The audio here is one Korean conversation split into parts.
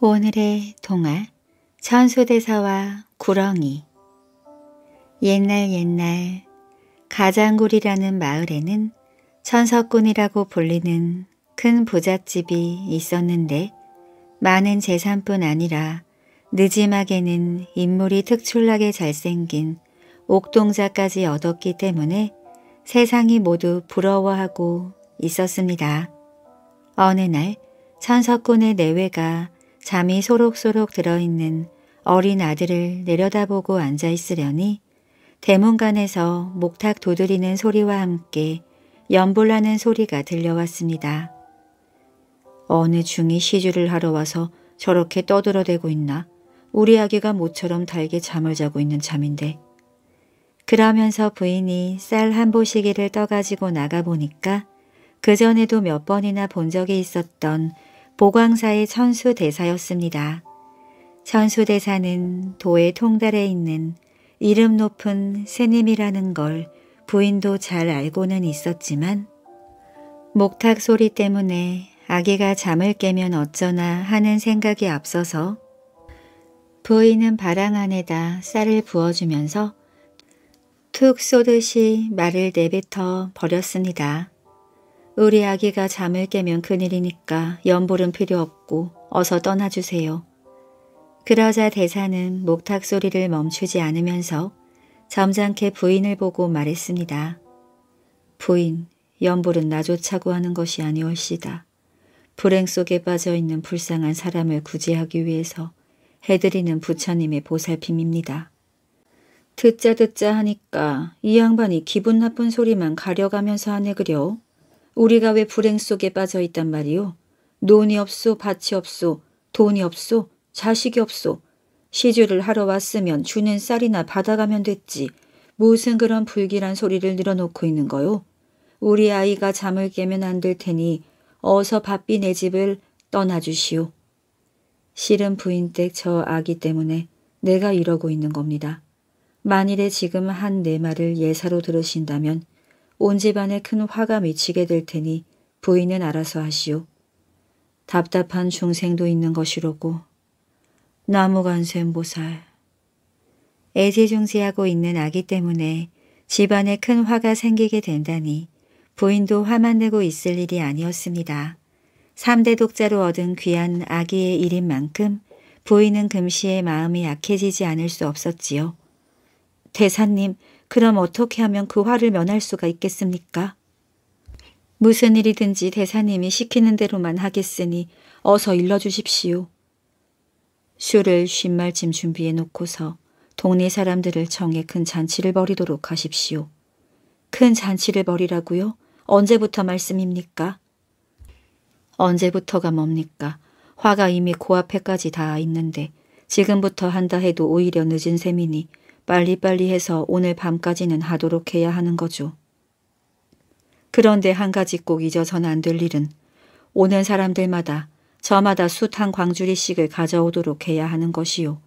오늘의 동화 천수대사와 구렁이 옛날 옛날 가장굴이라는 마을에는 천석군이라고 불리는 큰 부잣집이 있었는데 많은 재산뿐 아니라 늦지막에는 인물이 특출나게 잘생긴 옥동자까지 얻었기 때문에 세상이 모두 부러워하고 있었습니다. 어느 날 천석군의 내외가 잠이 소록소록 들어있는 어린 아들을 내려다보고 앉아있으려니 대문간에서 목탁 도드리는 소리와 함께 연불나는 소리가 들려왔습니다. 어느 중이 시주를 하러 와서 저렇게 떠들어대고 있나 우리 아기가 모처럼 달게 잠을 자고 있는 잠인데 그러면서 부인이 쌀 한 보시기를 떠가지고 나가보니까 그전에도 몇 번이나 본 적이 있었던 보광사의 천수대사였습니다. 천수대사는 도의 통달에 있는 이름 높은 스님이라는 걸 부인도 잘 알고는 있었지만 목탁 소리 때문에 아기가 잠을 깨면 어쩌나 하는 생각이 앞서서 부인은 바랑 안에다 쌀을 부어주면서 툭 쏘듯이 말을 내뱉어 버렸습니다. 우리 아기가 잠을 깨면 그일이니까 연볼은 필요 없고 어서 떠나주세요. 그러자 대사는 목탁 소리를 멈추지 않으면서 점잖게 부인을 보고 말했습니다. 부인, 연볼은 나조차 구하는 것이 아니올시다. 불행 속에 빠져있는 불쌍한 사람을 구제하기 위해서 해드리는 부처님의 보살핌입니다. 듣자 듣자 하니까 이 양반이 기분 나쁜 소리만 가려가면서 하네 그려. 우리가 왜 불행 속에 빠져 있단 말이오. 논이 없소, 밭이 없소, 돈이 없소, 자식이 없소. 시주를 하러 왔으면 주는 쌀이나 받아가면 됐지. 무슨 그런 불길한 소리를 늘어놓고 있는 거요. 우리 아이가 잠을 깨면 안 될 테니 어서 바삐 내 집을 떠나주시오. 싫은 부인 댁저 아기 때문에 내가 이러고 있는 겁니다. 만일에 지금 한 내 말을 예사로 들으신다면 온 집안에 큰 화가 미치게 될 테니 부인은 알아서 하시오. 답답한 중생도 있는 것이로고 나무간센보살 애지중지하고 있는 아기 때문에 집안에 큰 화가 생기게 된다니 부인도 화만 내고 있을 일이 아니었습니다. 3대 독자로 얻은 귀한 아기의 일인 만큼 부인은 금시에 마음이 약해지지 않을 수 없었지요. 대사님, 그럼 어떻게 하면 그 화를 면할 수가 있겠습니까? 무슨 일이든지 대사님이 시키는 대로만 하겠으니 어서 일러주십시오. 술을 쉰말쯤 준비해 놓고서 동네 사람들을 정해 큰 잔치를 벌이도록 하십시오. 큰 잔치를 벌이라고요? 언제부터 말씀입니까? 언제부터가 뭡니까? 화가 이미 코앞에까지 닿아 있는데 지금부터 한다 해도 오히려 늦은 셈이니 빨리빨리 해서 오늘 밤까지는 하도록 해야 하는 거죠. 그런데 한 가지 꼭 잊어서는 안 될 일은 오는 사람들마다 저마다 숯한 광주리씩을 가져오도록 해야 하는 것이요.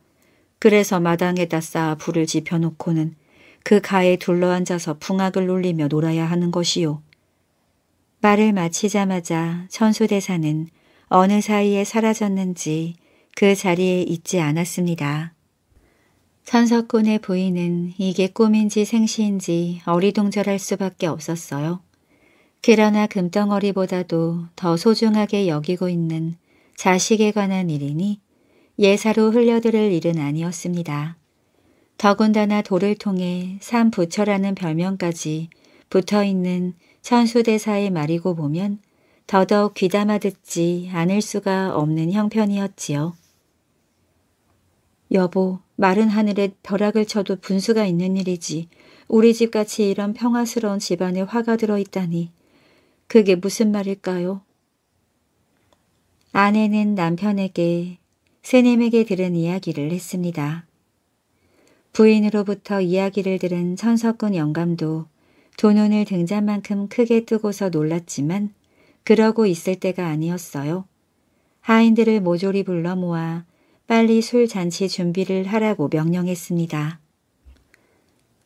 그래서 마당에다 쌓아 불을 지펴놓고는 그 가에 둘러앉아서 풍악을 울리며 놀아야 하는 것이요. 말을 마치자마자 천수대사는 어느 사이에 사라졌는지 그 자리에 있지 않았습니다. 천석군의 부인은 이게 꿈인지 생시인지 어리둥절할 수밖에 없었어요. 그러나 금덩어리보다도 더 소중하게 여기고 있는 자식에 관한 일이니 예사로 흘려들을 일은 아니었습니다. 더군다나 돌을 통해 산부처라는 별명까지 붙어있는 천수대사의 말이고 보면 더더욱 귀담아 듣지 않을 수가 없는 형편이었지요. 여보, 마른 하늘에 벼락을 쳐도 분수가 있는 일이지 우리 집같이 이런 평화스러운 집안에 화가 들어있다니 그게 무슨 말일까요? 아내는 남편에게 새님에게 들은 이야기를 했습니다. 부인으로부터 이야기를 들은 천석군 영감도 도눈을 등잔만큼 크게 뜨고서 놀랐지만 그러고 있을 때가 아니었어요. 하인들을 모조리 불러 모아 빨리 술 잔치 준비를 하라고 명령했습니다.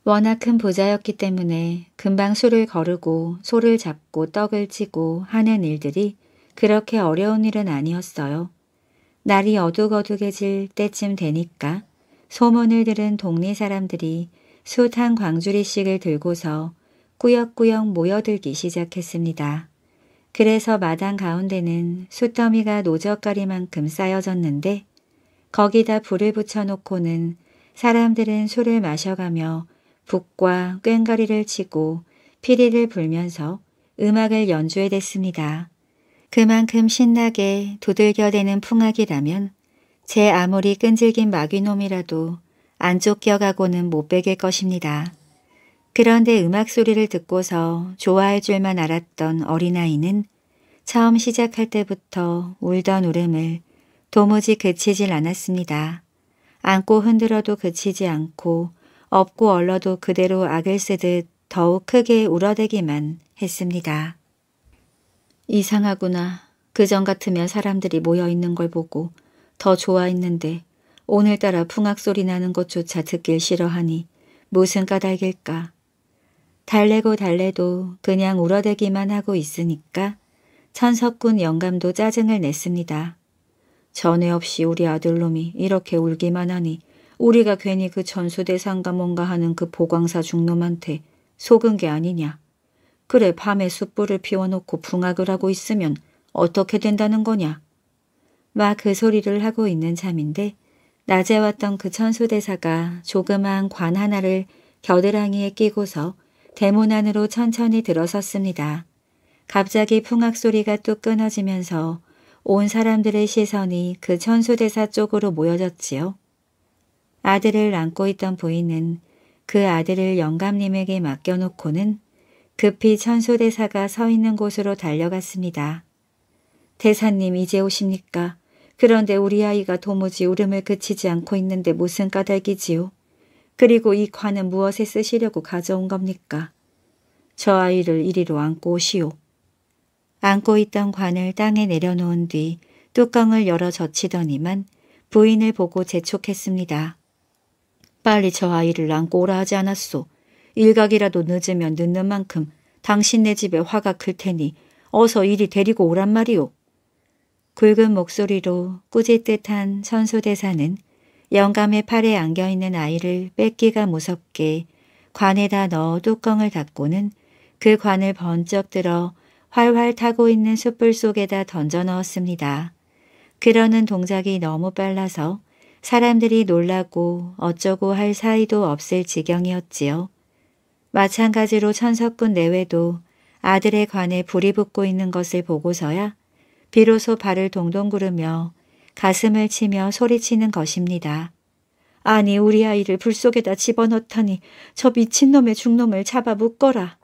워낙 큰 부자였기 때문에 금방 술을 거르고 소를 잡고 떡을 찌고 하는 일들이 그렇게 어려운 일은 아니었어요. 날이 어둑어둑해질 때쯤 되니까 소문을 들은 동네 사람들이 숱한 광주리씩을 들고서 꾸역꾸역 모여들기 시작했습니다. 그래서 마당 가운데는 숫더미가 노젓가리만큼 쌓여졌는데 거기다 불을 붙여놓고는 사람들은 술을 마셔가며 북과 꽹과리를 치고 피리를 불면서 음악을 연주해댔습니다. 그만큼 신나게 두들겨대는 풍악이라면 제 아무리 끈질긴 마귀놈이라도 안 쫓겨가고는 못 베길 것입니다. 그런데 음악 소리를 듣고서 좋아할 줄만 알았던 어린아이는 처음 시작할 때부터 울던 울음을 도무지 그치질 않았습니다. 안고 흔들어도 그치지 않고 업고 얼러도 그대로 악을 쓰듯 더욱 크게 울어대기만 했습니다. 이상하구나. 그전 같으면 사람들이 모여있는 걸 보고 더 좋아했는데 오늘따라 풍악 소리 나는 것조차 듣길 싫어하니 무슨 까닭일까. 달래고 달래도 그냥 울어대기만 하고 있으니까 천석군 영감도 짜증을 냈습니다. 전에 없이 우리 아들놈이 이렇게 울기만 하니 우리가 괜히 그전수대상과 뭔가 하는 그 보광사 중놈한테 속은 게 아니냐. 그래 밤에 숯불을 피워놓고 풍악을 하고 있으면 어떻게 된다는 거냐. 막 그 소리를 하고 있는 참인데 낮에 왔던 그 천수대사가 조그마한관 하나를 겨드랑이에 끼고서 대문 안으로 천천히 들어섰습니다. 갑자기 풍악 소리가 뚝 끊어지면서 온 사람들의 시선이 그 천수대사 쪽으로 모여졌지요. 아들을 안고 있던 부인은 그 아들을 영감님에게 맡겨놓고는 급히 천수대사가 서 있는 곳으로 달려갔습니다. 대사님 이제 오십니까? 그런데 우리 아이가 도무지 울음을 그치지 않고 있는데 무슨 까닭이지요? 그리고 이 관은 무엇에 쓰시려고 가져온 겁니까? 저 아이를 이리로 안고 오시오. 안고 있던 관을 땅에 내려놓은 뒤 뚜껑을 열어 젖히더니만 부인을 보고 재촉했습니다. 빨리 저 아이를 안고 오라 하지 않았소. 일각이라도 늦으면 늦는 만큼 당신네 집에 화가 클 테니 어서 이리 데리고 오란 말이오. 굵은 목소리로 꾸짖듯한 선수대사는 영감의 팔에 안겨있는 아이를 뺏기가 무섭게 관에다 넣어 뚜껑을 닫고는 그 관을 번쩍 들어 활활 타고 있는 숯불 속에다 던져 넣었습니다. 그러는 동작이 너무 빨라서 사람들이 놀라고 어쩌고 할 사이도 없을 지경이었지요. 마찬가지로 천석군 내외도 아들에 관해 불이 붙고 있는 것을 보고서야 비로소 발을 동동 구르며 가슴을 치며 소리치는 것입니다. 아니 우리 아이를 불 속에다 집어넣다니 저 미친놈의 중놈을 잡아 묶어라.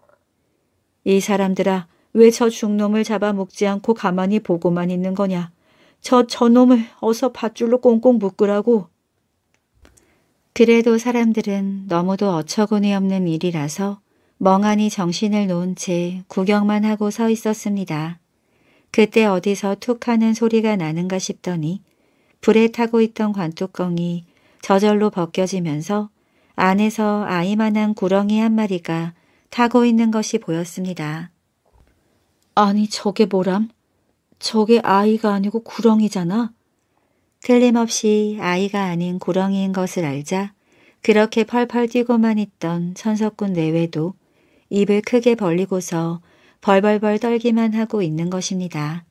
이 사람들아 왜저죽놈을 잡아 먹지 않고 가만히 보고만 있는 거냐. 저 저놈을 어서 밧줄로 꽁꽁 묶으라고. 그래도 사람들은 너무도 어처구니 없는 일이라서 멍하니 정신을 놓은 채 구경만 하고 서 있었습니다. 그때 어디서 툭 하는 소리가 나는가 싶더니 불에 타고 있던 관뚜껑이 저절로 벗겨지면서 안에서 아이만한 구렁이 한 마리가 타고 있는 것이 보였습니다. 아니, 저게 뭐람? 저게 아이가 아니고 구렁이잖아. 틀림없이 아이가 아닌 구렁이인 것을 알자 그렇게 펄펄 뛰고만 있던 천석군 내외도 입을 크게 벌리고서 벌벌벌 떨기만 하고 있는 것입니다.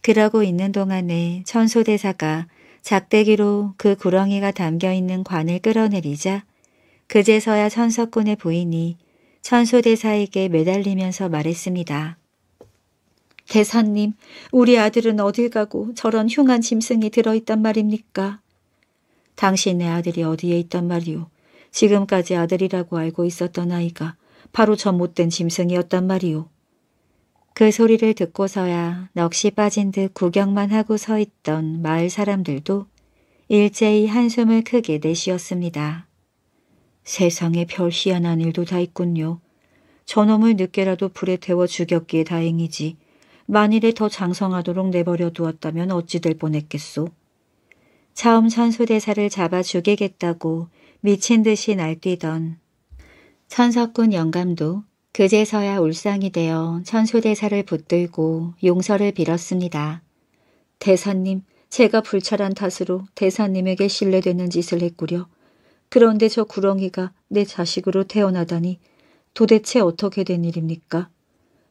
그러고 있는 동안에 천소대사가 작대기로 그 구렁이가 담겨있는 관을 끌어내리자 그제서야 천석군의 부인이 천소대사에게 매달리면서 말했습니다. 대사님, 우리 아들은 어딜 가고 저런 흉한 짐승이 들어있단 말입니까? 당신의 아들이 어디에 있단 말이오. 지금까지 아들이라고 알고 있었던 아이가 바로 저 못된 짐승이었단 말이오. 그 소리를 듣고서야 넋이 빠진 듯 구경만 하고 서 있던 마을 사람들도 일제히 한숨을 크게 내쉬었습니다. 세상에 별 희한한 일도 다 있군요. 저놈을 늦게라도 불에 태워 죽였기에 다행이지 만일에 더 장성하도록 내버려 두었다면 어찌 될 뻔했겠소. 처음 천수대사를 잡아 죽이겠다고 미친 듯이 날뛰던 천석군 영감도 그제서야 울상이 되어 천수대사를 붙들고 용서를 빌었습니다. 대사님, 제가 불찰한 탓으로 대사님에게 신뢰되는 짓을 했구려. 그런데 저 구렁이가 내 자식으로 태어나다니 도대체 어떻게 된 일입니까?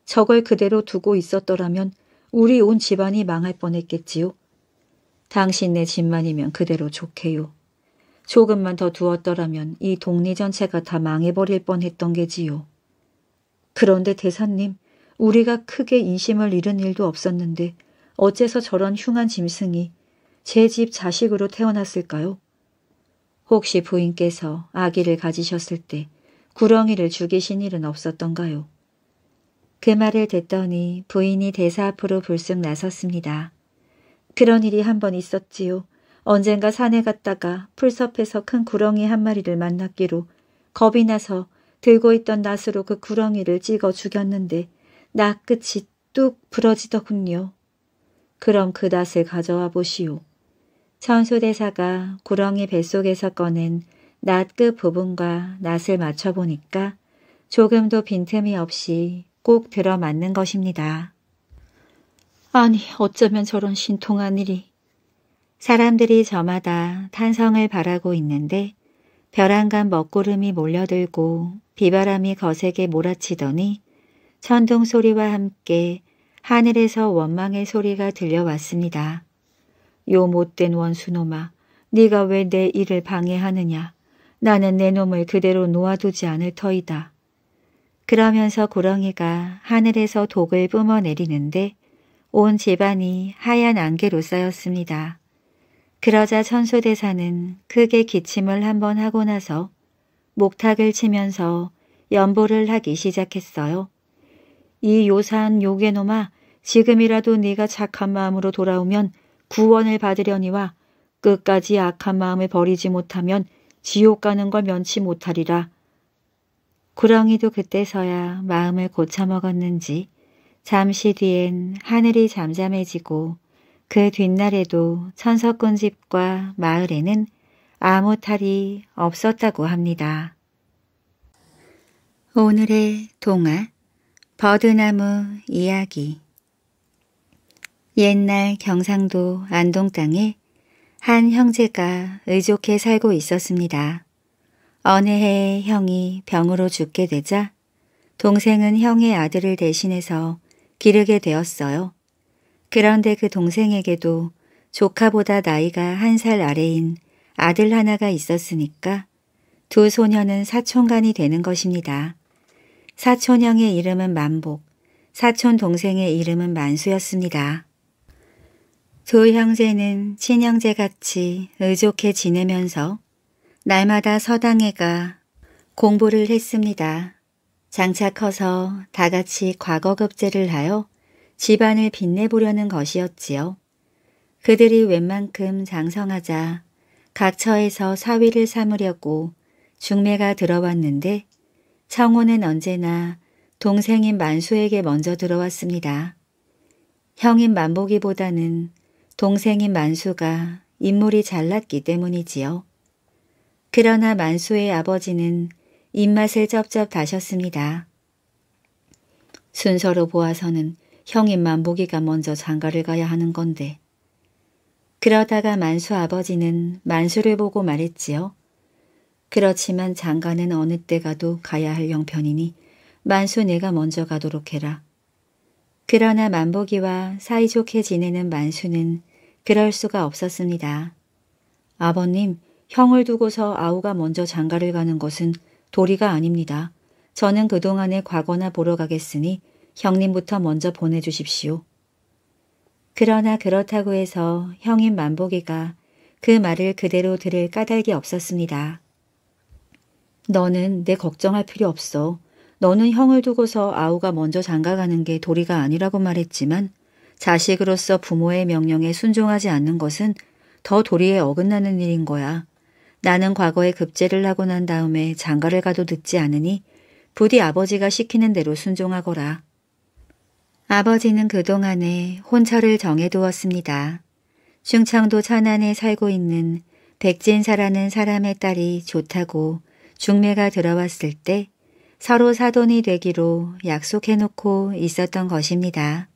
저걸 그대로 두고 있었더라면 우리 온 집안이 망할 뻔했겠지요. 당신네 집만이면 그대로 좋게요. 조금만 더 두었더라면 이동네 전체가 다 망해버릴 뻔했던 게지요. 그런데 대사님, 우리가 크게 인심을 잃은 일도 없었는데 어째서 저런 흉한 짐승이 제 집 자식으로 태어났을까요? 혹시 부인께서 아기를 가지셨을 때 구렁이를 죽이신 일은 없었던가요? 그 말을 듣더니 부인이 대사 앞으로 불쑥 나섰습니다. 그런 일이 한 번 있었지요. 언젠가 산에 갔다가 풀섭에서 큰 구렁이 한 마리를 만났기로 겁이 나서 들고 있던 낫으로 그 구렁이를 찍어 죽였는데 낫끝이 뚝 부러지더군요. 그럼 그 낫을 가져와 보시오. 천수대사가 구렁이 뱃속에서 꺼낸 낫 끝 부분과 낫을 맞춰보니까 조금도 빈틈이 없이 꼭 들어맞는 것입니다. 아니, 어쩌면 저런 신통한 일이. 사람들이 저마다 탄성을 바라고 있는데 벼랑간 먹구름이 몰려들고 비바람이 거세게 몰아치더니 천둥 소리와 함께 하늘에서 원망의 소리가 들려왔습니다. 요 못된 원수놈아, 네가 왜 내 일을 방해하느냐? 나는 내 놈을 그대로 놓아두지 않을 터이다. 그러면서 구렁이가 하늘에서 독을 뿜어내리는데 온 집안이 하얀 안개로 쌓였습니다. 그러자 천수대사는 크게 기침을 한번 하고 나서 목탁을 치면서 연보를 하기 시작했어요. 이 요산 요괴놈아 지금이라도 네가 착한 마음으로 돌아오면 구원을 받으려니와 끝까지 악한 마음을 버리지 못하면 지옥 가는 걸 면치 못하리라. 구렁이도 그때서야 마음을 고쳐먹었는지 잠시 뒤엔 하늘이 잠잠해지고 그 뒷날에도 천석군 집과 마을에는 아무 탈이 없었다고 합니다. 오늘의 동화 버드나무 이야기 옛날 경상도 안동 땅에 한 형제가 의족해 살고 있었습니다. 어느 해에 형이 병으로 죽게 되자 동생은 형의 아들을 대신해서 기르게 되었어요. 그런데 그 동생에게도 조카보다 나이가 한 살 아래인 아들 하나가 있었으니까 두소년은 사촌간이 되는 것입니다. 사촌형의 이름은 만복, 사촌 동생의 이름은 만수였습니다. 두 형제는 친형제같이 의족해 지내면서 날마다 서당에 가 공부를 했습니다. 장차 커서 다같이 과거급제를 하여 집안을 빛내보려는 것이었지요. 그들이 웬만큼 장성하자 각 처에서 사위를 삼으려고 중매가 들어왔는데 청호는 언제나 동생인 만수에게 먼저 들어왔습니다. 형인 만보기보다는 동생인 만수가 인물이 잘났기 때문이지요. 그러나 만수의 아버지는 입맛을 쩝쩝 다셨습니다. 순서로 보아서는 형인만 모기가 먼저 장가를 가야 하는 건데. 그러다가 만수 아버지는 만수를 보고 말했지요. 그렇지만 장가는 어느 때 가도 가야 할 형편이니 만수 내가 먼저 가도록 해라. 그러나 만복이와 사이좋게 지내는 만수는 그럴 수가 없었습니다. 아버님, 형을 두고서 아우가 먼저 장가를 가는 것은 도리가 아닙니다. 저는 그동안에 과거나 보러 가겠으니 형님부터 먼저 보내주십시오. 그러나 그렇다고 해서 형인 만보기가 그 말을 그대로 들을 까닭이 없었습니다. 너는 내 걱정할 필요 없어. 너는 형을 두고서 아우가 먼저 장가가는 게 도리가 아니라고 말했지만 자식으로서 부모의 명령에 순종하지 않는 것은 더 도리에 어긋나는 일인 거야. 나는 과거에 급제를 하고 난 다음에 장가를 가도 늦지 않으니 부디 아버지가 시키는 대로 순종하거라. 아버지는 그동안에 혼처를 정해두었습니다. 충청도 천안에 살고 있는 백진사라는 사람의 딸이 좋다고 중매가 들어왔을 때 서로 사돈이 되기로 약속해놓고 있었던 것입니다.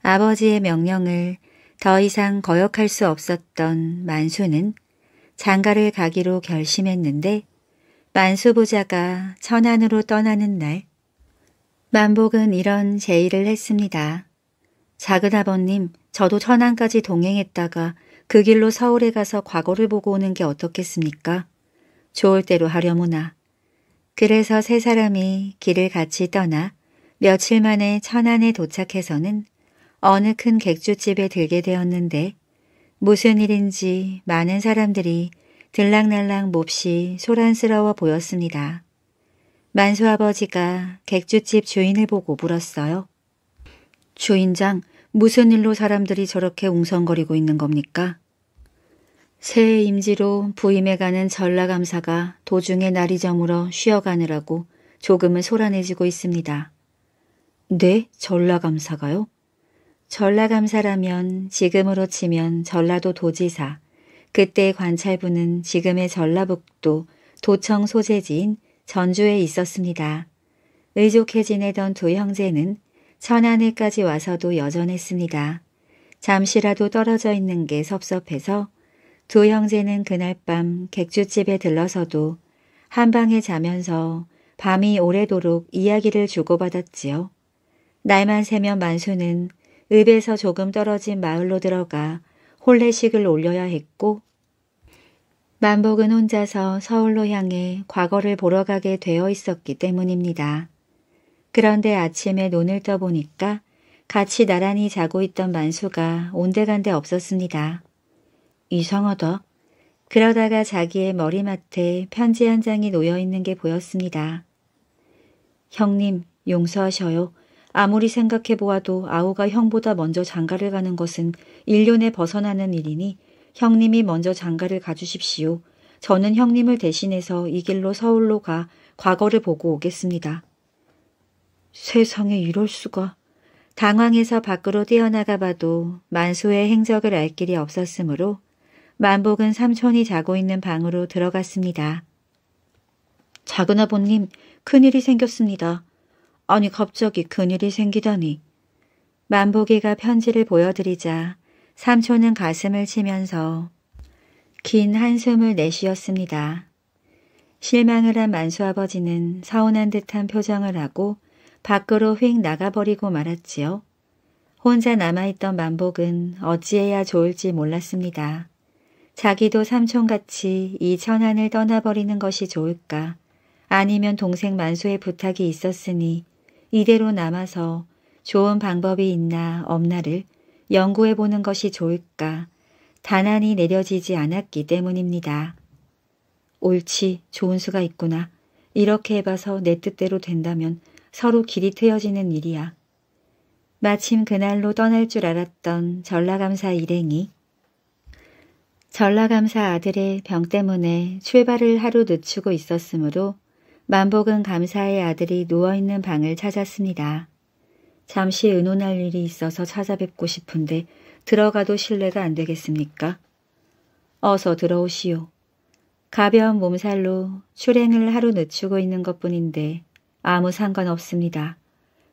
아버지의 명령을 더 이상 거역할 수 없었던 만수는 장가를 가기로 결심했는데 만수부자가 천안으로 떠나는 날 만복은 이런 제의를 했습니다. 작은아버님 저도 천안까지 동행했다가 그 길로 서울에 가서 과거를 보고 오는 게 어떻겠습니까? 좋을 대로 하려무나. 그래서 세 사람이 길을 같이 떠나 며칠 만에 천안에 도착해서는 어느 큰 객주집에 들게 되었는데 무슨 일인지 많은 사람들이 들락날락 몹시 소란스러워 보였습니다. 만수 아버지가 객주집 주인을 보고 물었어요. 주인장, 무슨 일로 사람들이 저렇게 웅성거리고 있는 겁니까? 새해 임지로 부임해가는 전라감사가 도중에 날이 저물어 쉬어가느라고 조금은 소란해지고 있습니다. 네? 전라감사가요? 전라감사라면 지금으로 치면 전라도 도지사, 그때 관찰부는 지금의 전라북도 도청 소재지인 전주에 있었습니다. 의족해 지내던 두 형제는 천안에까지 와서도 여전했습니다. 잠시라도 떨어져 있는 게 섭섭해서 두 형제는 그날 밤 객주집에 들러서도 한방에 자면서 밤이 오래도록 이야기를 주고받았지요. 날만 새면 만수는 읍에서 조금 떨어진 마을로 들어가 홀례식을 올려야 했고 만복은 혼자서 서울로 향해 과거를 보러 가게 되어 있었기 때문입니다. 그런데 아침에 눈을 떠보니까 같이 나란히 자고 있던 만수가 온데간데 없었습니다. 이상하다. 그러다가 자기의 머리맡에 편지 한 장이 놓여있는 게 보였습니다. 형님, 용서하셔요. 아무리 생각해 보아도 아우가 형보다 먼저 장가를 가는 것은 일년에 벗어나는 일이니 형님이 먼저 장가를 가주십시오. 저는 형님을 대신해서 이 길로 서울로 가 과거를 보고 오겠습니다. 세상에 이럴 수가. 당황해서 밖으로 뛰어나가 봐도 만수의 행적을 알 길이 없었으므로 만복은 삼촌이 자고 있는 방으로 들어갔습니다. 작은 아버님, 큰일이 생겼습니다. 아니 갑자기 큰일이 생기다니. 만보기가 편지를 보여드리자 삼촌은 가슴을 치면서 긴 한숨을 내쉬었습니다. 실망을 한 만수아버지는 서운한 듯한 표정을 하고 밖으로 휙 나가버리고 말았지요. 혼자 남아있던 만복은 어찌해야 좋을지 몰랐습니다. 자기도 삼촌같이 이 천안을 떠나버리는 것이 좋을까 아니면 동생 만수의 부탁이 있었으니 이대로 남아서 좋은 방법이 있나 없나를 연구해 보는 것이 좋을까 단안이 내려지지 않았기 때문입니다. 옳지, 좋은 수가 있구나. 이렇게 해봐서 내 뜻대로 된다면 서로 길이 트여지는 일이야. 마침 그날로 떠날 줄 알았던 전라감사 일행이 전라감사 아들의 병 때문에 출발을 하루 늦추고 있었으므로 만복은 감사의 아들이 누워있는 방을 찾았습니다. 잠시 의논할 일이 있어서 찾아뵙고 싶은데 들어가도 신뢰가안 되겠습니까? 어서 들어오시오. 가벼운 몸살로 출행을 하루 늦추고 있는 것뿐인데 아무 상관없습니다.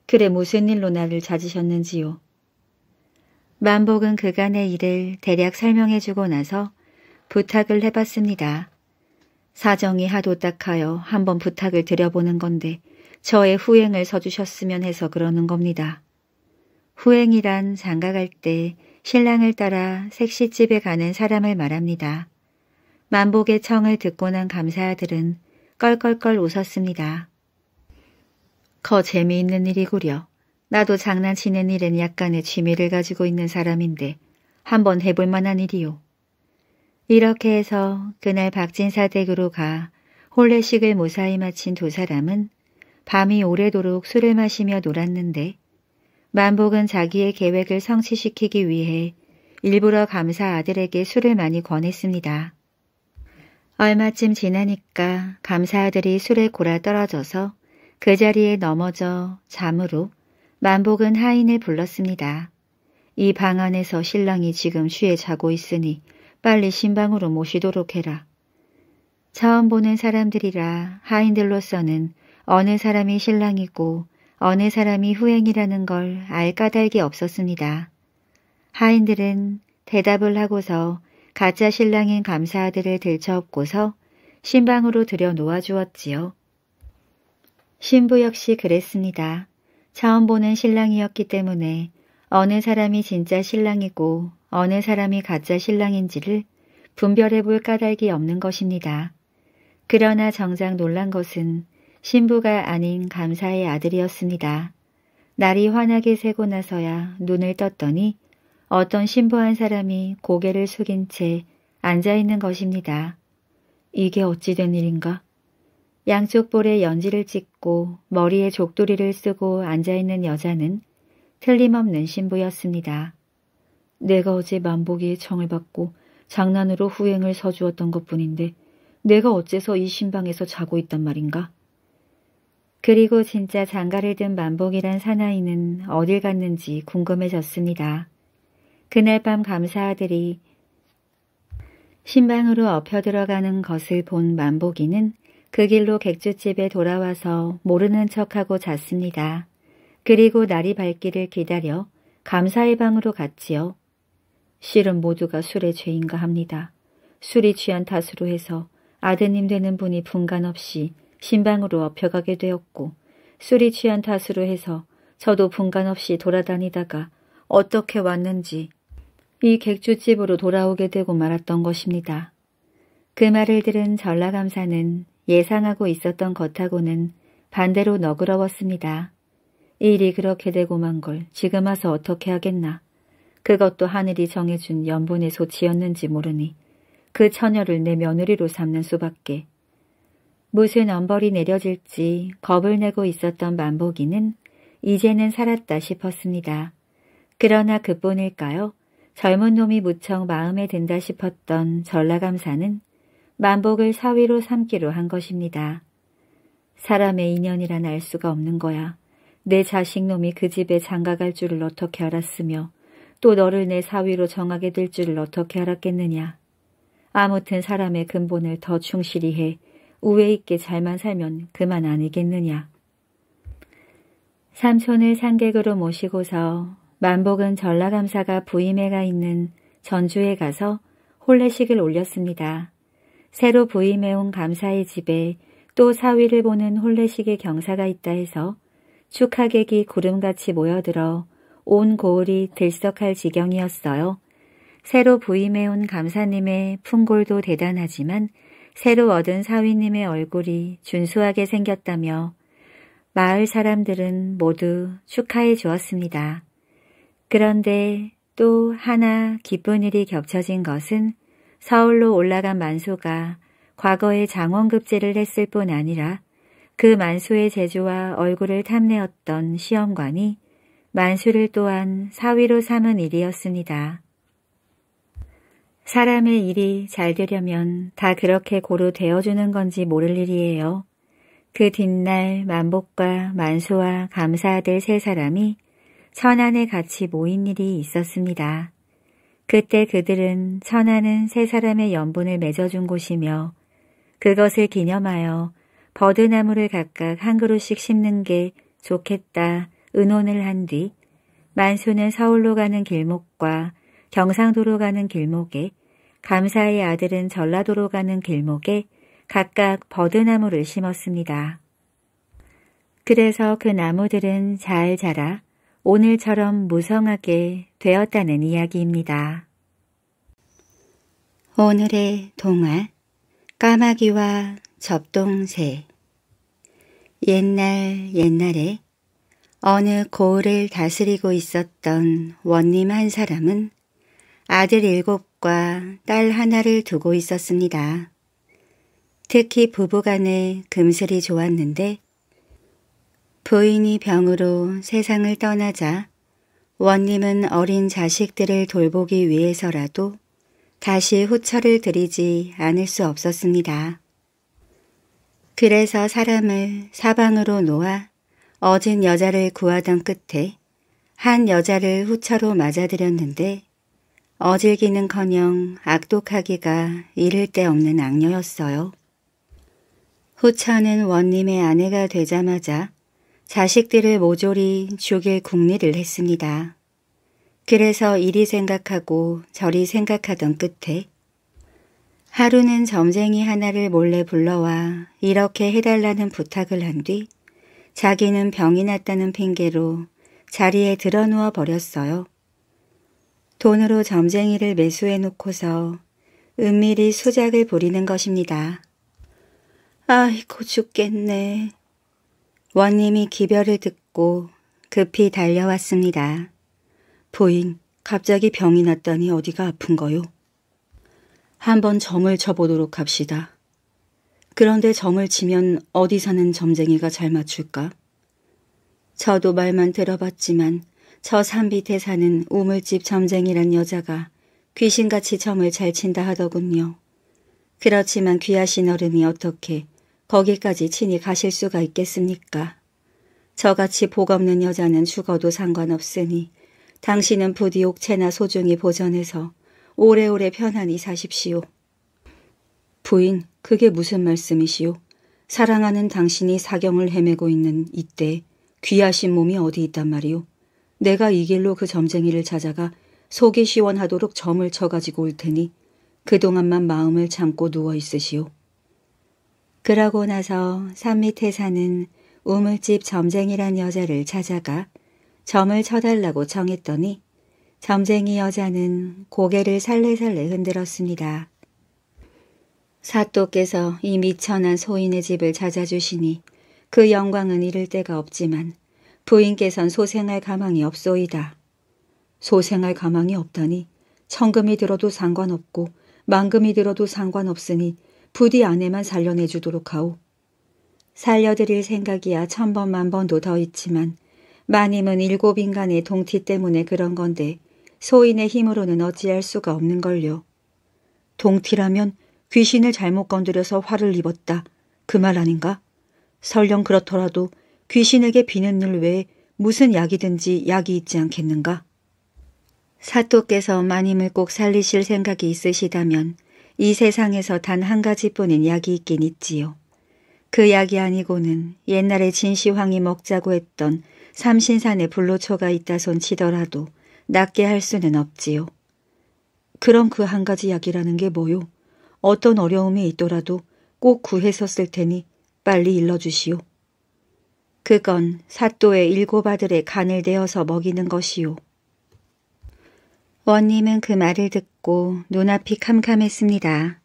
그래 무슨 일로 나를 찾으셨는지요. 만복은 그간의 일을 대략 설명해주고 나서 부탁을 해봤습니다. 사정이 하도 딱하여 한번 부탁을 드려보는 건데 저의 후행을 서주셨으면 해서 그러는 겁니다. 후행이란 장가갈 때 신랑을 따라 색시집에 가는 사람을 말합니다. 만복의 청을 듣고 난 감사아들은 껄껄껄 웃었습니다. 커 재미있는 일이구려. 나도 장난치는 일은 약간의 취미를 가지고 있는 사람인데 한번 해볼 만한 일이요. 이렇게 해서 그날 박진사댁으로 가홀례식을 무사히 마친 두 사람은 밤이 오래도록 술을 마시며 놀았는데 만복은 자기의 계획을 성취시키기 위해 일부러 감사 아들에게 술을 많이 권했습니다. 얼마쯤 지나니까 감사 아들이 술에 골아 떨어져서 그 자리에 넘어져 잠으로 만복은 하인을 불렀습니다. 이 방 안에서 신랑이 지금 쉬에 자고 있으니 빨리 신방으로 모시도록 해라. 처음 보는 사람들이라 하인들로서는 어느 사람이 신랑이고 어느 사람이 후행이라는 걸 알 까닭이 없었습니다. 하인들은 대답을 하고서 가짜 신랑인 감사아들을 들쳐업고서 신방으로 들여 놓아주었지요. 신부 역시 그랬습니다. 처음 보는 신랑이었기 때문에 어느 사람이 진짜 신랑이고 어느 사람이 가짜 신랑인지를 분별해 볼 까닭이 없는 것입니다. 그러나 정작 놀란 것은 신부가 아닌 감사의 아들이었습니다. 날이 환하게 새고 나서야 눈을 떴더니 어떤 신부 한 사람이 고개를 숙인 채 앉아있는 것입니다. 이게 어찌 된 일인가? 양쪽 볼에 연지를 찍고 머리에 족두리를 쓰고 앉아있는 여자는 틀림없는 신부였습니다. 내가 어제 만보기에 청을 받고 장난으로 후행을 서주었던 것뿐인데 내가 어째서 이 신방에서 자고 있단 말인가? 그리고 진짜 장가를 든 만복이란 사나이는 어딜 갔는지 궁금해졌습니다. 그날 밤 감사아들이 신방으로 엎혀 들어가는 것을 본 만복이는 그 길로 객주집에 돌아와서 모르는 척하고 잤습니다. 그리고 날이 밝기를 기다려 감사의 방으로 갔지요. 실은 모두가 술의 죄인가 합니다. 술이 취한 탓으로 해서 아드님 되는 분이 분간 없이 신방으로 업혀가게 되었고 술이 취한 탓으로 해서 저도 분간 없이 돌아다니다가 어떻게 왔는지 이 객주집으로 돌아오게 되고 말았던 것입니다. 그 말을 들은 전라감사는 예상하고 있었던 것하고는 반대로 너그러웠습니다. 일이 그렇게 되고 만걸 지금 와서 어떻게 하겠나. 그것도 하늘이 정해준 연분의 소치였는지 모르니 그 처녀를 내 며느리로 삼는 수밖에. 무슨 엄벌이 내려질지 겁을 내고 있었던 만복이는 이제는 살았다 싶었습니다. 그러나 그뿐일까요? 젊은 놈이 무척 마음에 든다 싶었던 전라감사는 만복을 사위로 삼기로 한 것입니다. 사람의 인연이란 알 수가 없는 거야. 내 자식놈이 그 집에 장가갈 줄을 어떻게 알았으며 또 너를 내 사위로 정하게 될 줄을 어떻게 알았겠느냐. 아무튼 사람의 근본을 더 충실히 해 우애 있게 잘만 살면 그만 아니겠느냐. 삼촌을 상객으로 모시고서 만복은 전라감사가 부임해가 있는 전주에 가서 홀례식을 올렸습니다. 새로 부임해온 감사의 집에 또 사위를 보는 홀례식의 경사가 있다 해서 축하객이 구름같이 모여들어 온 고을이 들썩할 지경이었어요. 새로 부임해온 감사님의 풍골도 대단하지만 새로 얻은 사위님의 얼굴이 준수하게 생겼다며 마을 사람들은 모두 축하해 주었습니다. 그런데 또 하나 기쁜 일이 겹쳐진 것은 서울로 올라간 만소가 과거에 장원급제를 했을 뿐 아니라 그 만소의 재주와 얼굴을 탐내었던 시험관이 만수를 또한 사위로 삼은 일이었습니다. 사람의 일이 잘 되려면 다 그렇게 고루 되어주는 건지 모를 일이에요. 그 뒷날 만복과 만수와 감사들 세 사람이 천안에 같이 모인 일이 있었습니다. 그때 그들은 천안은 세 사람의 연분을 맺어준 곳이며 그것을 기념하여 버드나무를 각각 한 그루씩 심는 게 좋겠다 은혼을한뒤 만수는 서울로 가는 길목과 경상도로 가는 길목에 감사의 아들은 전라도로 가는 길목에 각각 버드나무를 심었습니다. 그래서 그 나무들은 잘 자라 오늘처럼 무성하게 되었다는 이야기입니다. 오늘의 동화 까마귀와 접동새 옛날 옛날에 어느 고을을 다스리고 있었던 원님 한 사람은 아들 일곱과 딸 하나를 두고 있었습니다. 특히 부부간에 금슬이 좋았는데 부인이 병으로 세상을 떠나자 원님은 어린 자식들을 돌보기 위해서라도 다시 후처를 드리지 않을 수 없었습니다. 그래서 사람을 사방으로 놓아 어진 여자를 구하던 끝에 한 여자를 후처로 맞아들였는데 어질기는커녕 악독하기가 이를 데 없는 악녀였어요. 후처는 원님의 아내가 되자마자 자식들을 모조리 죽일 궁리를 했습니다. 그래서 이리 생각하고 저리 생각하던 끝에 하루는 점쟁이 하나를 몰래 불러와 이렇게 해달라는 부탁을 한뒤 자기는 병이 났다는 핑계로 자리에 드러누워 버렸어요. 돈으로 점쟁이를 매수해 놓고서 은밀히 수작을 부리는 것입니다. 아이고 죽겠네. 원님이 기별을 듣고 급히 달려왔습니다. 부인, 갑자기 병이 났다니 어디가 아픈거요? 한번 점을 쳐보도록 합시다. 그런데 점을 치면 어디 사는 점쟁이가 잘 맞출까? 저도 말만 들어봤지만 저산 밑에 사는 우물집 점쟁이란 여자가 귀신같이 점을 잘 친다 하더군요. 그렇지만 귀하신 어른이 어떻게 거기까지 친히 가실 수가 있겠습니까? 저같이 복 없는 여자는 죽어도 상관없으니 당신은 부디 옥체나 소중히 보전해서 오래오래 편안히 사십시오. 부인, 그게 무슨 말씀이시오? 사랑하는 당신이 사경을 헤매고 있는 이때 귀하신 몸이 어디 있단 말이오? 내가 이 길로 그 점쟁이를 찾아가 속이 시원하도록 점을 쳐가지고 올 테니 그동안만 마음을 참고 누워 있으시오. 그러고 나서 산 밑에 사는 우물집 점쟁이란 여자를 찾아가 점을 쳐달라고 청했더니 점쟁이 여자는 고개를 살레살레 흔들었습니다. 사또께서 이 미천한 소인의 집을 찾아주시니 그 영광은 이를 데가 없지만 부인께선 소생할 가망이 없소이다. 소생할 가망이 없다니 천금이 들어도 상관없고 만금이 들어도 상관없으니 부디 아내만 살려내주도록 하오. 살려드릴 생각이야 천번 만번도 더 있지만 마님은 일곱 인간의 동티 때문에 그런 건데 소인의 힘으로는 어찌할 수가 없는걸요. 동티라면 귀신을 잘못 건드려서 화를 입었다. 그 말 아닌가? 설령 그렇더라도 귀신에게 비는 일 외에 무슨 약이든지 약이 있지 않겠는가? 사또께서 마님을 꼭 살리실 생각이 있으시다면 이 세상에서 단 한 가지뿐인 약이 있긴 있지요. 그 약이 아니고는 옛날에 진시황이 먹자고 했던 삼신산에 불로초가 있다손 치더라도 낫게 할 수는 없지요. 그럼 그 한 가지 약이라는 게 뭐요? 어떤 어려움이 있더라도 꼭 구해서 쓸 테니 빨리 일러주시오. 그건 사또의 일곱 아들의 간을 내어서 먹이는 것이오. 원님은 그 말을 듣고 눈앞이 캄캄했습니다.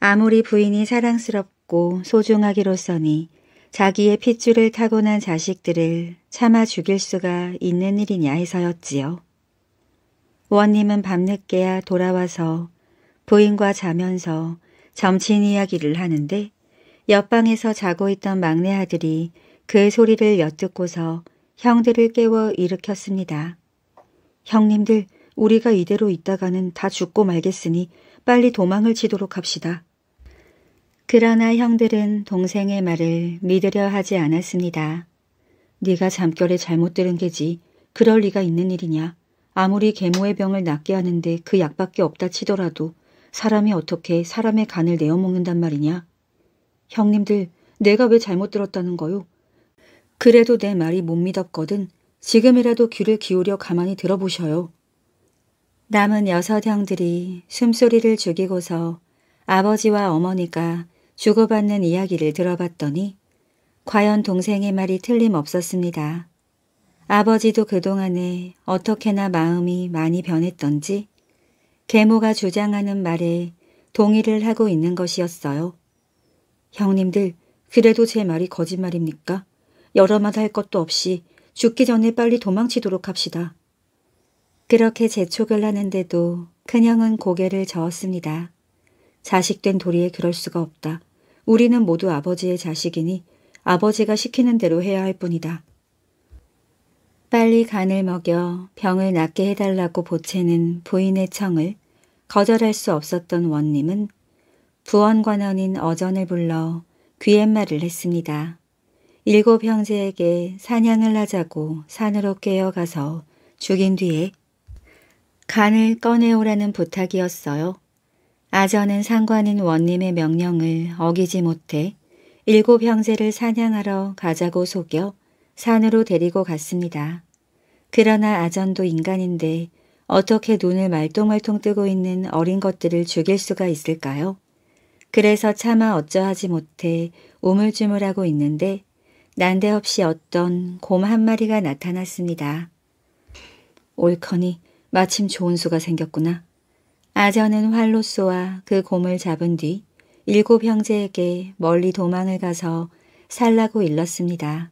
아무리 부인이 사랑스럽고 소중하기로서니 자기의 핏줄을 타고난 자식들을 참아 죽일 수가 있는 일이냐 해서였지요. 원님은 밤늦게야 돌아와서 부인과 자면서 점친 이야기를 하는데 옆방에서 자고 있던 막내 아들이 그 소리를 엿듣고서 형들을 깨워 일으켰습니다. 형님들 우리가 이대로 있다가는 다 죽고 말겠으니 빨리 도망을 치도록 합시다. 그러나 형들은 동생의 말을 믿으려 하지 않았습니다. 네가 잠결에 잘못 들은 게지 그럴 리가 있는 일이냐. 아무리 계모의 병을 낫게 하는데 그 약밖에 없다 치더라도 사람이 어떻게 사람의 간을 내어먹는단 말이냐. 형님들 내가 왜 잘못 들었다는 거요? 그래도 내 말이 못 믿었거든 지금이라도 귀를 기울여 가만히 들어보셔요. 남은 여섯 형들이 숨소리를 죽이고서 아버지와 어머니가 주고받는 이야기를 들어봤더니 과연 동생의 말이 틀림없었습니다. 아버지도 그동안에 어떻게나 마음이 많이 변했던지 계모가 주장하는 말에 동의를 하고 있는 것이었어요. 형님들, 그래도 제 말이 거짓말입니까? 여러 말할 것도 없이 죽기 전에 빨리 도망치도록 합시다. 그렇게 재촉을 하는데도 큰형은 고개를 저었습니다. 자식된 도리에 그럴 수가 없다. 우리는 모두 아버지의 자식이니 아버지가 시키는 대로 해야 할 뿐이다. 빨리 간을 먹여 병을 낫게 해달라고 보채는 부인의 청을 거절할 수 없었던 원님은 부원관원인 어전을 불러 귀옛말을 했습니다. 일곱 형제에게 사냥을 하자고 산으로 깨어가서 죽인 뒤에 간을 꺼내오라는 부탁이었어요. 아전은 상관인 원님의 명령을 어기지 못해 일곱 형제를 사냥하러 가자고 속여 산으로 데리고 갔습니다. 그러나 아전도 인간인데 어떻게 눈을 말똥말똥 뜨고 있는 어린 것들을 죽일 수가 있을까요? 그래서 차마 어쩌하지 못해 우물쭈물하고 있는데 난데없이 어떤 곰 한 마리가 나타났습니다. 옳거니 마침 좋은 수가 생겼구나. 아전은 활로 쏘아 그 곰을 잡은 뒤 일곱 형제에게 멀리 도망을 가서 살라고 일렀습니다.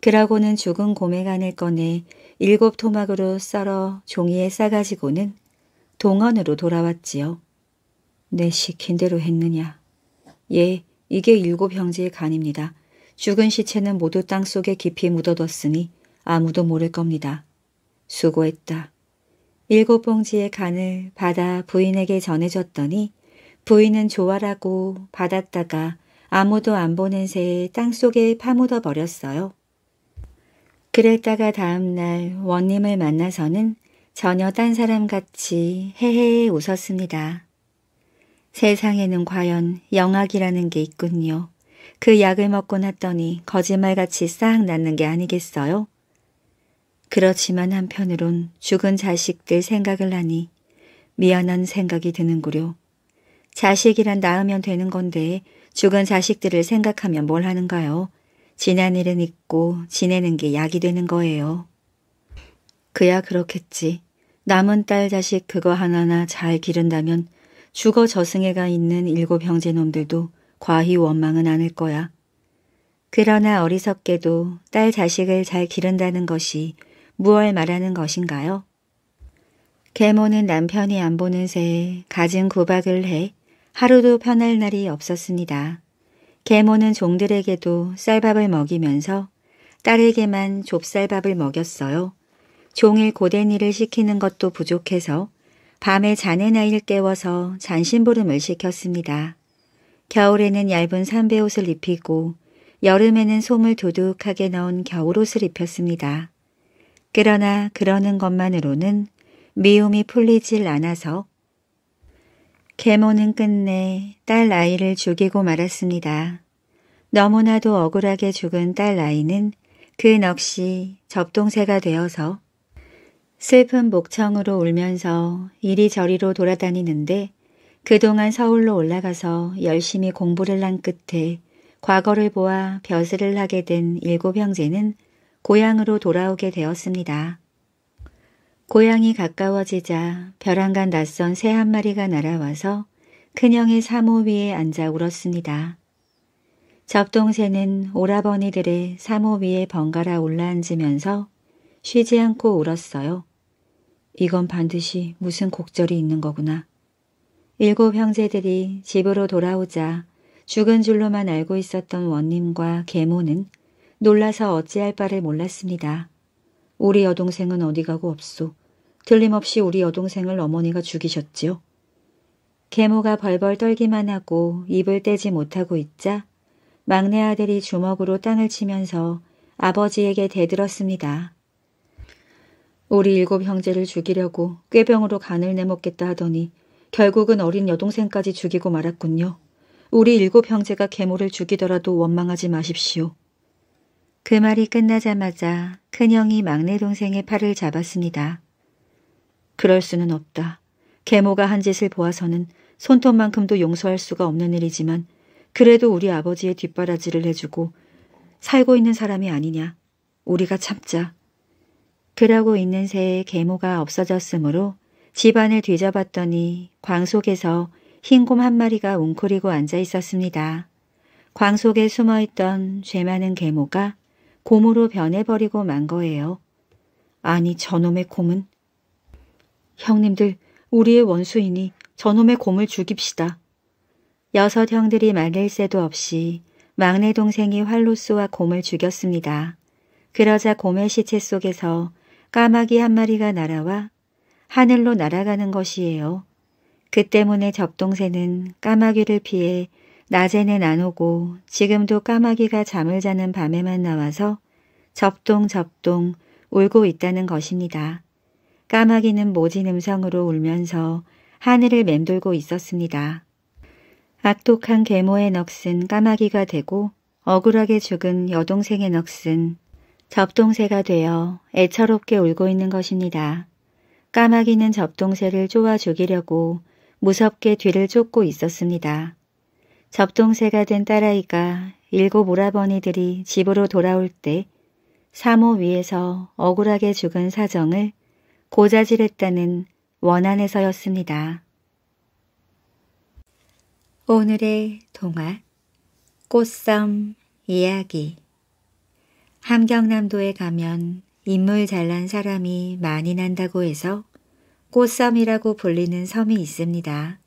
그러고는 죽은 곰의 간을 꺼내 일곱 토막으로 썰어 종이에 싸가지고는 동원으로 돌아왔지요. 내 시킨 대로 했느냐. 예, 이게 일곱 형제의 간입니다. 죽은 시체는 모두 땅속에 깊이 묻어뒀으니 아무도 모를 겁니다. 수고했다. 일곱 봉지의 간을 받아 부인에게 전해줬더니 부인은 좋아라고 받았다가 아무도 안 보는 새에 땅속에 파묻어 버렸어요. 그랬다가 다음날 원님을 만나서는 전혀 딴 사람 같이 헤헤 웃었습니다. 세상에는 과연 영악이라는 게 있군요. 그 약을 먹고 났더니 거짓말같이 싹 낫는 게 아니겠어요? 그렇지만 한편으론 죽은 자식들 생각을 하니 미안한 생각이 드는구려. 자식이란 낳으면 되는 건데 죽은 자식들을 생각하면 뭘 하는가요? 지난 일은 잊고 지내는 게 약이 되는 거예요. 그야 그렇겠지. 남은 딸 자식 그거 하나나 잘 기른다면 죽어 저승에가 있는 일곱 형제놈들도 과히 원망은 않을 거야. 그러나 어리석게도 딸 자식을 잘 기른다는 것이 무얼 말하는 것인가요? 계모는 남편이 안 보는 새에 가진 구박을 해 하루도 편할 날이 없었습니다. 계모는 종들에게도 쌀밥을 먹이면서 딸에게만 좁쌀밥을 먹였어요. 종일 고된 일을 시키는 것도 부족해서 밤에 자는 아이를 깨워서 잔심보름을 시켰습니다. 겨울에는 얇은 삼베옷을 입히고 여름에는 솜을 도둑하게 넣은 겨울옷을 입혔습니다. 그러나 그러는 것만으로는 미움이 풀리질 않아서 계모는 끝내 딸 아이를 죽이고 말았습니다. 너무나도 억울하게 죽은 딸 아이는 그 넋이 접동새가 되어서 슬픈 목청으로 울면서 이리저리로 돌아다니는데 그동안 서울로 올라가서 열심히 공부를 한 끝에 과거를 보아 벼슬을 하게 된 일곱 형제는 고향으로 돌아오게 되었습니다. 고향이 가까워지자 벼랑간 낯선 새 한 마리가 날아와서 큰형의 사모 위에 앉아 울었습니다. 접동새는 오라버니들의 사모 위에 번갈아 올라앉으면서 쉬지 않고 울었어요. 이건 반드시 무슨 곡절이 있는 거구나. 일곱 형제들이 집으로 돌아오자 죽은 줄로만 알고 있었던 원님과 계모는 놀라서 어찌할 바를 몰랐습니다. 우리 여동생은 어디 가고 없소. 틀림없이 우리 여동생을 어머니가 죽이셨지요. 계모가 벌벌 떨기만 하고 입을 떼지 못하고 있자 막내 아들이 주먹으로 땅을 치면서 아버지에게 대들었습니다. 우리 일곱 형제를 죽이려고 꾀병으로 간을 내먹겠다 하더니 결국은 어린 여동생까지 죽이고 말았군요. 우리 일곱 형제가 계모를 죽이더라도 원망하지 마십시오. 그 말이 끝나자마자 큰형이 막내 동생의 팔을 잡았습니다. 그럴 수는 없다. 계모가 한 짓을 보아서는 손톱만큼도 용서할 수가 없는 일이지만 그래도 우리 아버지의 뒷바라지를 해주고 살고 있는 사람이 아니냐. 우리가 참자. 그러고 있는 새에 계모가 없어졌으므로 집안을 뒤져봤더니 광 속에서 흰곰 한 마리가 웅크리고 앉아 있었습니다. 광 속에 숨어있던 죄 많은 계모가 곰으로 변해버리고 만 거예요. 아니 저놈의 곰은. 형님들 우리의 원수이니 저놈의 곰을 죽입시다. 여섯 형들이 말릴 새도 없이 막내 동생이 활로 스와 곰을 죽였습니다. 그러자 곰의 시체 속에서 까마귀 한 마리가 날아와 하늘로 날아가는 것이에요. 그 때문에 접동새는 까마귀를 피해 낮에는 안 오고 지금도 까마귀가 잠을 자는 밤에만 나와서 접동접동 울고 있다는 것입니다. 까마귀는 모진 음성으로 울면서 하늘을 맴돌고 있었습니다. 악독한 계모의 넋은 까마귀가 되고 억울하게 죽은 여동생의 넋은 접동새가 되어 애처롭게 울고 있는 것입니다. 까마귀는 접동새를 쪼아 죽이려고 무섭게 뒤를 쫓고 있었습니다. 접동새가 된 딸아이가 일곱 오라버니들이 집으로 돌아올 때 사모 위에서 억울하게 죽은 사정을 고자질했다는 원안에서였습니다. 오늘의 동화 꽃썸 이야기 함경남도에 가면 인물 잘난 사람이 많이 난다고 해서 꽃섬이라고 불리는 섬이 있습니다.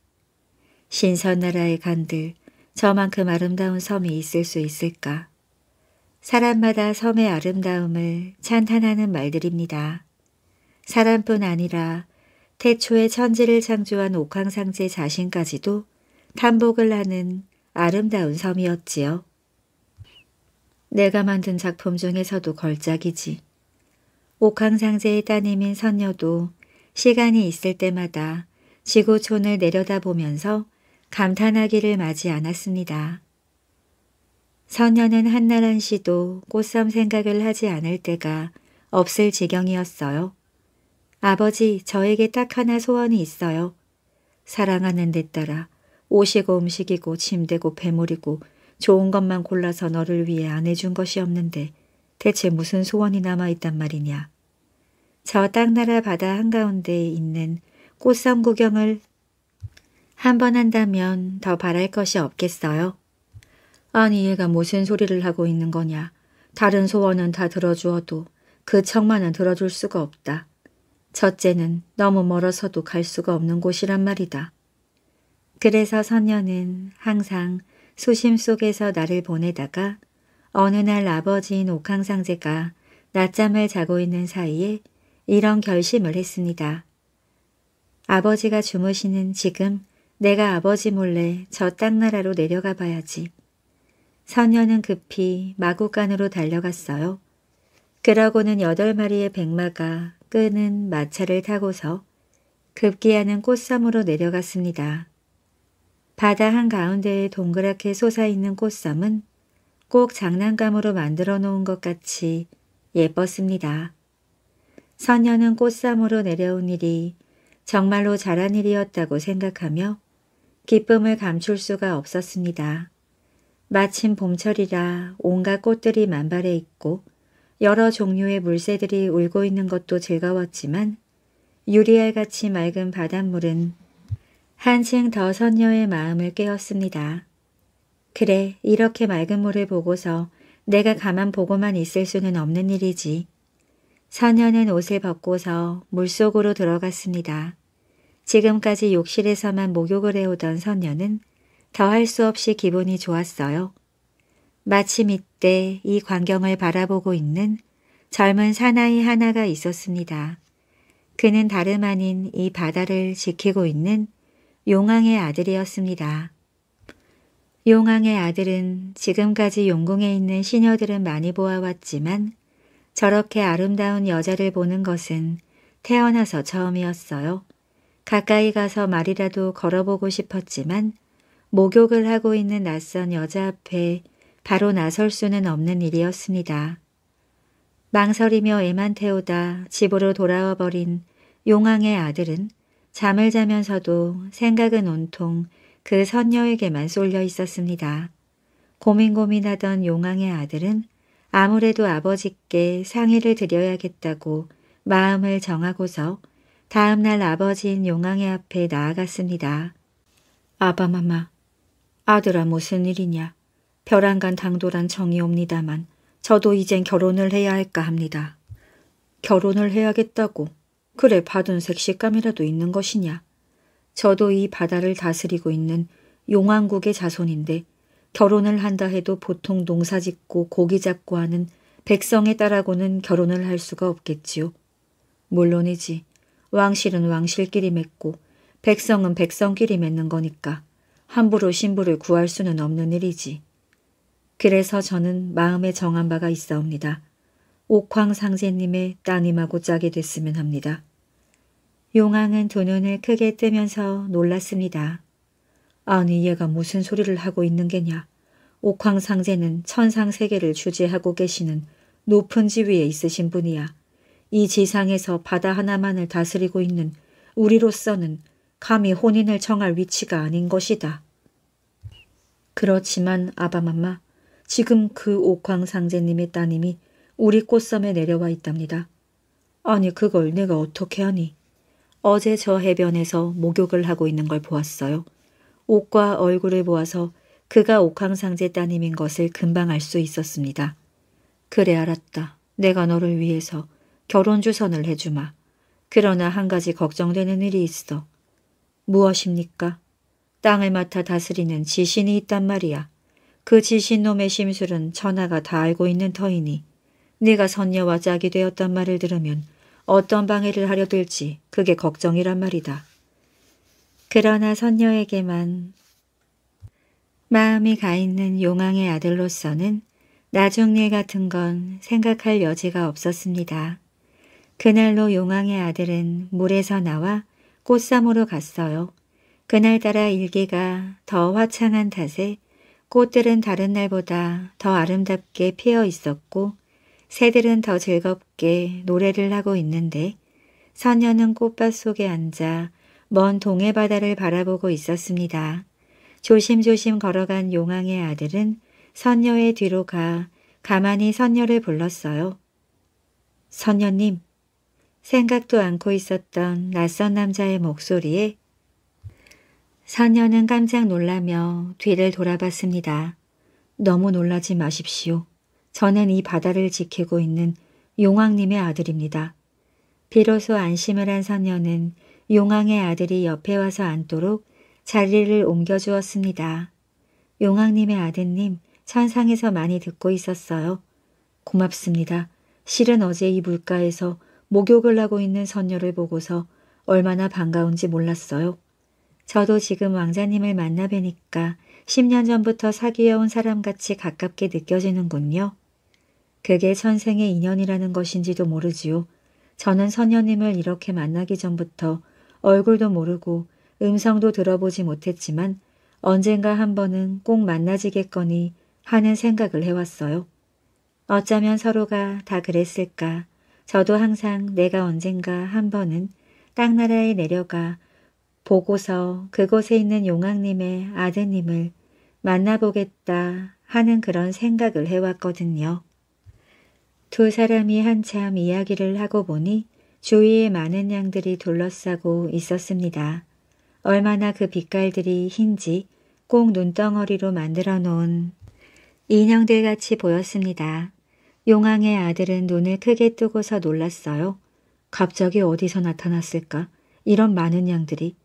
신선나라의 간들 저만큼 그 아름다운 섬이 있을 수 있을까? 사람마다 섬의 아름다움을 찬탄하는 말들입니다. 사람뿐 아니라 태초에 천지를 창조한 옥황상제 자신까지도 탐복을 하는 아름다운 섬이었지요. 내가 만든 작품 중에서도 걸작이지. 옥황상제의 따님인 선녀도 시간이 있을 때마다 지구촌을 내려다보면서 감탄하기를 마지 않았습니다. 선녀는 한나란씨도 꽃삼 생각을 하지 않을 때가 없을 지경이었어요. 아버지 저에게 딱 하나 소원이 있어요. 사랑하는 데 따라 옷이고 음식이고 침대고 배물이고 좋은 것만 골라서 너를 위해 안 해준 것이 없는데 대체 무슨 소원이 남아있단 말이냐. 저 땅나라 바다 한가운데에 있는 꽃섬 구경을 한번 한다면 더 바랄 것이 없겠어요? 아니 얘가 무슨 소리를 하고 있는 거냐. 다른 소원은 다 들어주어도 그 청만은 들어줄 수가 없다. 첫째는 너무 멀어서도 갈 수가 없는 곳이란 말이다. 그래서 선녀는 항상 수심 속에서 나를 보내다가 어느 날 아버지인 옥황상제가 낮잠을 자고 있는 사이에 이런 결심을 했습니다. 아버지가 주무시는 지금 내가 아버지 몰래 저 땅나라로 내려가 봐야지. 선녀는 급히 마구간으로 달려갔어요. 그러고는 여덟 마리의 백마가 끄는 마차를 타고서 급기야는 꽃섬으로 내려갔습니다. 바다 한가운데에 동그랗게 솟아있는 꽃섬은 꼭 장난감으로 만들어 놓은 것 같이 예뻤습니다. 선녀는 꽃섬으로 내려온 일이 정말로 잘한 일이었다고 생각하며 기쁨을 감출 수가 없었습니다. 마침 봄철이라 온갖 꽃들이 만발해 있고 여러 종류의 물새들이 울고 있는 것도 즐거웠지만 유리알같이 맑은 바닷물은 한층 더 선녀의 마음을 깨웠습니다. 그래 이렇게 맑은 물을 보고서 내가 가만 보고만 있을 수는 없는 일이지. 선녀는 옷을 벗고서 물속으로 들어갔습니다. 지금까지 욕실에서만 목욕을 해오던 선녀는 더할 수 없이 기분이 좋았어요. 마침 이때 이 광경을 바라보고 있는 젊은 사나이 하나가 있었습니다. 그는 다름 아닌 이 바다를 지키고 있는 용왕의 아들이었습니다. 용왕의 아들은 지금까지 용궁에 있는 시녀들은 많이 보아왔지만 저렇게 아름다운 여자를 보는 것은 태어나서 처음이었어요. 가까이 가서 말이라도 걸어보고 싶었지만 목욕을 하고 있는 낯선 여자 앞에 바로 나설 수는 없는 일이었습니다. 망설이며 애만 태우다 집으로 돌아와 버린 용왕의 아들은 잠을 자면서도 생각은 온통 그 선녀에게만 쏠려 있었습니다. 고민고민하던 용왕의 아들은 아무래도 아버지께 상의를 드려야겠다고 마음을 정하고서 다음 날 아버지인 용왕의 앞에 나아갔습니다. 아바마마, 아들아 무슨 일이냐? 벼랑간 당돌한 정이 옵니다만 저도 이젠 결혼을 해야 할까 합니다. 결혼을 해야겠다고? 그래 받은 색식감이라도 있는 것이냐? 저도 이 바다를 다스리고 있는 용왕국의 자손인데 결혼을 한다 해도 보통 농사 짓고 고기 잡고 하는 백성에 따라고는 결혼을 할 수가 없겠지요. 물론이지 왕실은 왕실끼리 맺고 백성은 백성끼리 맺는 거니까 함부로 신부를 구할 수는 없는 일이지. 그래서 저는 마음에 정한 바가 있사옵니다. 옥황 상제님의 따님하고 짝이 됐으면 합니다. 용왕은 두 눈을 크게 뜨면서 놀랐습니다. 아니 얘가 무슨 소리를 하고 있는 게냐. 옥황 상제는 천상 세계를 주재하고 계시는 높은 지위에 있으신 분이야. 이 지상에서 바다 하나만을 다스리고 있는 우리로서는 감히 혼인을 청할 위치가 아닌 것이다. 그렇지만 아바맘마, 지금 그 옥황상제님의 따님이 우리 꽃섬에 내려와 있답니다. 아니 그걸 내가 어떻게 하니? 어제 저 해변에서 목욕을 하고 있는 걸 보았어요. 옷과 얼굴을 보아서 그가 옥황상제 따님인 것을 금방 알 수 있었습니다. 그래 알았다. 내가 너를 위해서 결혼 주선을 해주마. 그러나 한 가지 걱정되는 일이 있어. 무엇입니까? 땅을 맡아 다스리는 지신이 있단 말이야. 그 지신놈의 심술은 천하가 다 알고 있는 터이니 네가 선녀와 짝이 되었단 말을 들으면 어떤 방해를 하려 들지 그게 걱정이란 말이다. 그러나 선녀에게만 마음이 가 있는 용왕의 아들로서는 나중일 같은 건 생각할 여지가 없었습니다. 그날로 용왕의 아들은 물에서 나와 꽃삼으로 갔어요. 그날따라 일기가 더 화창한 탓에 꽃들은 다른 날보다 더 아름답게 피어 있었고 새들은 더 즐겁게 노래를 하고 있는데 선녀는 꽃밭 속에 앉아 먼 동해 바다를 바라보고 있었습니다. 조심조심 걸어간 용왕의 아들은 선녀의 뒤로 가 가만히 선녀를 불렀어요. 선녀님, 생각도 않고 있었던 낯선 남자의 목소리에 선녀는 깜짝 놀라며 뒤를 돌아봤습니다. 너무 놀라지 마십시오. 저는 이 바다를 지키고 있는 용왕님의 아들입니다. 비로소 안심을 한 선녀는 용왕의 아들이 옆에 와서 앉도록 자리를 옮겨주었습니다. 용왕님의 아드님, 천상에서 많이 듣고 있었어요. 고맙습니다. 실은 어제 이 물가에서 목욕을 하고 있는 선녀를 보고서 얼마나 반가운지 몰랐어요. 저도 지금 왕자님을 만나 뵈니까 10년 전부터 사귀어온 사람같이 가깝게 느껴지는군요. 그게 선생의 인연이라는 것인지도 모르지요. 저는 선녀님을 이렇게 만나기 전부터 얼굴도 모르고 음성도 들어보지 못했지만 언젠가 한 번은 꼭 만나지겠거니 하는 생각을 해왔어요. 어쩌면 서로가 다 그랬을까 저도 항상 내가 언젠가 한 번은 땅나라에 내려가 보고서 그곳에 있는 용왕님의 아드님을 만나보겠다 하는 그런 생각을 해왔거든요. 두 사람이 한참 이야기를 하고 보니 주위에 많은 양들이 둘러싸고 있었습니다. 얼마나 그 빛깔들이 흰지 꼭 눈덩어리로 만들어 놓은 인형들같이 보였습니다. 용왕의 아들은 눈을 크게 뜨고서 놀랐어요. 갑자기 어디서 나타났을까? 이런 많은 양들이.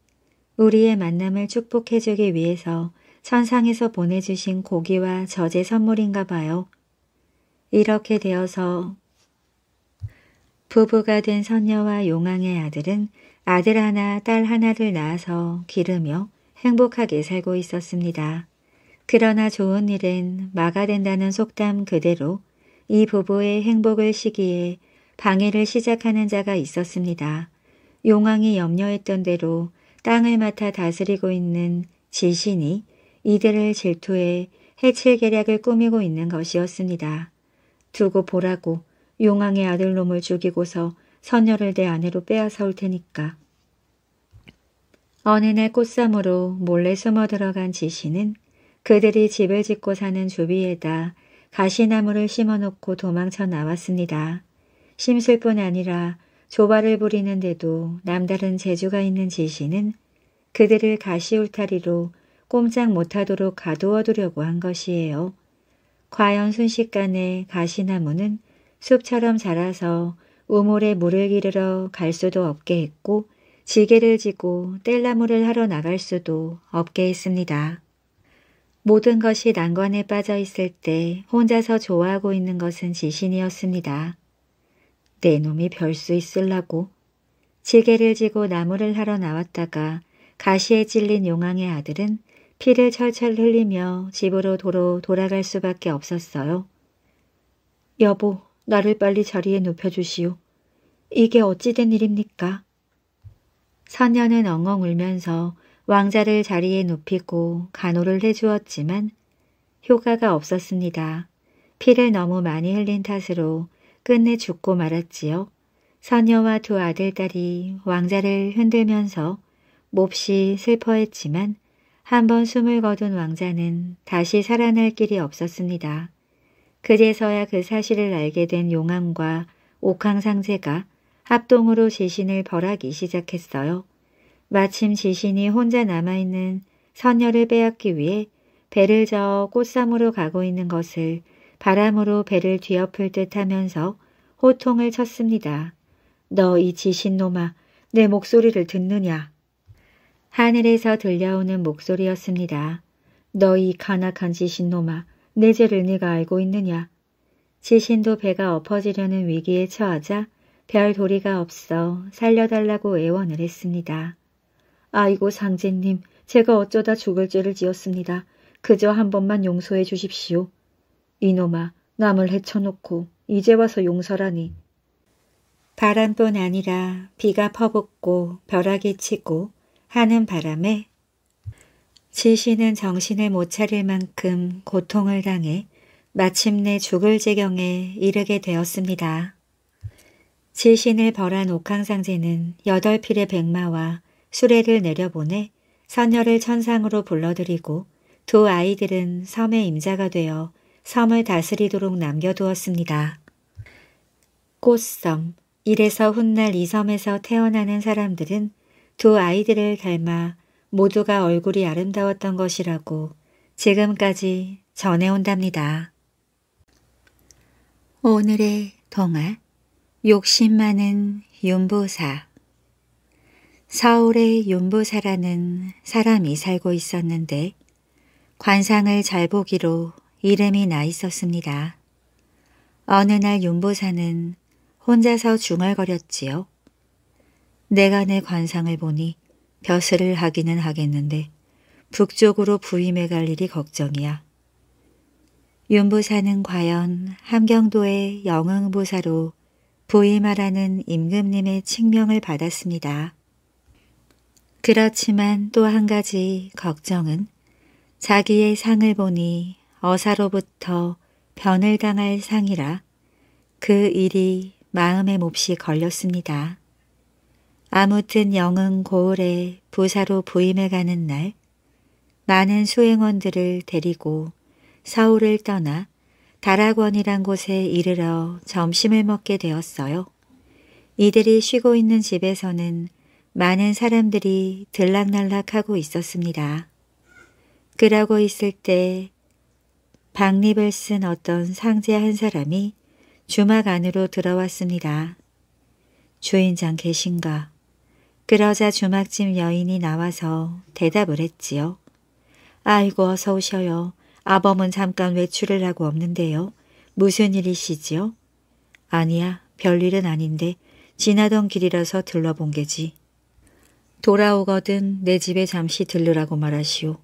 우리의 만남을 축복해주기 위해서 천상에서 보내주신 고기와 저제 선물인가 봐요. 이렇게 되어서 부부가 된 선녀와 용왕의 아들은 아들 하나 딸 하나를 낳아서 기르며 행복하게 살고 있었습니다. 그러나 좋은 일은 마가 된다는 속담 그대로 이 부부의 행복을 시기에 방해를 시작하는 자가 있었습니다. 용왕이 염려했던 대로 땅을 맡아 다스리고 있는 지신이 이들을 질투해 해칠 계략을 꾸미고 있는 것이었습니다. 두고 보라고 용왕의 아들놈을 죽이고서 선녀를 내 아내로 빼앗아 올 테니까. 어느 날 꽃삼으로 몰래 숨어 들어간 지신은 그들이 집을 짓고 사는 주비에다 가시나무를 심어놓고 도망쳐 나왔습니다. 심술 뿐 아니라 조바를 부리는데도 남다른 재주가 있는 지시는 그들을 가시울타리로 꼼짝 못하도록 가두어두려고 한 것이에요. 과연 순식간에 가시나무는 숲처럼 자라서 우물에 물을 기르러 갈 수도 없게 했고 지게를 지고 뗄나무를 하러 나갈 수도 없게 했습니다. 모든 것이 난관에 빠져 있을 때 혼자서 좋아하고 있는 것은 지신이었습니다. 내 놈이 별 수 있으려고 지게를 지고 나무를 하러 나왔다가 가시에 찔린 용왕의 아들은 피를 철철 흘리며 집으로 도로 돌아갈 수밖에 없었어요. 여보, 나를 빨리 자리에 눕혀주시오. 이게 어찌된 일입니까? 선녀는 엉엉 울면서 왕자를 자리에 눕히고 간호를 해주었지만 효과가 없었습니다. 피를 너무 많이 흘린 탓으로 끝내 죽고 말았지요. 선녀와 두 아들딸이 왕자를 흔들면서 몹시 슬퍼했지만 한 번 숨을 거둔 왕자는 다시 살아날 길이 없었습니다. 그제서야 그 사실을 알게 된 용왕과 옥황상제가 합동으로 지신을 벌하기 시작했어요. 마침 지신이 혼자 남아있는 선녀를 빼앗기 위해 배를 저어 꽃삼으로 가고 있는 것을 바람으로 배를 뒤엎을 듯 하면서 호통을 쳤습니다. 너 이 지신놈아 내 목소리를 듣느냐? 하늘에서 들려오는 목소리였습니다. 너이 간악한 지신놈아 내 죄를 네가 알고 있느냐? 지신도 배가 엎어지려는 위기에 처하자 별 도리가 없어 살려달라고 애원을 했습니다. 아이고 상제님, 제가 어쩌다 죽을 죄를 지었습니다. 그저 한 번만 용서해 주십시오. 이놈아, 남을 헤쳐놓고 이제 와서 용서라니. 바람뿐 아니라 비가 퍼붓고 벼락이 치고 하는 바람에 지신은 정신을 못 차릴 만큼 고통을 당해 마침내 죽을 지경에 이르게 되었습니다. 지신을 벌한 옥황상제는 여덟 필의 백마와 수레를 내려보내 선녀를 천상으로 불러들이고 두 아이들은 섬의 임자가 되어 섬을 다스리도록 남겨두었습니다. 꽃섬 이래서 훗날 이 섬에서 태어나는 사람들은 두 아이들을 닮아 모두가 얼굴이 아름다웠던 것이라고 지금까지 전해온답니다. 오늘의 동화 욕심 많은 윤보사 서울의 윤보사라는 사람이 살고 있었는데 관상을 잘 보기로 이름이 나 있었습니다. 어느 날윤보사는 혼자서 중얼거렸지요. 내가 내 관상을 보니 벼슬을 하기는 하겠는데 북쪽으로 부임해 갈 일이 걱정이야. 윤보사는 과연 함경도의 영흥보사로 부임하라는 임금님의 칙명을 받았습니다. 그렇지만 또 한 가지 걱정은 자기의 상을 보니 어사로부터 변을 당할 상이라 그 일이 마음의 몹시 걸렸습니다. 아무튼 영은 고을에 부사로 부임해 가는 날 많은 수행원들을 데리고 서울을 떠나 다락원이란 곳에 이르러 점심을 먹게 되었어요. 이들이 쉬고 있는 집에서는 많은 사람들이 들락날락하고 있었습니다. 그러고 있을 때 박립을 쓴 어떤 상제 한 사람이 주막 안으로 들어왔습니다. 주인장 계신가? 그러자 주막집 여인이 나와서 대답을 했지요. 아이고 어서 오셔요. 아범은 잠깐 외출을 하고 없는데요. 무슨 일이시지요? 아니야 별일은 아닌데 지나던 길이라서 들러본 게지. 돌아오거든 내 집에 잠시 들르라고 말하시오.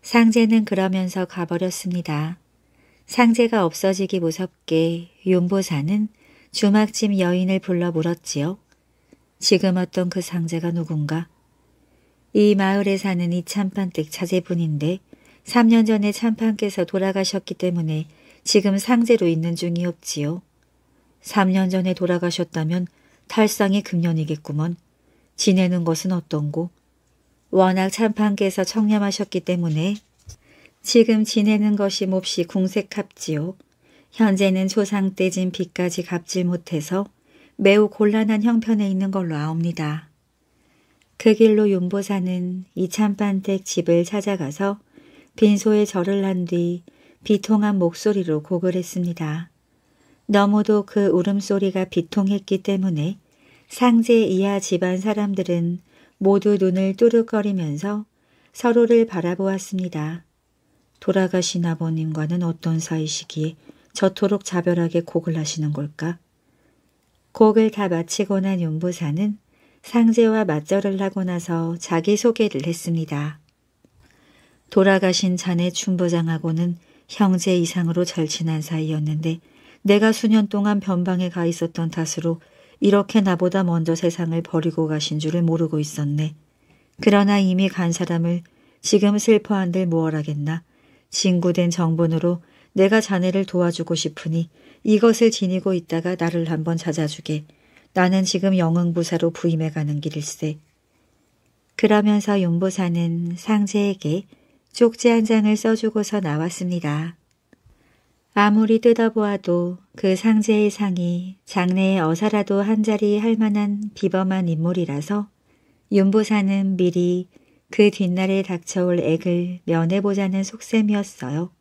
상제는 그러면서 가버렸습니다. 상제가 없어지기 무섭게 윤보사는 주막집 여인을 불러 물었지요. 지금 어떤 그 상제가 누군가? 이 마을에 사는 이 참판댁 자제분인데 3년 전에 참판께서 돌아가셨기 때문에 지금 상제로 있는 중이없지요 3년 전에 돌아가셨다면 탈상이 금년이겠구먼. 지내는 것은 어떤고? 워낙 참판께서 청렴하셨기 때문에 지금 지내는 것이 몹시 궁색합지요. 현재는 조상 떼진 빚까지 갚질 못해서 매우 곤란한 형편에 있는 걸로 아옵니다. 그 길로 윤보사는 이참반댁 집을 찾아가서 빈소에 절을 한 뒤 비통한 목소리로 고글 했습니다. 너무도 그 울음소리가 비통했기 때문에 상제 이하 집안 사람들은 모두 눈을 뚜룩거리면서 서로를 바라보았습니다. 돌아가신 아버님과는 어떤 사이시기에 저토록 자별하게 곡을 하시는 걸까? 곡을 다 마치고 난 윤부사는 상제와 맞절을 하고 나서 자기소개를 했습니다. 돌아가신 자네 춘부장하고는 형제 이상으로 절친한 사이였는데 내가 수년 동안 변방에 가 있었던 탓으로 이렇게 나보다 먼저 세상을 버리고 가신 줄을 모르고 있었네. 그러나 이미 간 사람을 지금 슬퍼한들 무얼하겠나. 진구된 정분으로 내가 자네를 도와주고 싶으니 이것을 지니고 있다가 나를 한번 찾아주게. 나는 지금 영흥부사로 부임해 가는 길일세. 그러면서 윤보사는 상제에게 쪽지 한 장을 써주고서 나왔습니다. 아무리 뜯어보아도 그 상제의 상이 장래에 어사라도 한자리 할 만한 비범한 인물이라서 윤보사는 미리 그 뒷날에 닥쳐올 액을 면해보자는 속셈이었어요.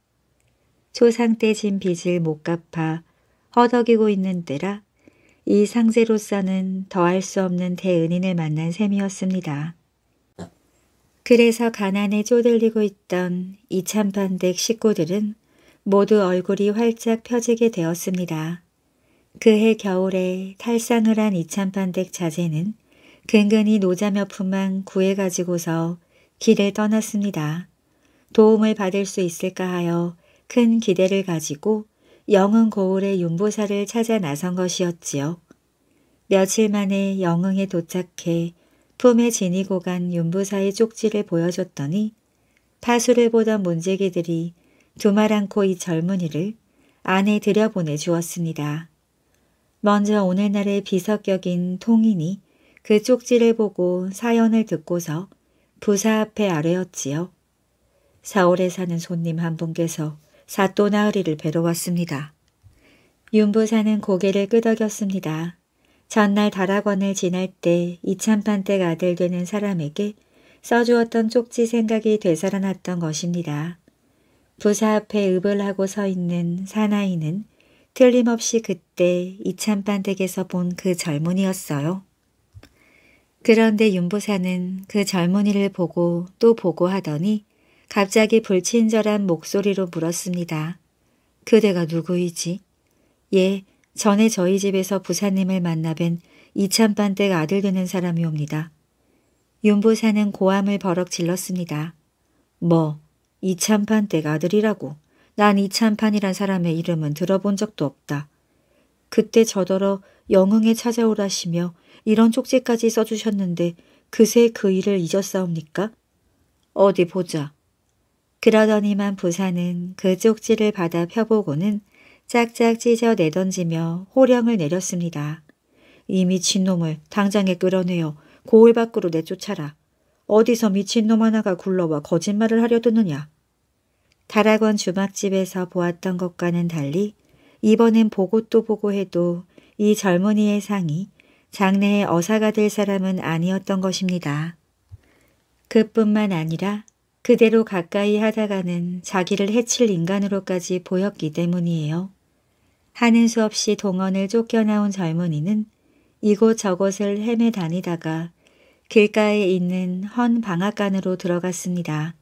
초상 때 진 빚을 못 갚아 허덕이고 있는 때라 이 상제로서는 더할 수 없는 대은인을 만난 셈이었습니다. 그래서 가난에 쪼들리고 있던 이참반댁 식구들은 모두 얼굴이 활짝 펴지게 되었습니다. 그해 겨울에 탈상을 한 이찬판댁 자재는 근근히 노자 몇 푼만 구해가지고서 길을 떠났습니다. 도움을 받을 수 있을까 하여 큰 기대를 가지고 영흥 고을의 윤보사를 찾아 나선 것이었지요. 며칠 만에 영흥에 도착해 품에 지니고 간 윤부사의 쪽지를 보여줬더니 파수를 보던 문제기들이 두말 않고 이 젊은이를 안에 들여보내 주었습니다. 먼저 오늘날의 비석격인 통인이 그 쪽지를 보고 사연을 듣고서 부사 앞에 아뢰었지요. 사울에 사는 손님 한 분께서 사또 나으리를 뵈러 왔습니다. 윤부사는 고개를 끄덕였습니다. 전날 다락원을 지날 때 이참판댁 아들 되는 사람에게 써주었던 쪽지 생각이 되살아났던 것입니다. 부사 앞에 읍을 하고 서 있는 사나이는 틀림없이 그때 이찬반댁에서 본 그 젊은이였어요. 그런데 윤보사는 그 젊은이를 보고 또 보고 하더니 갑자기 불친절한 목소리로 물었습니다. 그대가 누구이지? 예, 전에 저희 집에서 부사님을 만나 뵌 이찬반댁 아들 되는 사람이옵니다. 윤보사는 고함을 버럭 질렀습니다. 뭐, 이찬판 댁 아들이라고. 난 이찬판이란 사람의 이름은 들어본 적도 없다. 그때 저더러 영흥에 찾아오라시며 이런 쪽지까지 써주셨는데 그새 그 일을 잊었사옵니까? 어디 보자. 그러더니만 부사는 그 쪽지를 받아 펴보고는 짝짝 찢어 내던지며 호령을 내렸습니다. 이 미친놈을 당장에 끌어내어 고을 밖으로 내쫓아라. 어디서 미친놈 하나가 굴러와 거짓말을 하려드느냐. 다락원 주막집에서 보았던 것과는 달리 이번엔 보고 또 보고 해도 이 젊은이의 상이 장래에 어사가 될 사람은 아니었던 것입니다. 그뿐만 아니라 그대로 가까이 하다가는 자기를 해칠 인간으로까지 보였기 때문이에요. 하는 수 없이 동원을 쫓겨나온 젊은이는 이곳저곳을 헤매 다니다가 길가에 있는 헌 방앗간으로 들어갔습니다.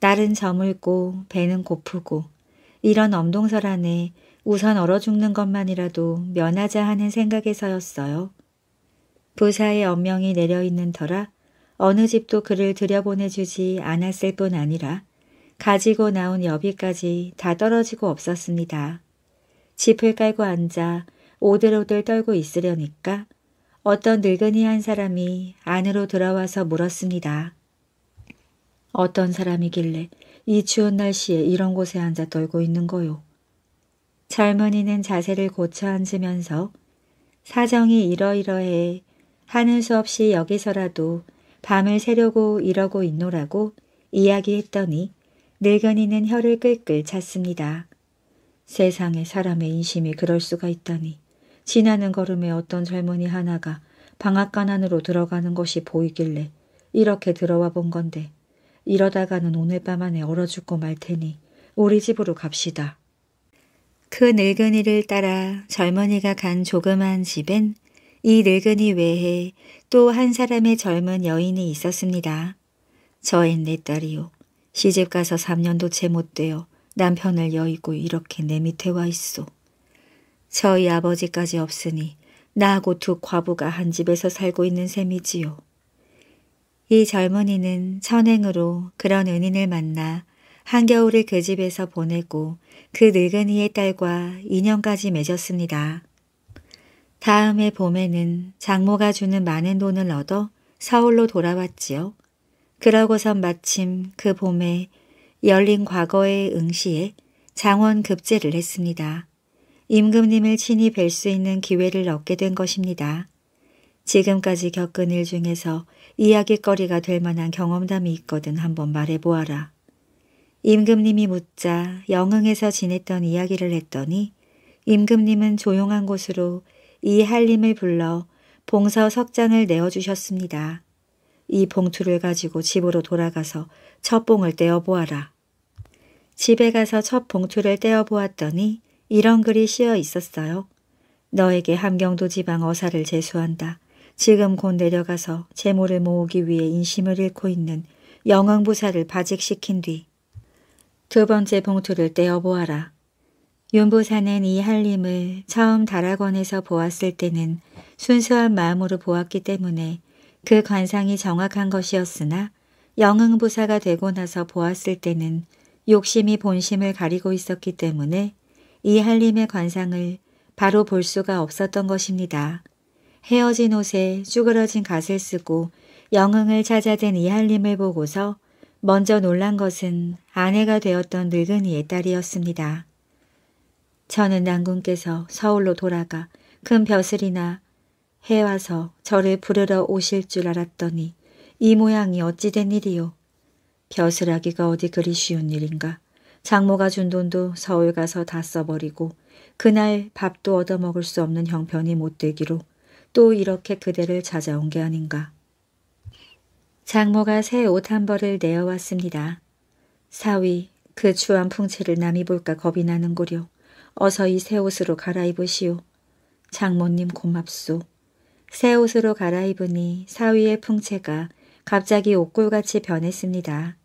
날은 저물고 배는 고프고 이런 엄동설 안에 우선 얼어 죽는 것만이라도 면하자 하는 생각에서였어요. 부사의 엄명이 내려있는 터라 어느 집도 그를 들여보내주지 않았을 뿐 아니라 가지고 나온 여비까지 다 떨어지고 없었습니다. 집을 깔고 앉아 오들오들 떨고 있으려니까 어떤 늙은이 한 사람이 안으로 들어와서 물었습니다. 어떤 사람이길래 이 추운 날씨에 이런 곳에 앉아 떨고 있는 거요. 젊은이는 자세를 고쳐 앉으면서 사정이 이러이러해 하는 수 없이 여기서라도 밤을 새려고 이러고 있노라고 이야기했더니 늙은이는 혀를 끌끌 찼습니다. 세상에 사람의 인심이 그럴 수가 있다니. 지나는 걸음에 어떤 젊은이 하나가 방앗간 안으로 들어가는 것이 보이길래 이렇게 들어와 본 건데 이러다가는 오늘 밤 안에 얼어 죽고 말 테니 우리 집으로 갑시다. 그 늙은이를 따라 젊은이가 간 조그만 집엔 이 늙은이 외에 또 한 사람의 젊은 여인이 있었습니다. 저인 내 딸이요. 시집 가서 3년도 채 못 되어 남편을 여의고 이렇게 내 밑에 와 있소. 저희 아버지까지 없으니 나하고 두 과부가 한 집에서 살고 있는 셈이지요. 이 젊은이는 선행으로 그런 은인을 만나 한겨울을 그 집에서 보내고 그 늙은이의 딸과 인연까지 맺었습니다. 다음해 봄에는 장모가 주는 많은 돈을 얻어 서울로 돌아왔지요. 그러고선 마침 그 봄에 열린 과거의 응시에 장원 급제를 했습니다. 임금님을 친히 뵐 수 있는 기회를 얻게 된 것입니다. 지금까지 겪은 일 중에서 이야기거리가 될 만한 경험담이 있거든 한번 말해보아라. 임금님이 묻자 영흥에서 지냈던 이야기를 했더니 임금님은 조용한 곳으로 이 한림을 불러 봉서 석장을 내어주셨습니다. 이 봉투를 가지고 집으로 돌아가서 첫 봉을 떼어보아라. 집에 가서 첫 봉투를 떼어보았더니 이런 글이 씌어 있었어요. 너에게 함경도 지방 어사를 제수한다. 지금 곧 내려가서 재물을 모으기 위해 인심을 잃고 있는 영흥부사를 바직시킨 뒤 두 번째 봉투를 떼어보아라. 윤부사는 이 한림을 처음 다락원에서 보았을 때는 순수한 마음으로 보았기 때문에 그 관상이 정확한 것이었으나 영흥부사가 되고 나서 보았을 때는 욕심이 본심을 가리고 있었기 때문에 이 할림의 관상을 바로 볼 수가 없었던 것입니다. 헤어진 옷에 쭈그러진 갓을 쓰고 영흥을 찾아댄 이할림을 보고서 먼저 놀란 것은 아내가 되었던 늙은이의 딸이었습니다. 저는 난군께서 서울로 돌아가 큰 벼슬이나 해와서 저를 부르러 오실 줄 알았더니 이 모양이 어찌 된 일이요. 벼슬하기가 어디 그리 쉬운 일인가. 장모가 준 돈도 서울 가서 다 써버리고 그날 밥도 얻어먹을 수 없는 형편이 못되기로 또 이렇게 그대를 찾아온 게 아닌가. 장모가 새 옷 한 벌을 내어왔습니다. 사위, 그 추한 풍채를 남이 볼까 겁이 나는구려 어서 이 새 옷으로 갈아입으시오. 장모님 고맙소. 새 옷으로 갈아입으니 사위의 풍채가 갑자기 옷골같이 변했습니다.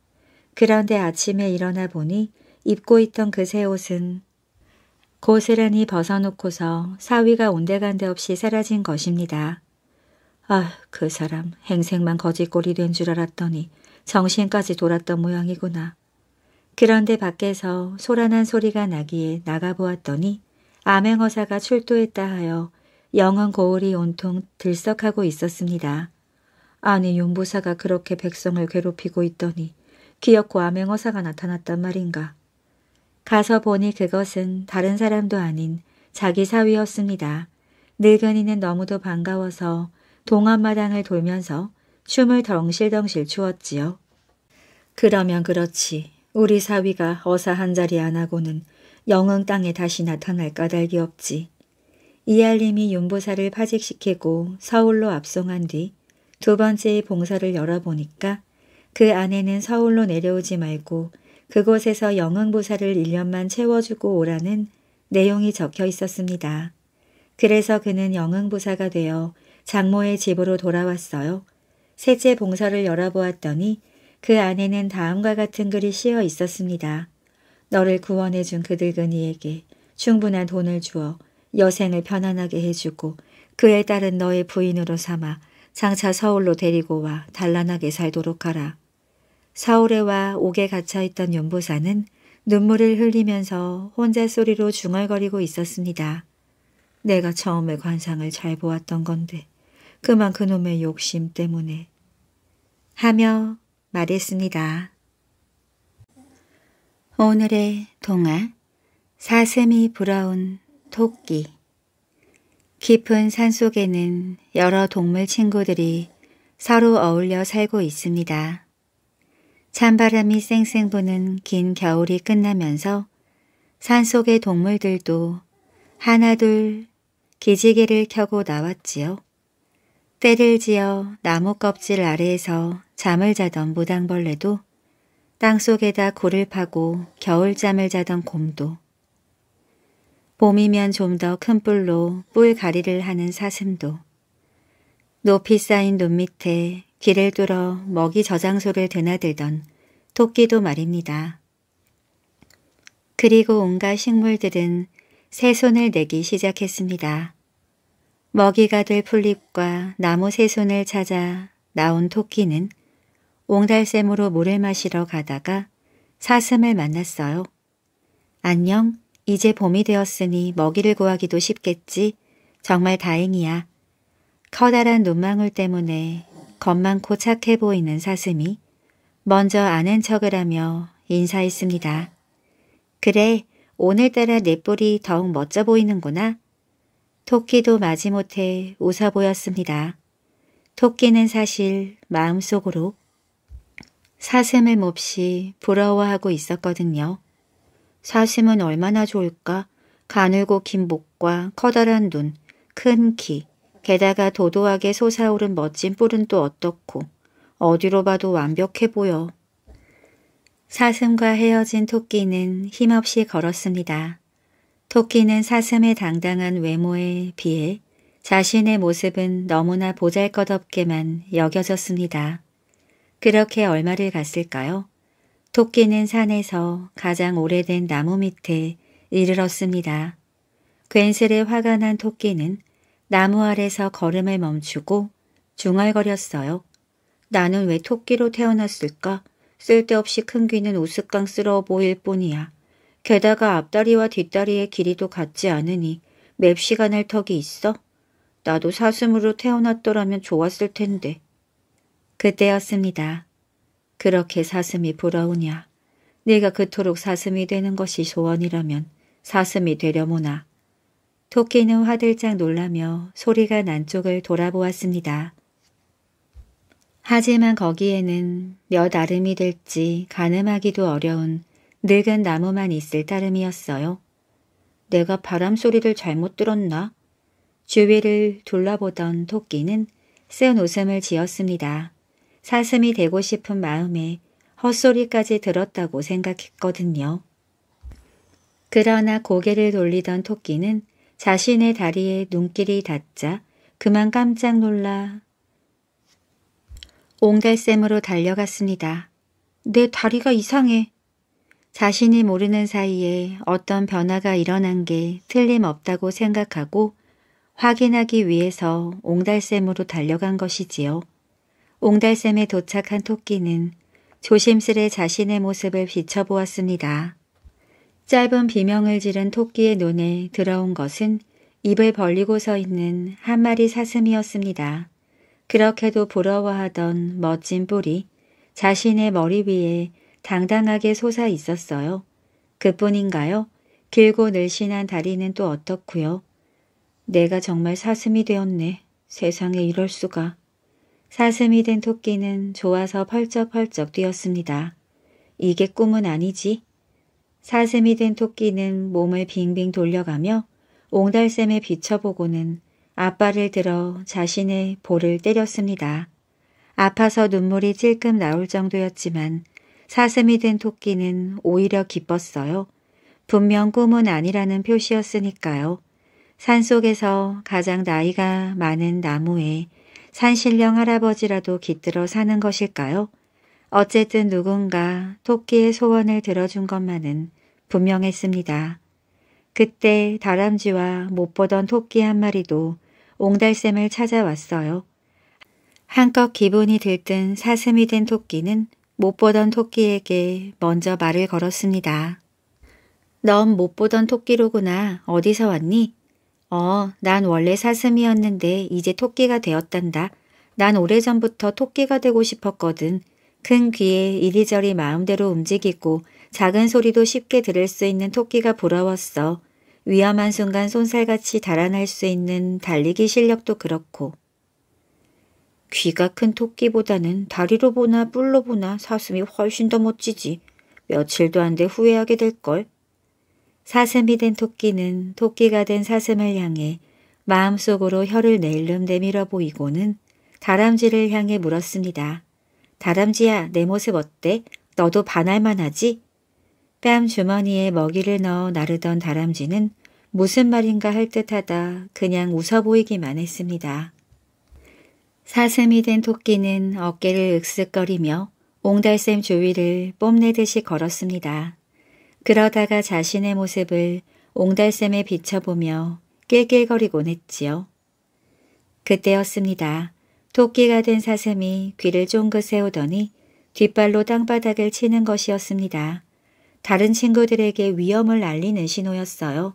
그런데 아침에 일어나 보니 입고 있던 그 새 옷은 고스란히 벗어놓고서 사위가 온데간데 없이 사라진 것입니다. 아, 그 사람 행색만 거지꼴이 된 줄 알았더니 정신까지 돌았던 모양이구나. 그런데 밖에서 소란한 소리가 나기에 나가보았더니 암행어사가 출두했다 하여 영은 고을이 온통 들썩하고 있었습니다. 아니 윤부사가 그렇게 백성을 괴롭히고 있더니 귀엽고 암행어사가 나타났단 말인가. 가서 보니 그것은 다른 사람도 아닌 자기 사위였습니다. 늙은이는 너무도 반가워서 동안마당을 돌면서 춤을 덩실덩실 추었지요. 그러면 그렇지. 우리 사위가 어사 한 자리 안 하고는 영흥 땅에 다시 나타날 까닭이 없지. 이알림이 윤보사를 파직시키고 서울로 압송한 뒤 두 번째의 봉사를 열어보니까 그안에는 서울로 내려오지 말고 그곳에서 영흥보살을 1년만 채워주고 오라는 내용이 적혀 있었습니다. 그래서 그는 영흥보사가 되어 장모의 집으로 돌아왔어요. 셋째 봉사를 열어보았더니 그 안에는 다음과 같은 글이 씌어 있었습니다. 너를 구원해준 그 늙은이에게 충분한 돈을 주어 여생을 편안하게 해주고 그에 따른 너의 부인으로 삼아 장차 서울로 데리고 와 단란하게 살도록 하라. 사울에와 옥에 갇혀있던 연보사는 눈물을 흘리면서 혼자 소리로 중얼거리고 있었습니다. 내가 처음에 관상을 잘 보았던 건데 그만 그놈의 욕심 때문에 하며 말했습니다. 오늘의 동화 사슴이 불어운 토끼 깊은 산속에는 여러 동물 친구들이 서로 어울려 살고 있습니다. 찬바람이 쌩쌩 부는 긴 겨울이 끝나면서 산속의 동물들도 하나둘 기지개를 켜고 나왔지요. 때를 지어 나무 껍질 아래에서 잠을 자던 무당벌레도 땅속에다 굴을 파고 겨울잠을 자던 곰도 봄이면 좀 더 큰 뿔로 뿔 가리를 하는 사슴도 높이 쌓인 눈 밑에 길을 뚫어 먹이 저장소를 드나들던 토끼도 말입니다. 그리고 온갖 식물들은 새 손을 내기 시작했습니다. 먹이가 될 풀잎과 나무 새 손을 찾아 나온 토끼는 옹달샘으로 물을 마시러 가다가 사슴을 만났어요. 안녕, 이제 봄이 되었으니 먹이를 구하기도 쉽겠지. 정말 다행이야. 커다란 눈망울 때문에 겉만고 착해 보이는 사슴이 먼저 아는 척을 하며 인사했습니다. 그래, 오늘따라 내 뿔이 더욱 멋져 보이는구나. 토끼도 마지못해 웃어 보였습니다. 토끼는 사실 마음속으로 사슴을 몹시 부러워하고 있었거든요. 사슴은 얼마나 좋을까? 가늘고 긴 목과 커다란 눈, 큰 키, 게다가 도도하게 솟아오른 멋진 뿔은 또 어떻고 어디로 봐도 완벽해 보여. 사슴과 헤어진 토끼는 힘없이 걸었습니다. 토끼는 사슴의 당당한 외모에 비해 자신의 모습은 너무나 보잘것없게만 여겨졌습니다. 그렇게 얼마를 갔을까요? 토끼는 산에서 가장 오래된 나무 밑에 이르렀습니다. 괜스레 화가 난 토끼는 나무 아래서 걸음을 멈추고 중얼거렸어요. 나는 왜 토끼로 태어났을까? 쓸데없이 큰 귀는 우스꽝스러워 보일 뿐이야. 게다가 앞다리와 뒷다리의 길이도 같지 않으니 맵시가 날 턱이 있어? 나도 사슴으로 태어났더라면 좋았을 텐데. 그때였습니다. 그렇게 사슴이 부러우냐. 네가 그토록 사슴이 되는 것이 소원이라면 사슴이 되려무나. 토끼는 화들짝 놀라며 소리가 난 쪽을 돌아보았습니다. 하지만 거기에는 몇 아름이 될지 가늠하기도 어려운 늙은 나무만 있을 따름이었어요. 내가 바람 소리를 잘못 들었나? 주위를 둘러보던 토끼는 쓴 웃음을 지었습니다. 사슴이 되고 싶은 마음에 헛소리까지 들었다고 생각했거든요. 그러나 고개를 돌리던 토끼는 자신의 다리에 눈길이 닿자 그만 깜짝 놀라 옹달샘으로 달려갔습니다. 내 다리가 이상해. 자신이 모르는 사이에 어떤 변화가 일어난 게 틀림없다고 생각하고 확인하기 위해서 옹달샘으로 달려간 것이지요. 옹달샘에 도착한 토끼는 조심스레 자신의 모습을 비춰보았습니다. 짧은 비명을 지른 토끼의 눈에 들어온 것은 입을 벌리고 서 있는 한 마리 사슴이었습니다. 그렇게도 부러워하던 멋진 뿔이 자신의 머리 위에 당당하게 솟아 있었어요. 그뿐인가요? 길고 늘씬한 다리는 또어떻구요 내가 정말 사슴이 되었네. 세상에 이럴 수가. 사슴이 된 토끼는 좋아서 펄쩍펄쩍 뛰었습니다. 이게 꿈은 아니지. 사슴이 된 토끼는 몸을 빙빙 돌려가며 옹달샘에 비춰보고는 아빠를 들어 자신의 볼을 때렸습니다. 아파서 눈물이 찔끔 나올 정도였지만 사슴이 된 토끼는 오히려 기뻤어요. 분명 꿈은 아니라는 표시였으니까요. 산속에서 가장 나이가 많은 나무에 산신령 할아버지라도 깃들어 사는 것일까요? 어쨌든 누군가 토끼의 소원을 들어준 것만은 분명했습니다. 그때 다람쥐와 못 보던 토끼 한 마리도 옹달샘을 찾아왔어요. 한껏 기분이 들뜬 사슴이 된 토끼는 못 보던 토끼에게 먼저 말을 걸었습니다. 넌 못 보던 토끼로구나. 어디서 왔니? 어, 난 원래 사슴이었는데 이제 토끼가 되었단다. 난 오래전부터 토끼가 되고 싶었거든. 큰 귀에 이리저리 마음대로 움직이고 작은 소리도 쉽게 들을 수 있는 토끼가 부러웠어. 위험한 순간 손살같이 달아날 수 있는 달리기 실력도 그렇고. 귀가 큰 토끼보다는 다리로 보나 뿔로 보나 사슴이 훨씬 더 멋지지. 며칠도 안 돼 후회하게 될걸. 사슴이 된 토끼는 토끼가 된 사슴을 향해 마음속으로 혀를 내일름 내밀어 보이고는 다람쥐를 향해 물었습니다. 다람쥐야 내 모습 어때? 너도 반할만 하지? 뺨 주머니에 먹이를 넣어 나르던 다람쥐는 무슨 말인가 할 듯하다 그냥 웃어 보이기만 했습니다. 사슴이 된 토끼는 어깨를 으쓱거리며 옹달샘 주위를 뽐내듯이 걸었습니다. 그러다가 자신의 모습을 옹달샘에 비춰보며 낄낄거리곤 했지요. 그때였습니다. 토끼가 된 사슴이 귀를 쫑긋 세우더니 뒷발로 땅바닥을 치는 것이었습니다. 다른 친구들에게 위험을 알리는 신호였어요.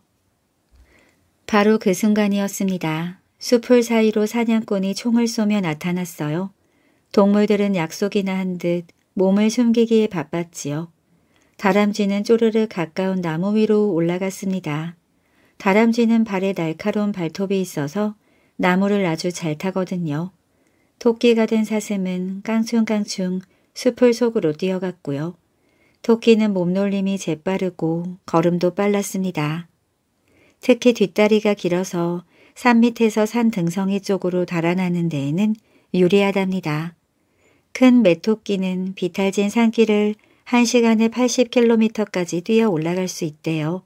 바로 그 순간이었습니다. 숲을 사이로 사냥꾼이 총을 쏘며 나타났어요. 동물들은 약속이나 한 듯 몸을 숨기기에 바빴지요. 다람쥐는 쪼르르 가까운 나무 위로 올라갔습니다. 다람쥐는 발에 날카로운 발톱이 있어서 나무를 아주 잘 타거든요. 토끼가 된 사슴은 깡충깡충 숲을 속으로 뛰어갔고요. 토끼는 몸놀림이 재빠르고 걸음도 빨랐습니다. 특히 뒷다리가 길어서 산 밑에서 산 등성이 쪽으로 달아나는 데에는 유리하답니다. 큰 메토끼는 비탈진 산길을 1시간에 80km까지 뛰어 올라갈 수 있대요.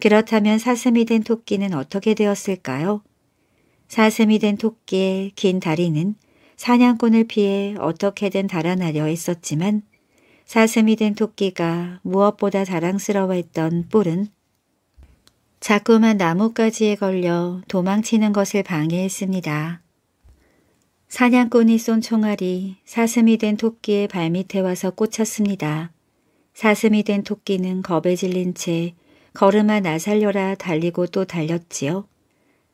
그렇다면 사슴이 된 토끼는 어떻게 되었을까요? 사슴이 된 토끼의 긴 다리는 사냥꾼을 피해 어떻게든 달아나려 했었지만 사슴이 된 토끼가 무엇보다 자랑스러워했던 뿔은 자꾸만 나뭇가지에 걸려 도망치는 것을 방해했습니다. 사냥꾼이 쏜 총알이 사슴이 된 토끼의 발밑에 와서 꽂혔습니다. 사슴이 된 토끼는 겁에 질린 채 걸음아 나살려라 달리고 또 달렸지요.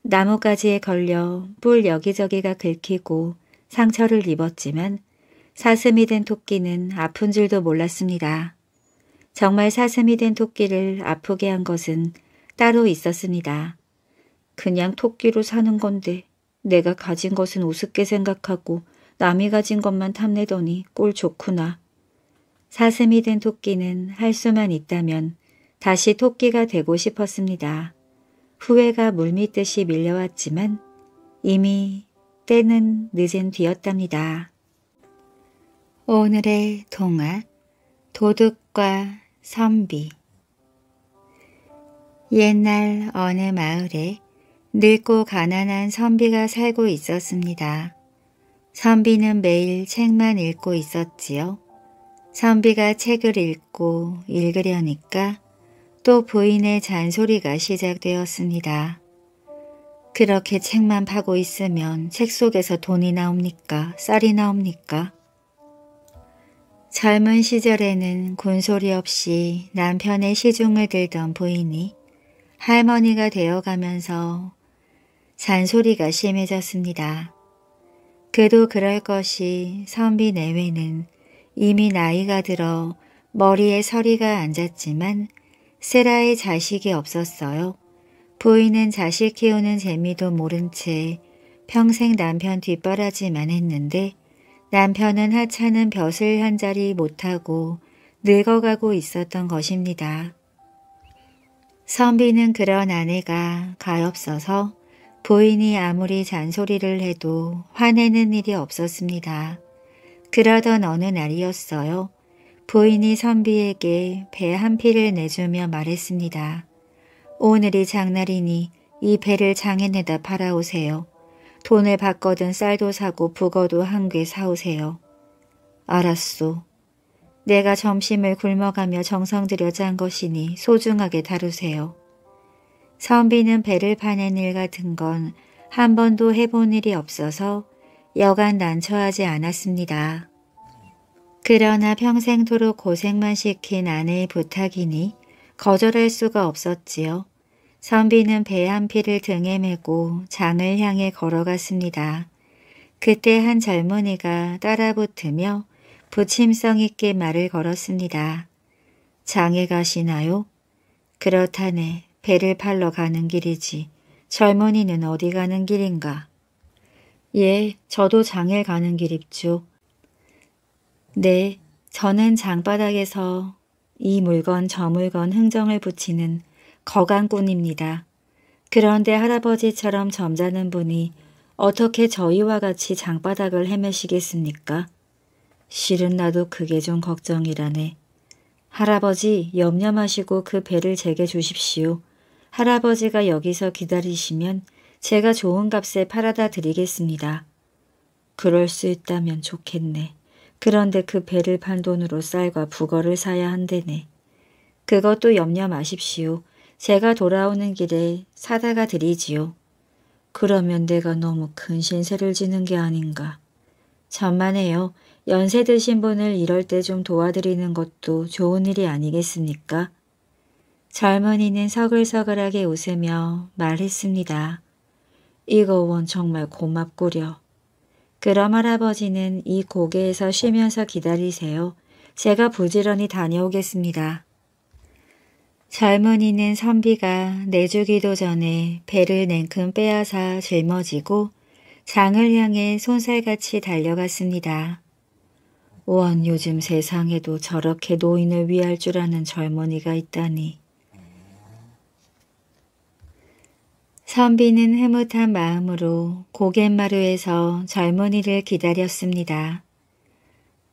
나뭇가지에 걸려 뿔 여기저기가 긁히고 상처를 입었지만 사슴이 된 토끼는 아픈 줄도 몰랐습니다. 정말 사슴이 된 토끼를 아프게 한 것은 따로 있었습니다. 그냥 토끼로 사는 건데 내가 가진 것은 우습게 생각하고 남이 가진 것만 탐내더니 꼴 좋구나. 사슴이 된 토끼는 할 수만 있다면 다시 토끼가 되고 싶었습니다. 후회가 물밀듯이 밀려왔지만 이미 때는 늦은 뒤였답니다. 오늘의 동화 도둑과 선비 옛날 어느 마을에 늙고 가난한 선비가 살고 있었습니다. 선비는 매일 책만 읽고 있었지요. 선비가 책을 읽고 읽으려니까 또 부인의 잔소리가 시작되었습니다. 그렇게 책만 파고 있으면 책 속에서 돈이 나옵니까? 쌀이 나옵니까? 젊은 시절에는 군소리 없이 남편의 시중을 들던 부인이 할머니가 되어가면서 잔소리가 심해졌습니다. 그도 그럴 것이 선비 내외는 이미 나이가 들어 머리에 서리가 앉았지만 세라의 자식이 없었어요. 부인은 자식 키우는 재미도 모른 채 평생 남편 뒷바라지만 했는데 남편은 하찮은 벼슬 한 자리 못하고 늙어가고 있었던 것입니다. 선비는 그런 아내가 가엾어서 부인이 아무리 잔소리를 해도 화내는 일이 없었습니다. 그러던 어느 날이었어요. 부인이 선비에게 배 한 피를 내주며 말했습니다. 오늘이 장날이니 이 배를 장에내다 팔아오세요. 돈을 받거든 쌀도 사고 북어도 한 개 사오세요. 알았소. 내가 점심을 굶어가며 정성 들여 짠 것이니 소중하게 다루세요. 선비는 배를 파는일 같은 건 한 번도 해본 일이 없어서 여간 난처하지 않았습니다. 그러나 평생토록 고생만 시킨 아내의 부탁이니 거절할 수가 없었지요. 선비는 배 한 피를 등에 메고 장을 향해 걸어갔습니다. 그때 한 젊은이가 따라붙으며 부침성 있게 말을 걸었습니다. 장에 가시나요? 그렇다네. 배를 팔러 가는 길이지. 젊은이는 어디 가는 길인가? 예, 저도 장에 가는 길입죠. 네, 저는 장바닥에서 이 물건 저 물건 흥정을 붙이는 거강꾼입니다. 그런데 할아버지처럼 점잖은 분이 어떻게 저희와 같이 장바닥을 헤매시겠습니까? 실은 나도 그게 좀 걱정이라네. 할아버지 염려 마시고 그 배를 제게 주십시오. 할아버지가 여기서 기다리시면 제가 좋은 값에 팔아다 드리겠습니다. 그럴 수 있다면 좋겠네. 그런데 그 배를 판 돈으로 쌀과 북어를 사야 한대네. 그것도 염려 마십시오. 제가 돌아오는 길에 사다가 드리지요. 그러면 내가 너무 큰 신세를 지는 게 아닌가. 전만 해요. 연세 드신 분을 이럴 때 좀 도와드리는 것도 좋은 일이 아니겠습니까? 젊은이는 서글서글하게 웃으며 말했습니다. 이거 원 정말 고맙구려. 그럼 할아버지는 이 고개에서 쉬면서 기다리세요. 제가 부지런히 다녀오겠습니다. 젊은이는 선비가 내주기도 전에 배를 냉큼 빼앗아 짊어지고 장을 향해 손살같이 달려갔습니다. 원 요즘 세상에도 저렇게 노인을 위할 줄 아는 젊은이가 있다니. 선비는 흐뭇한 마음으로 고갯마루에서 젊은이를 기다렸습니다.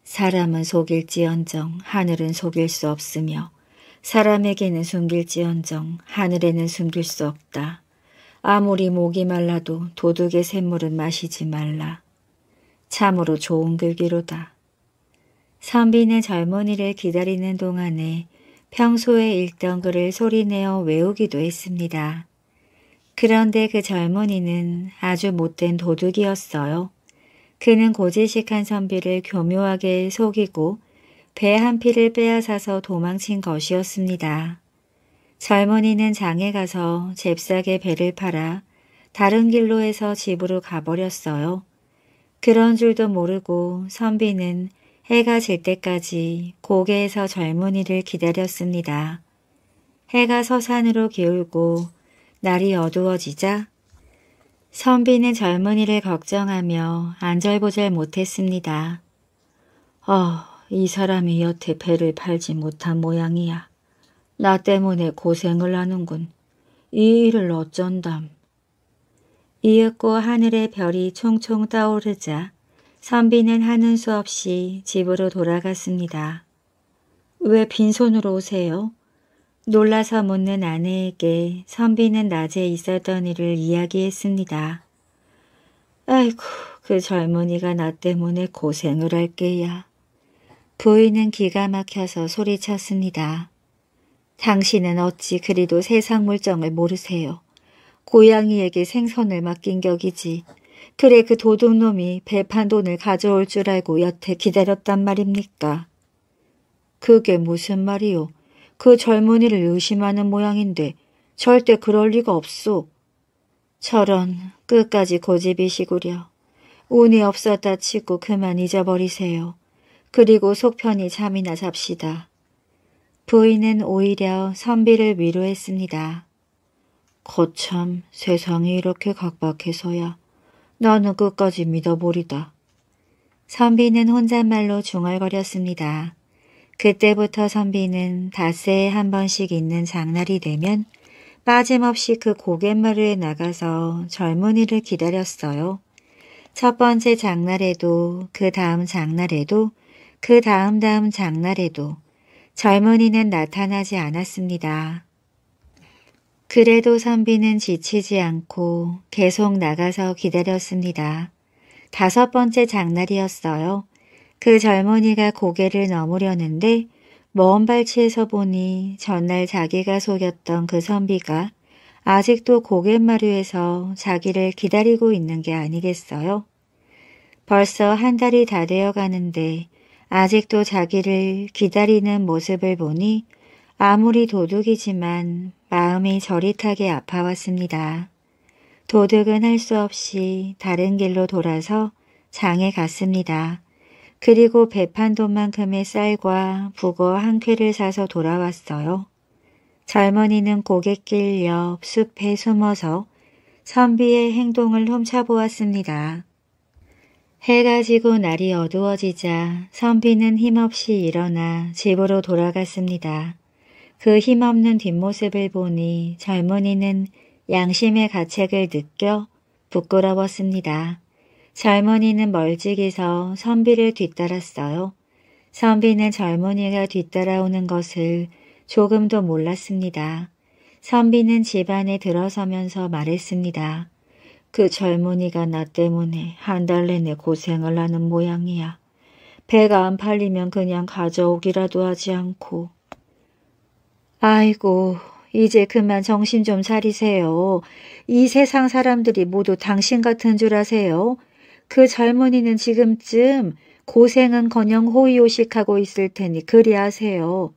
사람은 속일지언정 하늘은 속일 수 없으며 사람에게는 숨길지언정 하늘에는 숨길 수 없다. 아무리 목이 말라도 도둑의 샘물은 마시지 말라. 참으로 좋은 글귀로다. 선비는 젊은이를 기다리는 동안에 평소에 읽던 글을 소리내어 외우기도 했습니다. 그런데 그 젊은이는 아주 못된 도둑이었어요. 그는 고지식한 선비를 교묘하게 속이고 배한 피를 빼앗아서 도망친 것이었습니다. 젊은이는 장에 가서 잽싸게 배를 팔아 다른 길로 해서 집으로 가버렸어요. 그런 줄도 모르고 선비는 해가 질 때까지 고개에서 젊은이를 기다렸습니다. 해가 서산으로 기울고 날이 어두워지자 선비는 젊은이를 걱정하며 안절부절 못했습니다. 어, 이 사람이 여태 배를 팔지 못한 모양이야. 나 때문에 고생을 하는군. 이 일을 어쩐담. 이윽고 하늘의 별이 총총 떠오르자 선비는 하는 수 없이 집으로 돌아갔습니다. 왜 빈손으로 오세요? 놀라서 묻는 아내에게 선비는 낮에 있었던 일을 이야기했습니다. 아이고, 그 젊은이가 나 때문에 고생을 할게야. 부인은 기가 막혀서 소리쳤습니다. 당신은 어찌 그리도 세상 물정을 모르세요. 고양이에게 생선을 맡긴 격이지. 그래 그 도둑놈이 배판 돈을 가져올 줄 알고 여태 기다렸단 말입니까? 그게 무슨 말이요? 그 젊은이를 의심하는 모양인데 절대 그럴 리가 없소. 저런 끝까지 고집이시구려. 운이 없었다 치고 그만 잊어버리세요. 그리고 속편히 잠이나 잡시다. 부인은 오히려 선비를 위로했습니다. 거참 세상이 이렇게 각박해서야 나는 끝까지 믿어보리다. 선비는 혼잣말로 중얼거렸습니다. 그때부터 선비는 닷새에 한 번씩 있는 장날이 되면 빠짐없이 그 고갯마루에 나가서 젊은이를 기다렸어요. 첫 번째 장날에도 그 다음 장날에도 그 다음 다음 장날에도 젊은이는 나타나지 않았습니다. 그래도 선비는 지치지 않고 계속 나가서 기다렸습니다. 다섯 번째 장날이었어요. 그 젊은이가 고개를 넘으려는데 먼 발치에서 보니 전날 자기가 속였던 그 선비가 아직도 고갯마루에서 자기를 기다리고 있는 게 아니겠어요? 벌써 한 달이 다 되어 가는데 아직도 자기를 기다리는 모습을 보니 아무리 도둑이지만 마음이 저릿하게 아파왔습니다. 도둑은 할 수 없이 다른 길로 돌아서 장에 갔습니다. 그리고 배판 돈만큼의 쌀과 북어 한쾌를 사서 돌아왔어요. 젊은이는 고갯길 옆 숲에 숨어서 선비의 행동을 훔쳐보았습니다. 해가 지고 날이 어두워지자 선비는 힘없이 일어나 집으로 돌아갔습니다. 그 힘없는 뒷모습을 보니 젊은이는 양심의 가책을 느껴 부끄러웠습니다. 젊은이는 멀찍이서 선비를 뒤따랐어요. 선비는 젊은이가 뒤따라오는 것을 조금도 몰랐습니다. 선비는 집 안에 들어서면서 말했습니다. 그 젊은이가 나 때문에 한 달 내내 고생을 하는 모양이야. 배가 안 팔리면 그냥 가져오기라도 하지 않고. 아이고, 이제 그만 정신 좀 차리세요. 이 세상 사람들이 모두 당신 같은 줄 아세요? 그 젊은이는 지금쯤 고생은커녕 호의호식하고 있을 테니 그리 하세요.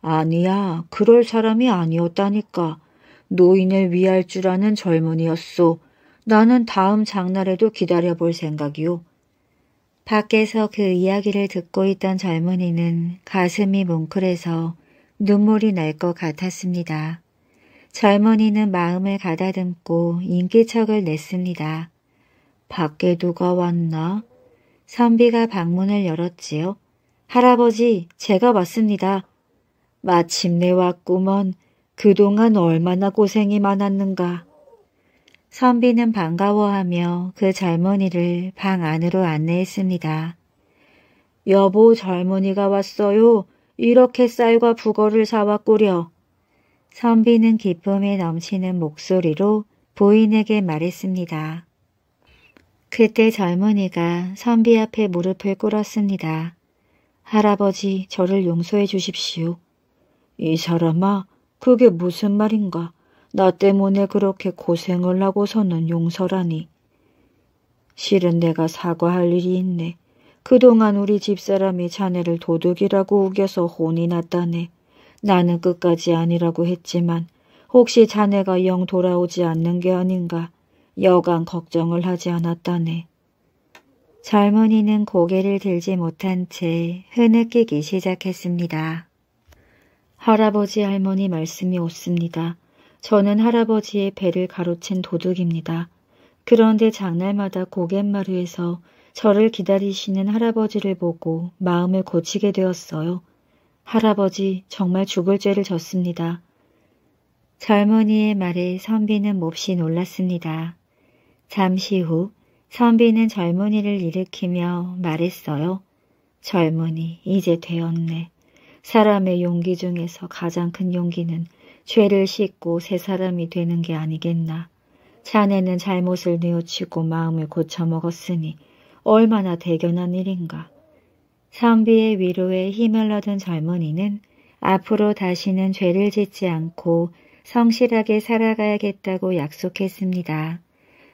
아니야, 그럴 사람이 아니었다니까. 노인을 위할 줄 아는 젊은이였소. 나는 다음 장날에도 기다려볼 생각이요. 밖에서 그 이야기를 듣고 있던 젊은이는 가슴이 뭉클해서 눈물이 날 것 같았습니다. 젊은이는 마음을 가다듬고 인기척을 냈습니다. 밖에 누가 왔나? 선비가 방문을 열었지요. 할아버지, 제가 왔습니다. 마침내 왔구먼. 그동안 얼마나 고생이 많았는가. 선비는 반가워하며 그 젊은이를 방 안으로 안내했습니다. 여보 젊은이가 왔어요. 이렇게 쌀과 북어를 사왔구려. 선비는 기쁨에 넘치는 목소리로 부인에게 말했습니다. 그때 젊은이가 선비 앞에 무릎을 꿇었습니다. 할아버지 저를 용서해 주십시오. 이 사람아 그게 무슨 말인가? 나 때문에 그렇게 고생을 하고서는 용서라니. 실은 내가 사과할 일이 있네. 그동안 우리 집사람이 자네를 도둑이라고 우겨서 혼이 났다네. 나는 끝까지 아니라고 했지만 혹시 자네가 영 돌아오지 않는 게 아닌가 여간 걱정을 하지 않았다네. 젊은이는 고개를 들지 못한 채 흐느끼기 시작했습니다. 할아버지 할머니 말씀이 옳습니다. 저는 할아버지의 배를 가로챈 도둑입니다. 그런데 장날마다 고갯마루에서 저를 기다리시는 할아버지를 보고 마음을 고치게 되었어요. 할아버지 정말 죽을 죄를 졌습니다. 젊은이의 말에 선비는 몹시 놀랐습니다. 잠시 후 선비는 젊은이를 일으키며 말했어요. 젊은이 이제 되었네. 사람의 용기 중에서 가장 큰 용기는 죄를 씻고 새 사람이 되는 게 아니겠나. 자네는 잘못을 뉘우치고 마음을 고쳐먹었으니 얼마나 대견한 일인가. 선비의 위로에 힘을 얻은 젊은이는 앞으로 다시는 죄를 짓지 않고 성실하게 살아가야겠다고 약속했습니다.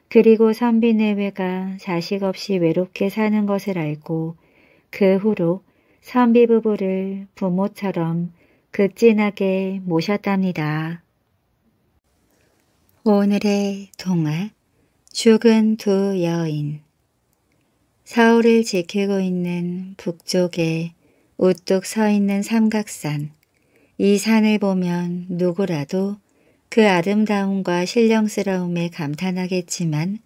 그리고 선비 내외가 자식 없이 외롭게 사는 것을 알고 그 후로 선비 부부를 부모처럼 극진하게 그 모셨답니다. 오늘의 동화 죽은 두 여인 서울을 지키고 있는 북쪽에 우뚝 서 있는 삼각산 이 산을 보면 누구라도 그 아름다움과 신령스러움에 감탄하겠지만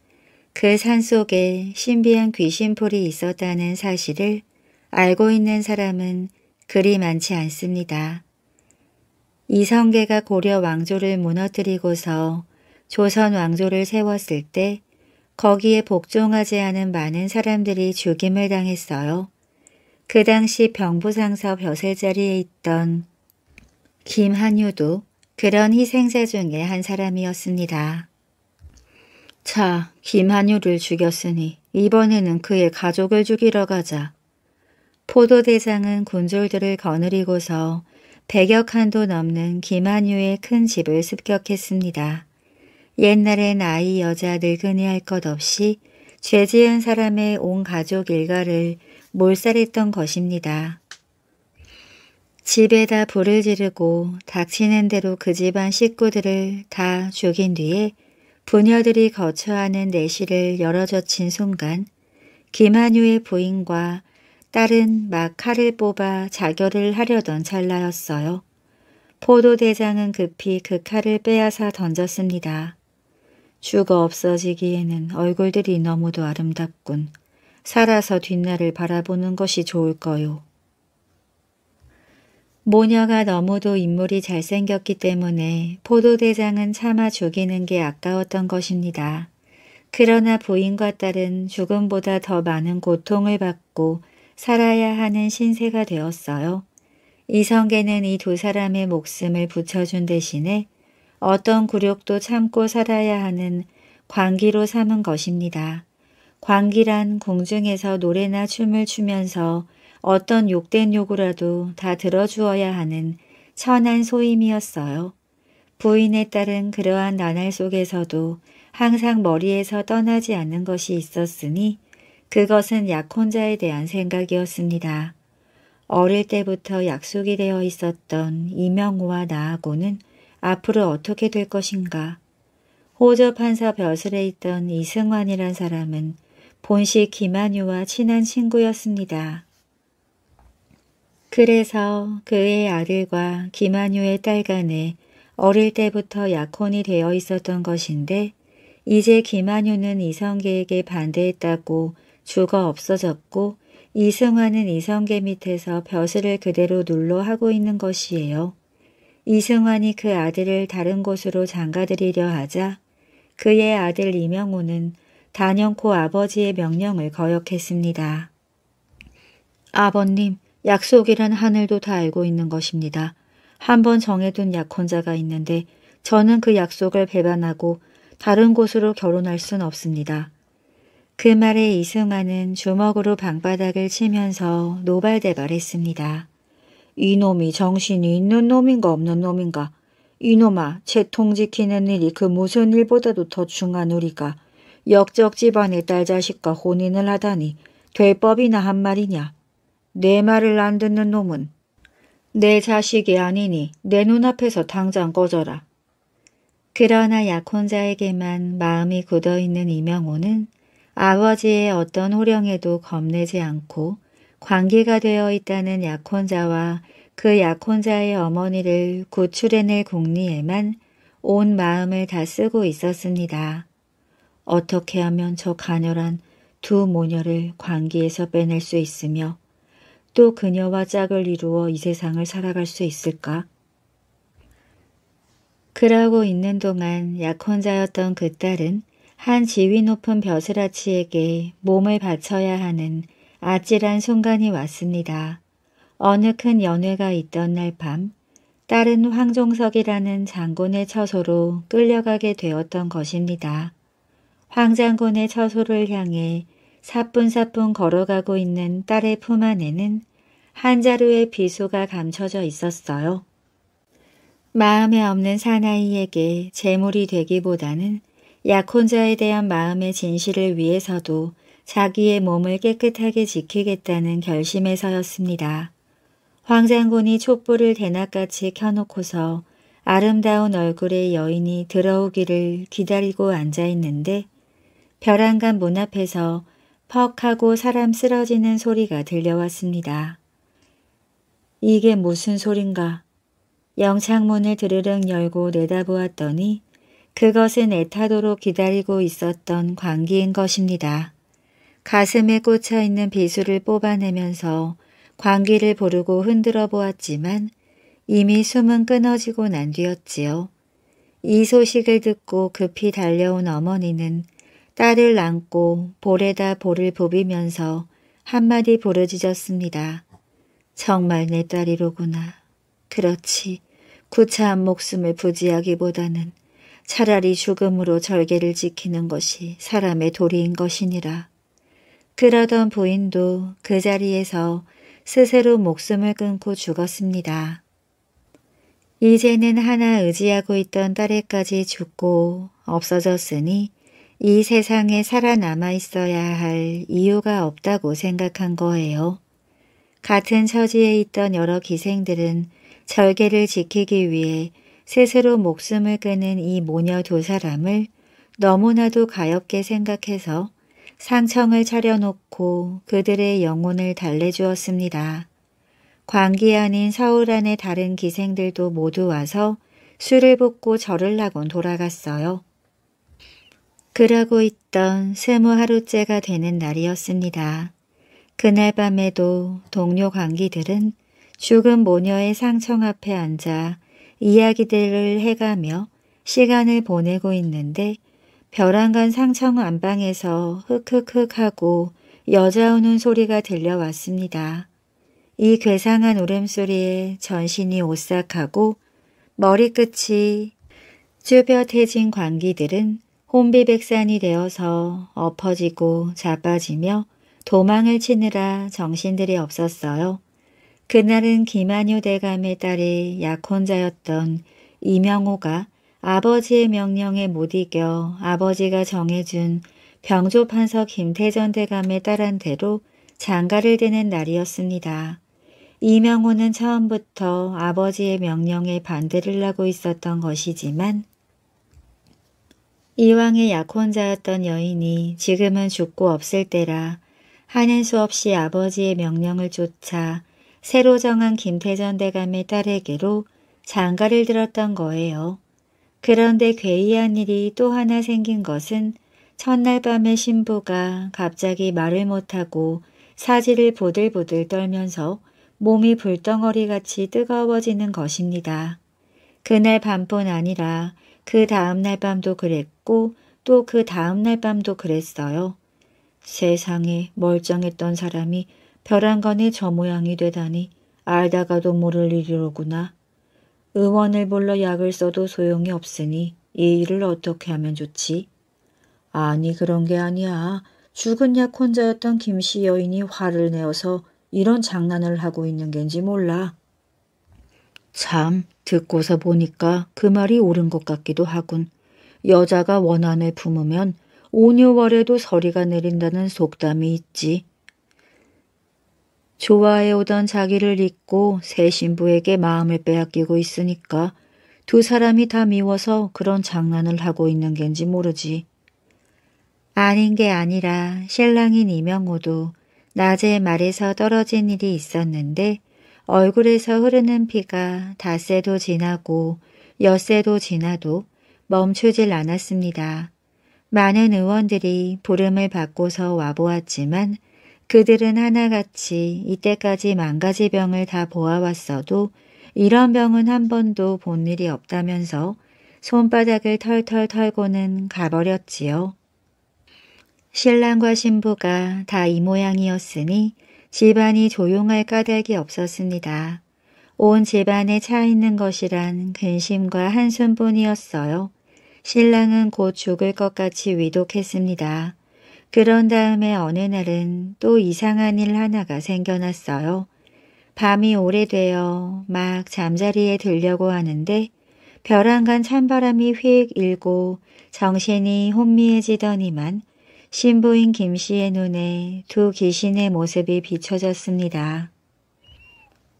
그 산 속에 신비한 귀신풀이 있었다는 사실을 알고 있는 사람은 그리 많지 않습니다. 이성계가 고려 왕조를 무너뜨리고서 조선 왕조를 세웠을 때 거기에 복종하지 않은 많은 사람들이 죽임을 당했어요. 그 당시 병부상서 벼슬 자리에 있던 김한유도 그런 희생자 중에 한 사람이었습니다. 자, 김한유를 죽였으니 이번에는 그의 가족을 죽이러 가자. 포도대장은 군졸들을 거느리고서 백역한도 넘는 김한유의 큰 집을 습격했습니다. 옛날엔 아이 여자 늙은이 할 것 없이 죄 지은 사람의 온 가족 일가를 몰살했던 것입니다. 집에다 불을 지르고 닥치는 대로 그 집안 식구들을 다 죽인 뒤에 부녀들이 거처하는 내실을 열어젖힌 순간 김한유의 부인과 딸은 막 칼을 뽑아 자결을 하려던 찰나였어요. 포도대장은 급히 그 칼을 빼앗아 던졌습니다. 죽어 없어지기에는 얼굴들이 너무도 아름답군. 살아서 뒷날을 바라보는 것이 좋을 거요. 모녀가 너무도 인물이 잘생겼기 때문에 포도대장은 참아 죽이는 게 아까웠던 것입니다. 그러나 부인과 딸은 죽음보다 더 많은 고통을 받고 살아야 하는 신세가 되었어요. 이성계는 이 두 사람의 목숨을 붙여준 대신에 어떤 굴욕도 참고 살아야 하는 광기로 삼은 것입니다. 광기란 공중에서 노래나 춤을 추면서 어떤 욕된 요구라도 다 들어주어야 하는 천한 소임이었어요. 부인에 따른 그러한 나날 속에서도 항상 머리에서 떠나지 않는 것이 있었으니 그것은 약혼자에 대한 생각이었습니다. 어릴 때부터 약속이 되어 있었던 이명호와 나하고는 앞으로 어떻게 될 것인가. 호저판사 벼슬에 있던 이승환이란 사람은 본시 김한유와 친한 친구였습니다. 그래서 그의 아들과 김한유의 딸 간에 어릴 때부터 약혼이 되어 있었던 것인데 이제 김한유는 이성계에게 반대했다고 주가 없어졌고 이승환은 이성계 밑에서 벼슬을 그대로 눌러 하고 있는 것이에요. 이승환이 그 아들을 다른 곳으로 장가드리려 하자 그의 아들 이명호는 단연코 아버지의 명령을 거역했습니다. 아버님, 약속이란 하늘도 다 알고 있는 것입니다. 한번 정해둔 약혼자가 있는데 저는 그 약속을 배반하고 다른 곳으로 결혼할 순 없습니다. 그 말에 이승만은 주먹으로 방바닥을 치면서 노발대발했습니다. 이놈이 정신이 있는 놈인가 없는 놈인가. 이놈아 채통 지키는 일이 그 무슨 일보다도 더 중한 우리가 역적 집안의 딸 자식과 혼인을 하다니 될 법이나 한 말이냐. 내 말을 안 듣는 놈은 내 자식이 아니니 내 눈앞에서 당장 꺼져라. 그러나 약혼자에게만 마음이 굳어있는 이명호는 아버지의 어떤 호령에도 겁내지 않고 관계가 되어 있다는 약혼자와 그 약혼자의 어머니를 구출해낼 공리에만 온 마음을 다 쓰고 있었습니다. 어떻게 하면 저 가녀란 두 모녀를 관계에서 빼낼 수 있으며 또 그녀와 짝을 이루어 이 세상을 살아갈 수 있을까? 그러고 있는 동안 약혼자였던 그 딸은 한 지위 높은 벼슬아치에게 몸을 바쳐야 하는 아찔한 순간이 왔습니다. 어느 큰 연회가 있던 날 밤, 딸은 황종석이라는 장군의 처소로 끌려가게 되었던 것입니다. 황장군의 처소를 향해 사뿐사뿐 걸어가고 있는 딸의 품 안에는 한 자루의 비수가 감춰져 있었어요. 마음에 없는 사나이에게 재물이 되기보다는 약혼자에 대한 마음의 진실을 위해서도 자기의 몸을 깨끗하게 지키겠다는 결심에서였습니다. 황장군이 촛불을 대낮같이 켜놓고서 아름다운 얼굴의 여인이 들어오기를 기다리고 앉아있는데 벼랑간 문 앞에서 퍽 하고 사람 쓰러지는 소리가 들려왔습니다. 이게 무슨 소린가? 영창문을 드르륵 열고 내다보았더니 그것은 애타도록 기다리고 있었던 광기인 것입니다. 가슴에 꽂혀있는 비수를 뽑아내면서 광기를 부르고 흔들어 보았지만 이미 숨은 끊어지고 난 뒤였지요. 이 소식을 듣고 급히 달려온 어머니는 딸을 안고 볼에다 볼을 부비면서 한마디 부르짖었습니다. 정말 내 딸이로구나. 그렇지. 구차한 목숨을 부지하기보다는 차라리 죽음으로 절개를 지키는 것이 사람의 도리인 것이니라. 그러던 부인도 그 자리에서 스스로 목숨을 끊고 죽었습니다. 이제는 하나 의지하고 있던 딸에까지 죽고 없어졌으니 이 세상에 살아남아 있어야 할 이유가 없다고 생각한 거예요. 같은 처지에 있던 여러 기생들은 절개를 지키기 위해 스스로 목숨을 끊은 이 모녀 두 사람을 너무나도 가엽게 생각해서 상청을 차려놓고 그들의 영혼을 달래주었습니다. 광기 아닌 서울 안의 다른 기생들도 모두 와서 술을 붓고 절을 하곤 돌아갔어요. 그러고 있던 스무 하루째가 되는 날이었습니다. 그날 밤에도 동료 광기들은 죽은 모녀의 상청 앞에 앉아 이야기들을 해가며 시간을 보내고 있는데 벼랑간 상청 안방에서 흑흑흑 하고 여자 우는 소리가 들려왔습니다. 이 괴상한 울음소리에 전신이 오싹하고 머리끝이 쭈뼛해진 광기들은 혼비백산이 되어서 엎어지고 자빠지며 도망을 치느라 정신들이 없었어요. 그날은 김한효 대감의 딸이 약혼자였던 이명호가 아버지의 명령에 못 이겨 아버지가 정해준 병조판서 김태전 대감의 딸한 대로 장가를 드는 날이었습니다. 이명호는 처음부터 아버지의 명령에 반대를 하고 있었던 것이지만 이왕의 약혼자였던 여인이 지금은 죽고 없을 때라 하는 수 없이 아버지의 명령을 쫓아 새로 정한 김태전 대감의 딸에게로 장가를 들었던 거예요. 그런데 괴이한 일이 또 하나 생긴 것은 첫날 밤에 신부가 갑자기 말을 못하고 사지를 보들보들 떨면서 몸이 불덩어리같이 뜨거워지는 것입니다. 그날 밤뿐 아니라 그 다음날 밤도 그랬고 또 그 다음날 밤도 그랬어요. 세상에 멀쩡했던 사람이 벼랑간이 저 모양이 되다니 알다가도 모를 일이로구나. 의원을 불러 약을 써도 소용이 없으니 이 일을 어떻게 하면 좋지? 아니 그런 게 아니야. 죽은 약혼자였던 김씨 여인이 화를 내어서 이런 장난을 하고 있는 겐지 몰라. 참 듣고서 보니까 그 말이 옳은 것 같기도 하군. 여자가 원한을 품으면 오뉴월에도 서리가 내린다는 속담이 있지. 좋아해오던 자기를 잊고 새 신부에게 마음을 빼앗기고 있으니까 두 사람이 다 미워서 그런 장난을 하고 있는 겐지 모르지. 아닌 게 아니라 신랑인 이명호도 낮에 말에서 떨어진 일이 있었는데 얼굴에서 흐르는 피가 닷새도 지나고 엿새도 지나도 멈추질 않았습니다. 많은 의원들이 부름을 받고서 와보았지만 그들은 하나같이 이때까지 망가지 병을 다 보아왔어도 이런 병은 한 번도 본 일이 없다면서 손바닥을 털털 털고는 가버렸지요. 신랑과 신부가 다 이 모양이었으니 집안이 조용할 까닭이 없었습니다. 온 집안에 차 있는 것이란 근심과 한숨뿐이었어요. 신랑은 곧 죽을 것 같이 위독했습니다. 그런 다음에 어느 날은 또 이상한 일 하나가 생겨났어요. 밤이 오래되어 막 잠자리에 들려고 하는데 벼랑간 찬바람이 휙 일고 정신이 혼미해지더니만 신부인 김씨의 눈에 두 귀신의 모습이 비춰졌습니다.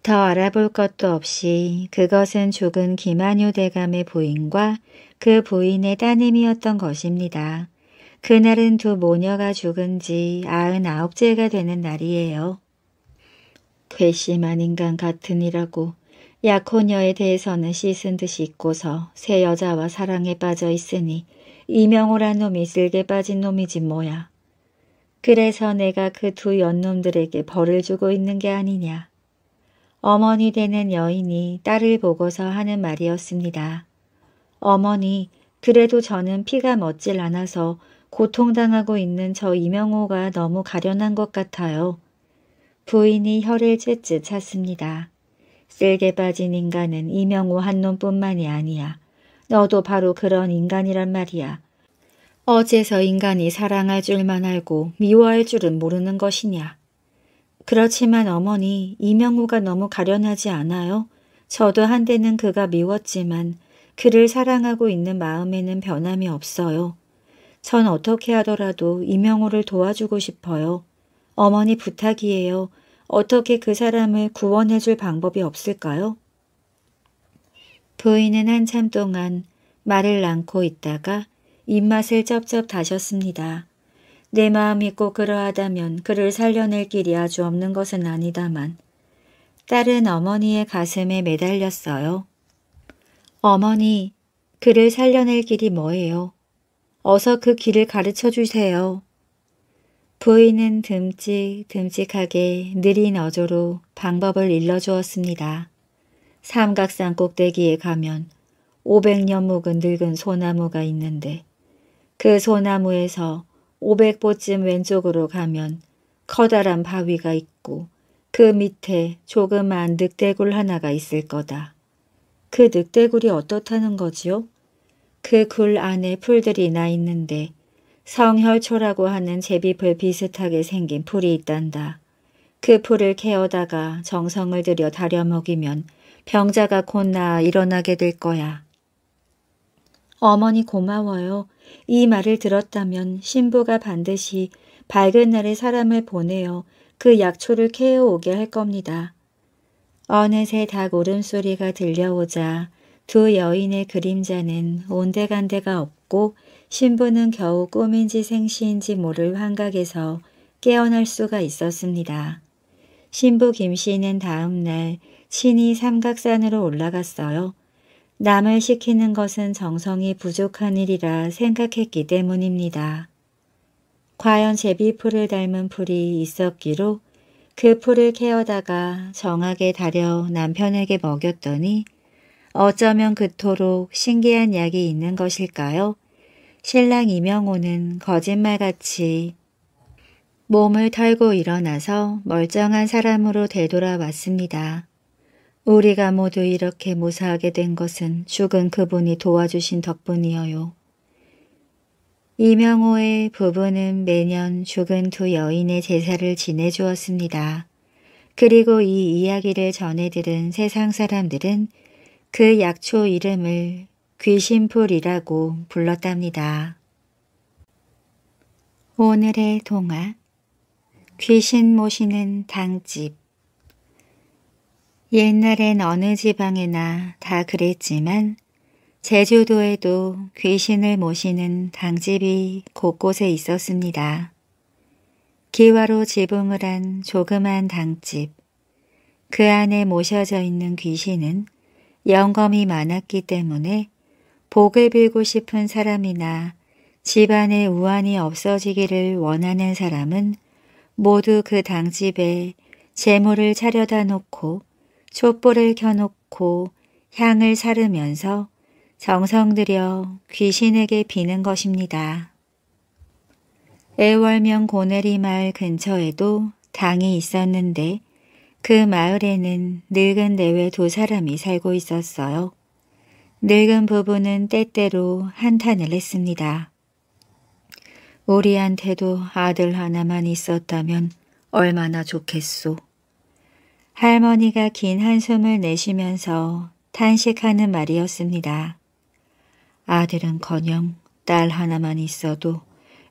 더 알아볼 것도 없이 그것은 죽은 김한효 대감의 부인과 그 부인의 따님이었던 것입니다. 그날은 두 모녀가 죽은 지 아흔아홉째가 되는 날이에요. 괘씸한 인간 같으니라고 약혼녀에 대해서는 씻은 듯이 입고서 새 여자와 사랑에 빠져 있으니 이명호란 놈이 쓸개 빠진 놈이지 뭐야. 그래서 내가 그 두 연놈들에게 벌을 주고 있는 게 아니냐. 어머니 되는 여인이 딸을 보고서 하는 말이었습니다. 어머니, 그래도 저는 피가 멋질 않아서 고통당하고 있는 저 이명호가 너무 가련한 것 같아요. 부인이 혀를 쯧쯧 찼습니다. 쓸개 빠진 인간은 이명호 한 놈뿐만이 아니야. 너도 바로 그런 인간이란 말이야. 어째서 인간이 사랑할 줄만 알고 미워할 줄은 모르는 것이냐. 그렇지만 어머니, 이명호가 너무 가련하지 않아요? 저도 한때는 그가 미웠지만 그를 사랑하고 있는 마음에는 변함이 없어요. 전 어떻게 하더라도 이명호를 도와주고 싶어요. 어머니 부탁이에요. 어떻게 그 사람을 구원해줄 방법이 없을까요? 부인은 한참 동안 말을 안고 있다가 입맛을 쩝쩝 다셨습니다. 내 마음이 꼭 그러하다면 그를 살려낼 길이 아주 없는 것은 아니다만 딸은 어머니의 가슴에 매달렸어요. 어머니, 그를 살려낼 길이 뭐예요? 어서 그 길을 가르쳐 주세요. 부인은 듬직 듬직하게 느린 어조로 방법을 일러주었습니다. 삼각산 꼭대기에 가면 500년 묵은 늙은 소나무가 있는데 그 소나무에서 500보쯤 왼쪽으로 가면 커다란 바위가 있고 그 밑에 조그만 늑대굴 하나가 있을 거다. 그 늑대굴이 어떻다는 거지요? 그굴 안에 풀들이 나 있는데 성혈초라고 하는 제비풀 비슷하게 생긴 풀이 있단다. 그 풀을 캐어다가 정성을 들여 다려 먹이면 병자가 곧 나아 일어나게 될 거야. 어머니 고마워요. 이 말을 들었다면 신부가 반드시 밝은 날에 사람을 보내어 그 약초를 캐어오게 할 겁니다. 어느새 닭 울음소리가 들려오자 두 여인의 그림자는 온데간데가 없고 신부는 겨우 꿈인지 생시인지 모를 환각에서 깨어날 수가 있었습니다. 신부 김씨는 다음 날 친히 삼각산으로 올라갔어요. 남을 시키는 것은 정성이 부족한 일이라 생각했기 때문입니다. 과연 제비풀을 닮은 풀이 있었기로 그 풀을 캐어다가 정하게 다려 남편에게 먹였더니 어쩌면 그토록 신기한 약이 있는 것일까요? 신랑 이명호는 거짓말같이 몸을 털고 일어나서 멀쩡한 사람으로 되돌아왔습니다. 우리가 모두 이렇게 무사하게 된 것은 죽은 그분이 도와주신 덕분이어요. 이명호의 부부는 매년 죽은 두 여인의 제사를 지내주었습니다. 그리고 이 이야기를 전해들은 세상 사람들은 그 약초 이름을 귀신풀이라고 불렀답니다. 오늘의 동화 귀신 모시는 당집 옛날엔 어느 지방에나 다 그랬지만 제주도에도 귀신을 모시는 당집이 곳곳에 있었습니다. 기와로 지붕을 한 조그만 당집 그 안에 모셔져 있는 귀신은 영검이 많았기 때문에 복을 빌고 싶은 사람이나 집안에 우환이 없어지기를 원하는 사람은 모두 그 당집에 재물을 차려다 놓고 촛불을 켜놓고 향을 사르면서 정성들여 귀신에게 비는 것입니다. 애월면 고내리 마을 근처에도 당이 있었는데 그 마을에는 늙은 내외 두 사람이 살고 있었어요. 늙은 부부는 때때로 한탄을 했습니다. 우리한테도 아들 하나만 있었다면 얼마나 좋겠소. 할머니가 긴 한숨을 내쉬면서 탄식하는 말이었습니다. 아들은커녕 딸 하나만 있어도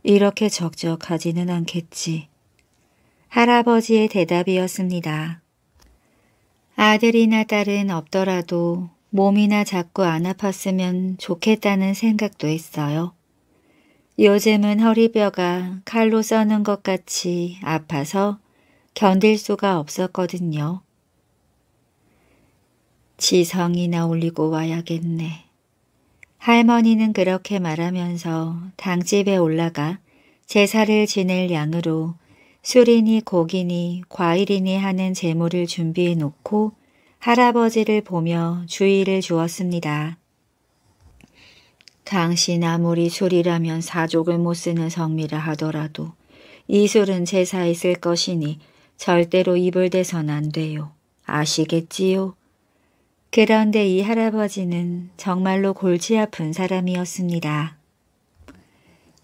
이렇게 적적하지는 않겠지. 할아버지의 대답이었습니다. 아들이나 딸은 없더라도 몸이나 자꾸 안 아팠으면 좋겠다는 생각도 했어요. 요즘은 허리뼈가 칼로 써는 것 같이 아파서 견딜 수가 없었거든요. 지성이나 올리고 와야겠네. 할머니는 그렇게 말하면서 당집에 올라가 제사를 지낼 양으로 술이니 고기니 과일이니 하는 재물을 준비해 놓고 할아버지를 보며 주의를 주었습니다. 당신 아무리 술이라면 사족을 못 쓰는 성미라 하더라도 이 술은 제사에 쓸 것이니 절대로 입을 대선 안 돼요. 아시겠지요? 그런데 이 할아버지는 정말로 골치 아픈 사람이었습니다.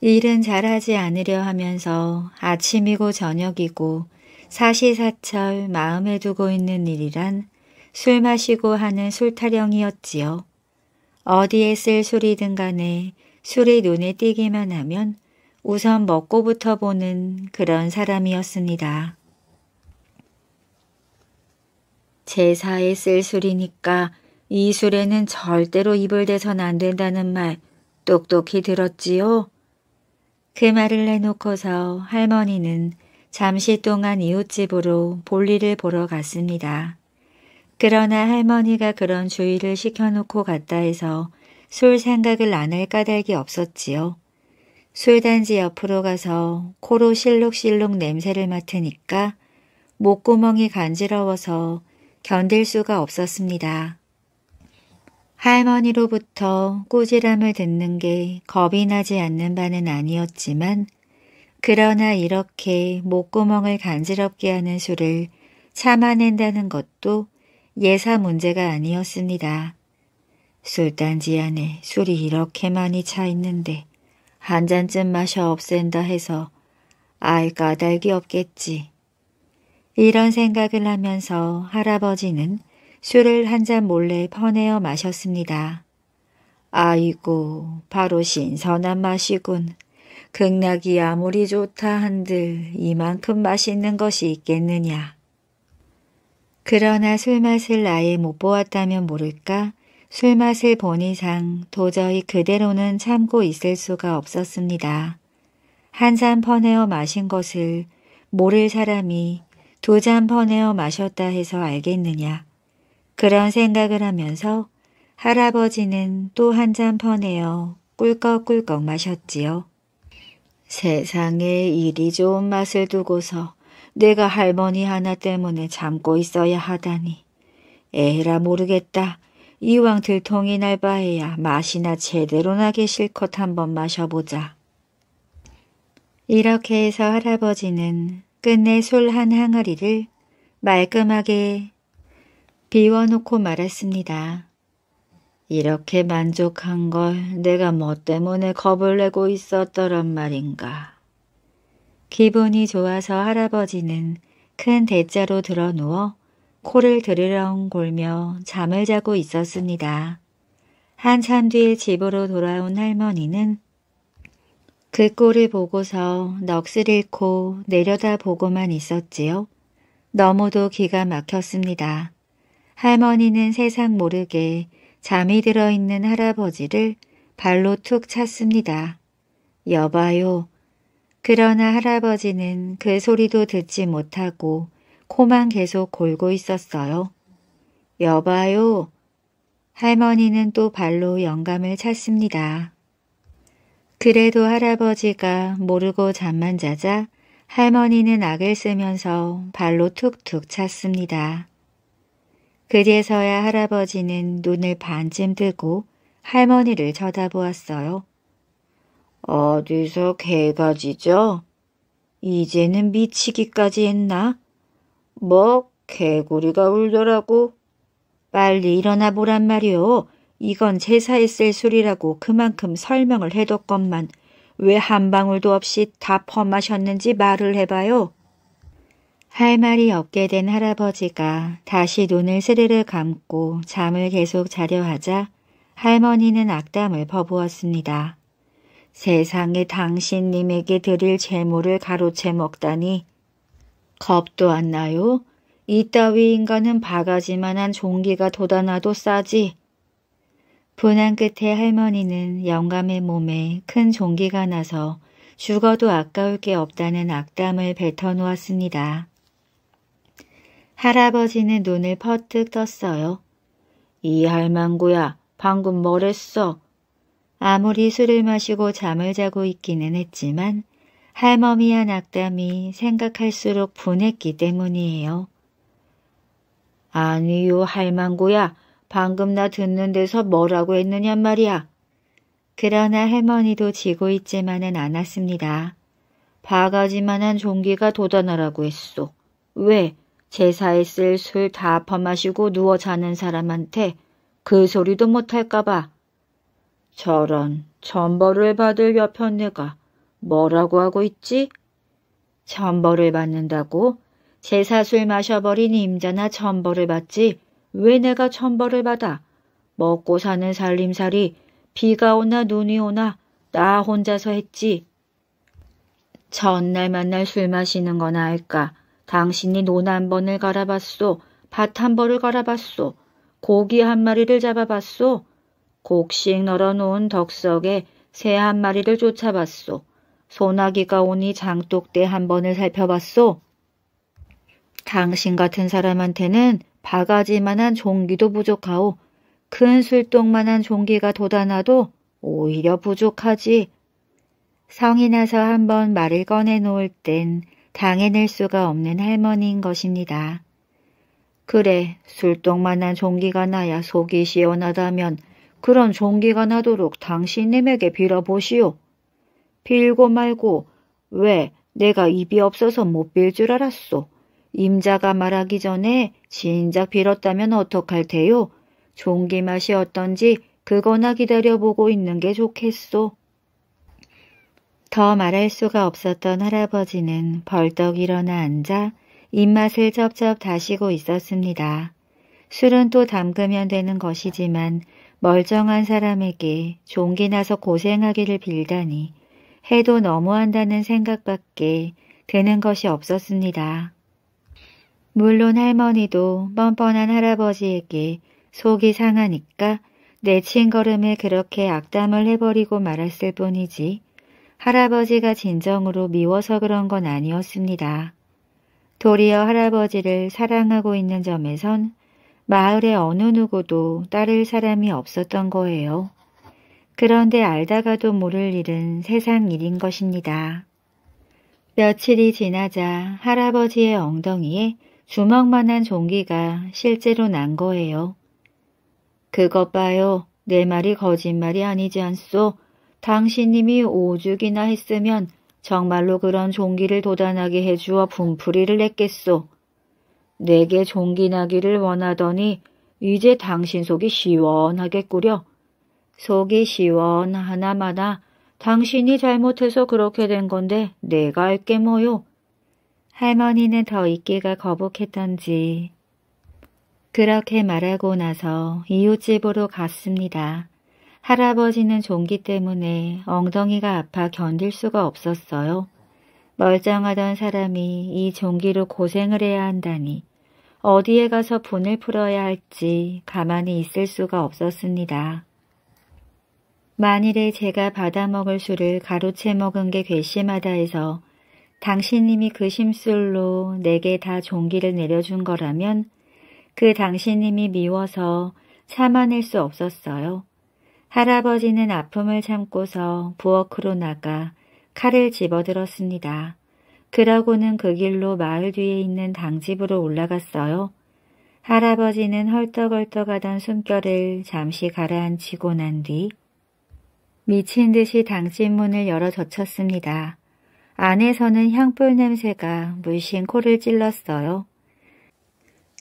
일은 잘하지 않으려 하면서 아침이고 저녁이고 사시사철 마음에 두고 있는 일이란 술 마시고 하는 술타령이었지요. 어디에 쓸 술이든 간에 술이 눈에 띄기만 하면 우선 먹고부터 보는 그런 사람이었습니다. 제사에 쓸 술이니까 이 술에는 절대로 입을 대선 안 된다는 말 똑똑히 들었지요. 그 말을 해놓고서 할머니는 잠시 동안 이웃집으로 볼일을 보러 갔습니다. 그러나 할머니가 그런 주의를 시켜놓고 갔다 해서 술 생각을 안 할 까닭이 없었지요. 술단지 옆으로 가서 코로 실룩실룩 냄새를 맡으니까 목구멍이 간지러워서 견딜 수가 없었습니다. 할머니로부터 꾸지람을 듣는 게 겁이 나지 않는 바는 아니었지만 그러나 이렇게 목구멍을 간지럽게 하는 술을 참아낸다는 것도 예사 문제가 아니었습니다. 술단지 안에 술이 이렇게 많이 차 있는데 한 잔쯤 마셔 없앤다 해서 아이 까닭이 없겠지. 이런 생각을 하면서 할아버지는 술을 한 잔 몰래 퍼내어 마셨습니다. 아이고 바로 신선한 맛이군. 극락이 아무리 좋다 한들 이만큼 맛있는 것이 있겠느냐. 그러나 술맛을 아예 못 보았다면 모를까 술맛을 본 이상 도저히 그대로는 참고 있을 수가 없었습니다. 한 잔 퍼내어 마신 것을 모를 사람이 두 잔 퍼내어 마셨다 해서 알겠느냐. 그런 생각을 하면서 할아버지는 또 한 잔 퍼내어 꿀꺽꿀꺽 마셨지요. 세상에 일이 좋은 맛을 두고서 내가 할머니 하나 때문에 참고 있어야 하다니. 에라 모르겠다. 이왕 들통이 날 바에야 맛이나 제대로 나게 실컷 한번 마셔보자. 이렇게 해서 할아버지는 끝내 술 한 항아리를 말끔하게 비워놓고 말했습니다. 이렇게 만족한 걸 내가 뭐 때문에 겁을 내고 있었더란 말인가. 기분이 좋아서 할아버지는 큰 대자로 드러 누워 코를 들으렁 골며 잠을 자고 있었습니다. 한참 뒤에 집으로 돌아온 할머니는 그 꼴을 보고서 넋을 잃고 내려다보고만 있었지요. 너무도 기가 막혔습니다. 할머니는 세상 모르게 잠이 들어있는 할아버지를 발로 툭 찼습니다. 여봐요. 그러나 할아버지는 그 소리도 듣지 못하고 코만 계속 골고 있었어요. 여봐요. 할머니는 또 발로 영감을 찼습니다 그래도 할아버지가 모르고 잠만 자자 할머니는 악을 쓰면서 발로 툭툭 찼습니다. 그제서야 할아버지는 눈을 반쯤 뜨고 할머니를 쳐다보았어요. 어디서 개가 지어 이제는 미치기까지 했나? 뭐 개구리가 울더라고? 빨리 일어나 보란 말이오. 이건 제사에 쓸 술이라고 그만큼 설명을 해뒀건만 왜 한 방울도 없이 다 퍼마셨는지 말을 해봐요. 할 말이 없게 된 할아버지가 다시 눈을 스르르 감고 잠을 계속 자려 하자 할머니는 악담을 퍼부었습니다. 세상에 당신님에게 드릴 재물을 가로채 먹다니 겁도 안 나요? 이따위 인간은 바가지만한 종기가 돋아나도 싸지. 분한 끝에 할머니는 영감의 몸에 큰 종기가 나서 죽어도 아까울 게 없다는 악담을 뱉어놓았습니다. 할아버지는 눈을 퍼뜩 떴어요. 이 할망구야, 방금 뭐랬어 아무리 술을 마시고 잠을 자고 있기는 했지만 할머니한 낙담이 생각할수록 분했기 때문이에요. 아니요, 할망구야. 방금 나 듣는 데서 뭐라고 했느냐 말이야. 그러나 할머니도 지고 있지만은 않았습니다. 바가지만한 종기가 돋아나라고 했소. 왜? 제사에 쓸 술 다 퍼마시고 누워 자는 사람한테 그 소리도 못할까봐. 저런 전벌을 받을 여편네가 뭐라고 하고 있지? 전벌을 받는다고? 제사술 마셔버린 임자나 전벌을 받지 왜 내가 전벌을 받아? 먹고 사는 살림살이 비가 오나 눈이 오나 나 혼자서 했지. 전날 만날 술 마시는 건 알까 당신이 논 한 번을 갈아봤소. 밭 한 벌을 갈아봤소. 고기 한 마리를 잡아봤소. 곡식 널어놓은 덕석에 새 한 마리를 쫓아봤소. 소나기가 오니 장독대 한 번을 살펴봤소. 당신 같은 사람한테는 바가지만한 종기도 부족하오. 큰 술똥만한 종기가 돋아나도 오히려 부족하지. 성이 나서 한 번 말을 꺼내놓을 땐 당해낼 수가 없는 할머니인 것입니다. 그래 술똥만한 종기가 나야 속이 시원하다면 그런 종기가 나도록 당신님에게 빌어보시오. 빌고 말고 왜 내가 입이 없어서 못 빌 줄 알았소. 임자가 말하기 전에 진작 빌었다면 어떡할 테요. 종기 맛이 어떤지 그거나 기다려보고 있는 게 좋겠소. 더 말할 수가 없었던 할아버지는 벌떡 일어나 앉아 입맛을 쩝쩝 다시고 있었습니다. 술은 또 담그면 되는 것이지만 멀쩡한 사람에게 종기 나서 고생하기를 빌다니 해도 너무한다는 생각밖에 드는 것이 없었습니다. 물론 할머니도 뻔뻔한 할아버지에게 속이 상하니까 내친 걸음에 그렇게 악담을 해버리고 말았을 뿐이지 할아버지가 진정으로 미워서 그런 건 아니었습니다. 도리어 할아버지를 사랑하고 있는 점에선 마을의 어느 누구도 따를 사람이 없었던 거예요. 그런데 알다가도 모를 일은 세상 일인 것입니다. 며칠이 지나자 할아버지의 엉덩이에 주먹만한 종기가 실제로 난 거예요. 그것 봐요. 내 말이 거짓말이 아니지 않소. 당신님이 오죽이나 했으면 정말로 그런 종기를 도단하게 해주어 분풀이를 냈겠소. 내게 종기 나기를 원하더니 이제 당신 속이 시원하게 꾸려. 속이 시원하나마나 당신이 잘못해서 그렇게 된 건데 내가 알게 뭐요. 할머니는 더 있기가 거북했던지. 그렇게 말하고 나서 이웃집으로 갔습니다. 할아버지는 종기 때문에 엉덩이가 아파 견딜 수가 없었어요. 멀쩡하던 사람이 이 종기로 고생을 해야 한다니 어디에 가서 분을 풀어야 할지 가만히 있을 수가 없었습니다. 만일에 제가 받아먹을 술을 가로채 먹은 게 괘씸하다 해서 당신님이 그 심술로 내게 다 종기를 내려준 거라면 그 당신님이 미워서 참아낼 수 없었어요. 할아버지는 아픔을 참고서 부엌으로 나가 칼을 집어들었습니다. 그러고는 그 길로 마을 뒤에 있는 당집으로 올라갔어요. 할아버지는 헐떡헐떡하던 숨결을 잠시 가라앉히고 난 뒤 미친 듯이 당집 문을 열어 젖혔습니다. 안에서는 향불 냄새가 물씬 코를 찔렀어요.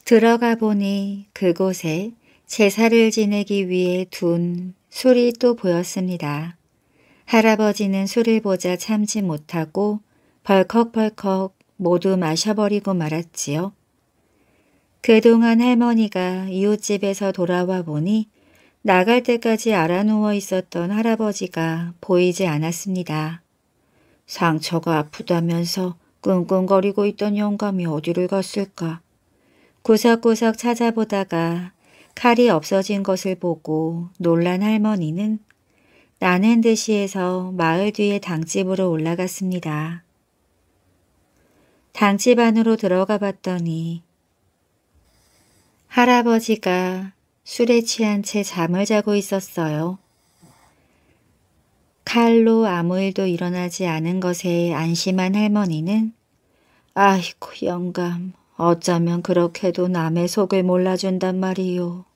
들어가 보니 그곳에 제사를 지내기 위해 둔 술이 또 보였습니다. 할아버지는 술을 보자 참지 못하고 벌컥벌컥 모두 마셔버리고 말았지요. 그동안 할머니가 이웃집에서 돌아와 보니 나갈 때까지 알아누워 있었던 할아버지가 보이지 않았습니다. 상처가 아프다면서 끙끙거리고 있던 영감이 어디를 갔을까. 구석구석 찾아보다가 칼이 없어진 것을 보고 놀란 할머니는 나는 듯이에서 마을 뒤에 당집으로 올라갔습니다. 당집 안으로 들어가 봤더니 할아버지가 술에 취한 채 잠을 자고 있었어요. 칼로 아무 일도 일어나지 않은 것에 안심한 할머니는 아이고 영감 어쩌면 그렇게도 남의 속을 몰라준단 말이요.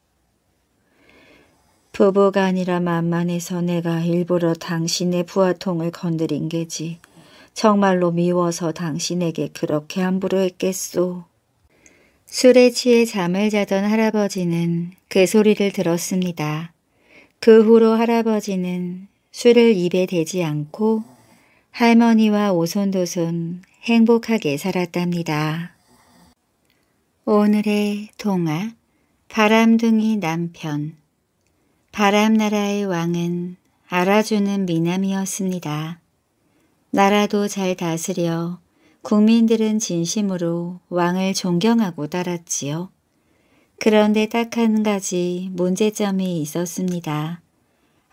부부가 아니라 만만해서 내가 일부러 당신의 부화통을 건드린 게지. 정말로 미워서 당신에게 그렇게 함부로 했겠소. 술에 취해 잠을 자던 할아버지는 그 소리를 들었습니다. 그 후로 할아버지는 술을 입에 대지 않고 할머니와 오손도손 행복하게 살았답니다. 오늘의 동화 바람둥이 남편 바람나라의 왕은 알아주는 미남이었습니다. 나라도 잘 다스려 국민들은 진심으로 왕을 존경하고 따랐지요. 그런데 딱 한 가지 문제점이 있었습니다.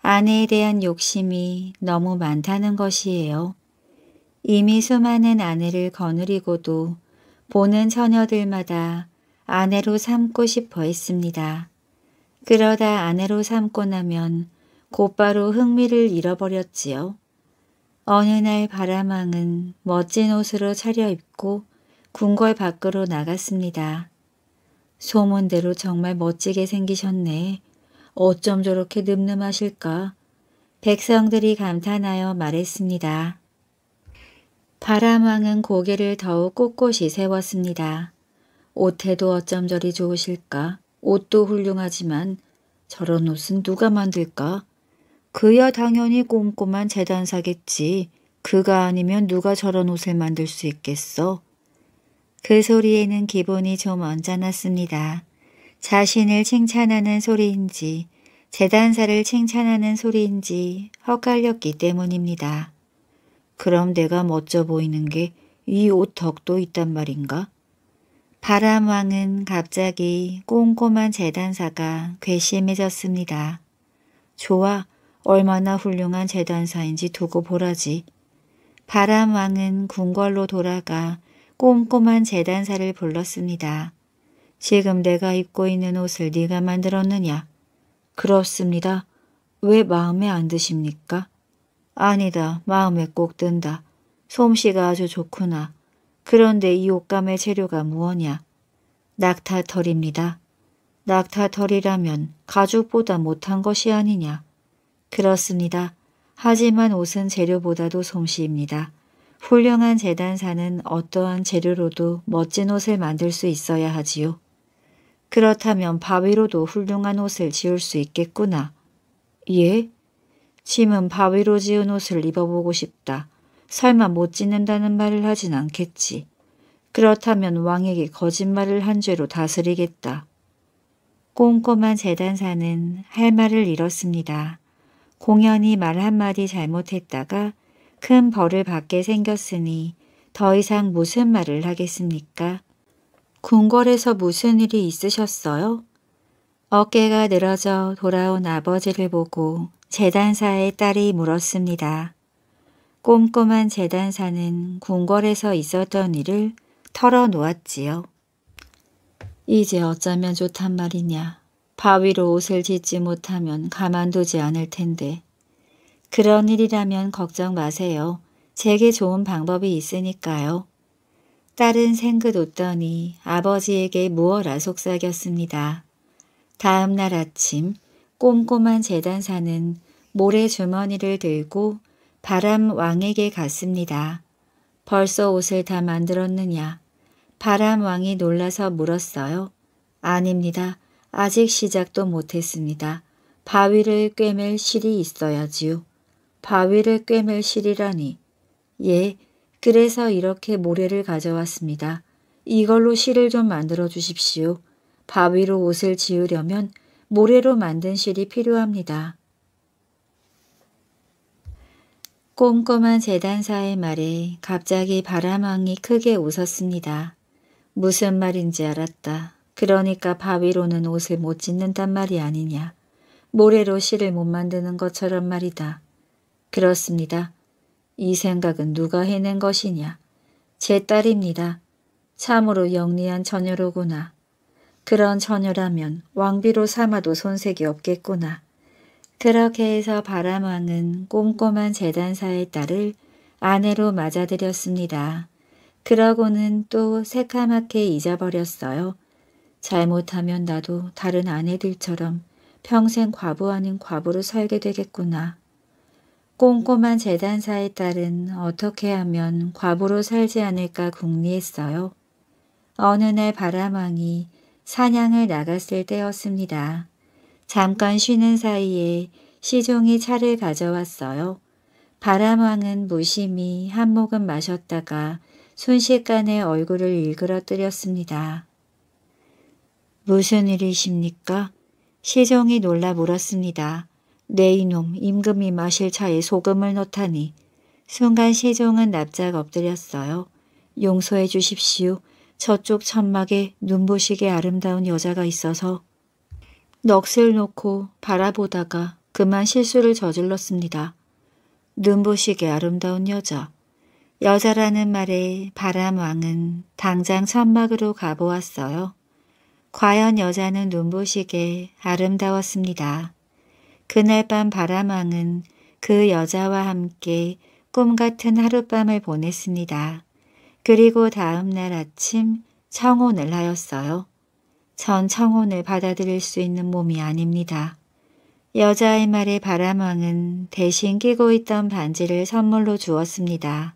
아내에 대한 욕심이 너무 많다는 것이에요. 이미 수많은 아내를 거느리고도 보는 처녀들마다 아내로 삼고 싶어 했습니다. 그러다 아내로 삼고 나면 곧바로 흥미를 잃어버렸지요. 어느 날바라망은 멋진 옷으로 차려입고 궁궐 밖으로 나갔습니다. 소문대로 정말 멋지게 생기셨네. 어쩜 저렇게 늠름하실까? 백성들이 감탄하여 말했습니다. 바람왕은 고개를 더욱 꼿꼿이 세웠습니다. 옷태도 어쩜 저리 좋으실까? 옷도 훌륭하지만 저런 옷은 누가 만들까? 그야 당연히 꼼꼼한 재단사겠지. 그가 아니면 누가 저런 옷을 만들 수 있겠어? 그 소리에는 기분이 좀 언짢았습니다. 자신을 칭찬하는 소리인지 재단사를 칭찬하는 소리인지 헛갈렸기 때문입니다. 그럼 내가 멋져 보이는 게 이 옷 덕도 있단 말인가? 바람왕은 갑자기 꼼꼼한 재단사가 괘씸해졌습니다. 좋아, 얼마나 훌륭한 재단사인지 두고 보라지. 바람왕은 궁궐로 돌아가 꼼꼼한 재단사를 불렀습니다. 지금 내가 입고 있는 옷을 네가 만들었느냐? 그렇습니다. 왜 마음에 안 드십니까? 아니다. 마음에 꼭 든다. 솜씨가 아주 좋구나. 그런데 이 옷감의 재료가 무엇냐? 낙타털입니다. 낙타털이라면 가죽보다 못한 것이 아니냐? 그렇습니다. 하지만 옷은 재료보다도 솜씨입니다. 훌륭한 재단사는 어떠한 재료로도 멋진 옷을 만들 수 있어야 하지요. 그렇다면 바위로도 훌륭한 옷을 지을 수 있겠구나. 예? 짐은 바위로 지은 옷을 입어보고 싶다. 설마 못 짓는다는 말을 하진 않겠지. 그렇다면 왕에게 거짓말을 한 죄로 다스리겠다. 꼼꼼한 재단사는 할 말을 잃었습니다. 공연히 말 한마디 잘못했다가 큰 벌을 받게 생겼으니 더 이상 무슨 말을 하겠습니까? 궁궐에서 무슨 일이 있으셨어요? 어깨가 늘어져 돌아온 아버지를 보고 재단사의 딸이 물었습니다. 꼼꼼한 재단사는 궁궐에서 있었던 일을 털어놓았지요. 이제 어쩌면 좋단 말이냐. 바위로 옷을 짓지 못하면 가만두지 않을 텐데. 그런 일이라면 걱정 마세요. 제게 좋은 방법이 있으니까요. 딸은 생긋 웃더니 아버지에게 무어라 속삭였습니다. 다음 날 아침 꼼꼼한 재단사는 모래 주머니를 들고 바람 왕에게 갔습니다. 벌써 옷을 다 만들었느냐? 바람 왕이 놀라서 물었어요. 아닙니다. 아직 시작도 못했습니다. 바위를 꿰맬 실이 있어야지요. 바위를 꿰맬 실이라니. 예, 그래서 이렇게 모래를 가져왔습니다. 이걸로 실을 좀 만들어 주십시오. 바위로 옷을 지으려면 모래로 만든 실이 필요합니다. 꼼꼼한 재단사의 말에 갑자기 바람왕이 크게 웃었습니다. 무슨 말인지 알았다. 그러니까 바위로는 옷을 못 짓는단 말이 아니냐. 모래로 실을 못 만드는 것처럼 말이다. 그렇습니다. 이 생각은 누가 해낸 것이냐. 제 딸입니다. 참으로 영리한 처녀로구나. 그런 처녀라면 왕비로 삼아도 손색이 없겠구나. 그렇게 해서 바람왕은 꼼꼼한 재단사의 딸을 아내로 맞아들였습니다. 그러고는 또 새카맣게 잊어버렸어요. 잘못하면 나도 다른 아내들처럼 평생 과부 아닌 과부로 살게 되겠구나. 꼼꼼한 재단사의 딸은 어떻게 하면 과부로 살지 않을까 궁리했어요. 어느 날 바람왕이 사냥을 나갔을 때였습니다. 잠깐 쉬는 사이에 시종이 차를 가져왔어요. 바람왕은 무심히 한 모금 마셨다가 순식간에 얼굴을 일그러뜨렸습니다. 무슨 일이십니까? 시종이 놀라 물었습니다. 네 이놈 임금이 마실 차에 소금을 넣다니. 순간 시종은 납작 엎드렸어요. 용서해 주십시오. 저쪽 천막에 눈부시게 아름다운 여자가 있어서 넋을 놓고 바라보다가 그만 실수를 저질렀습니다. 눈부시게 아름다운 여자. 여자라는 말에 바람왕은 당장 천막으로 가보았어요. 과연 여자는 눈부시게 아름다웠습니다. 그날 밤 바람왕은 그 여자와 함께 꿈같은 하룻밤을 보냈습니다. 그리고 다음날 아침 청혼을 하였어요. 전 청혼을 받아들일 수 있는 몸이 아닙니다. 여자의 말에 바람왕은 대신 끼고 있던 반지를 선물로 주었습니다.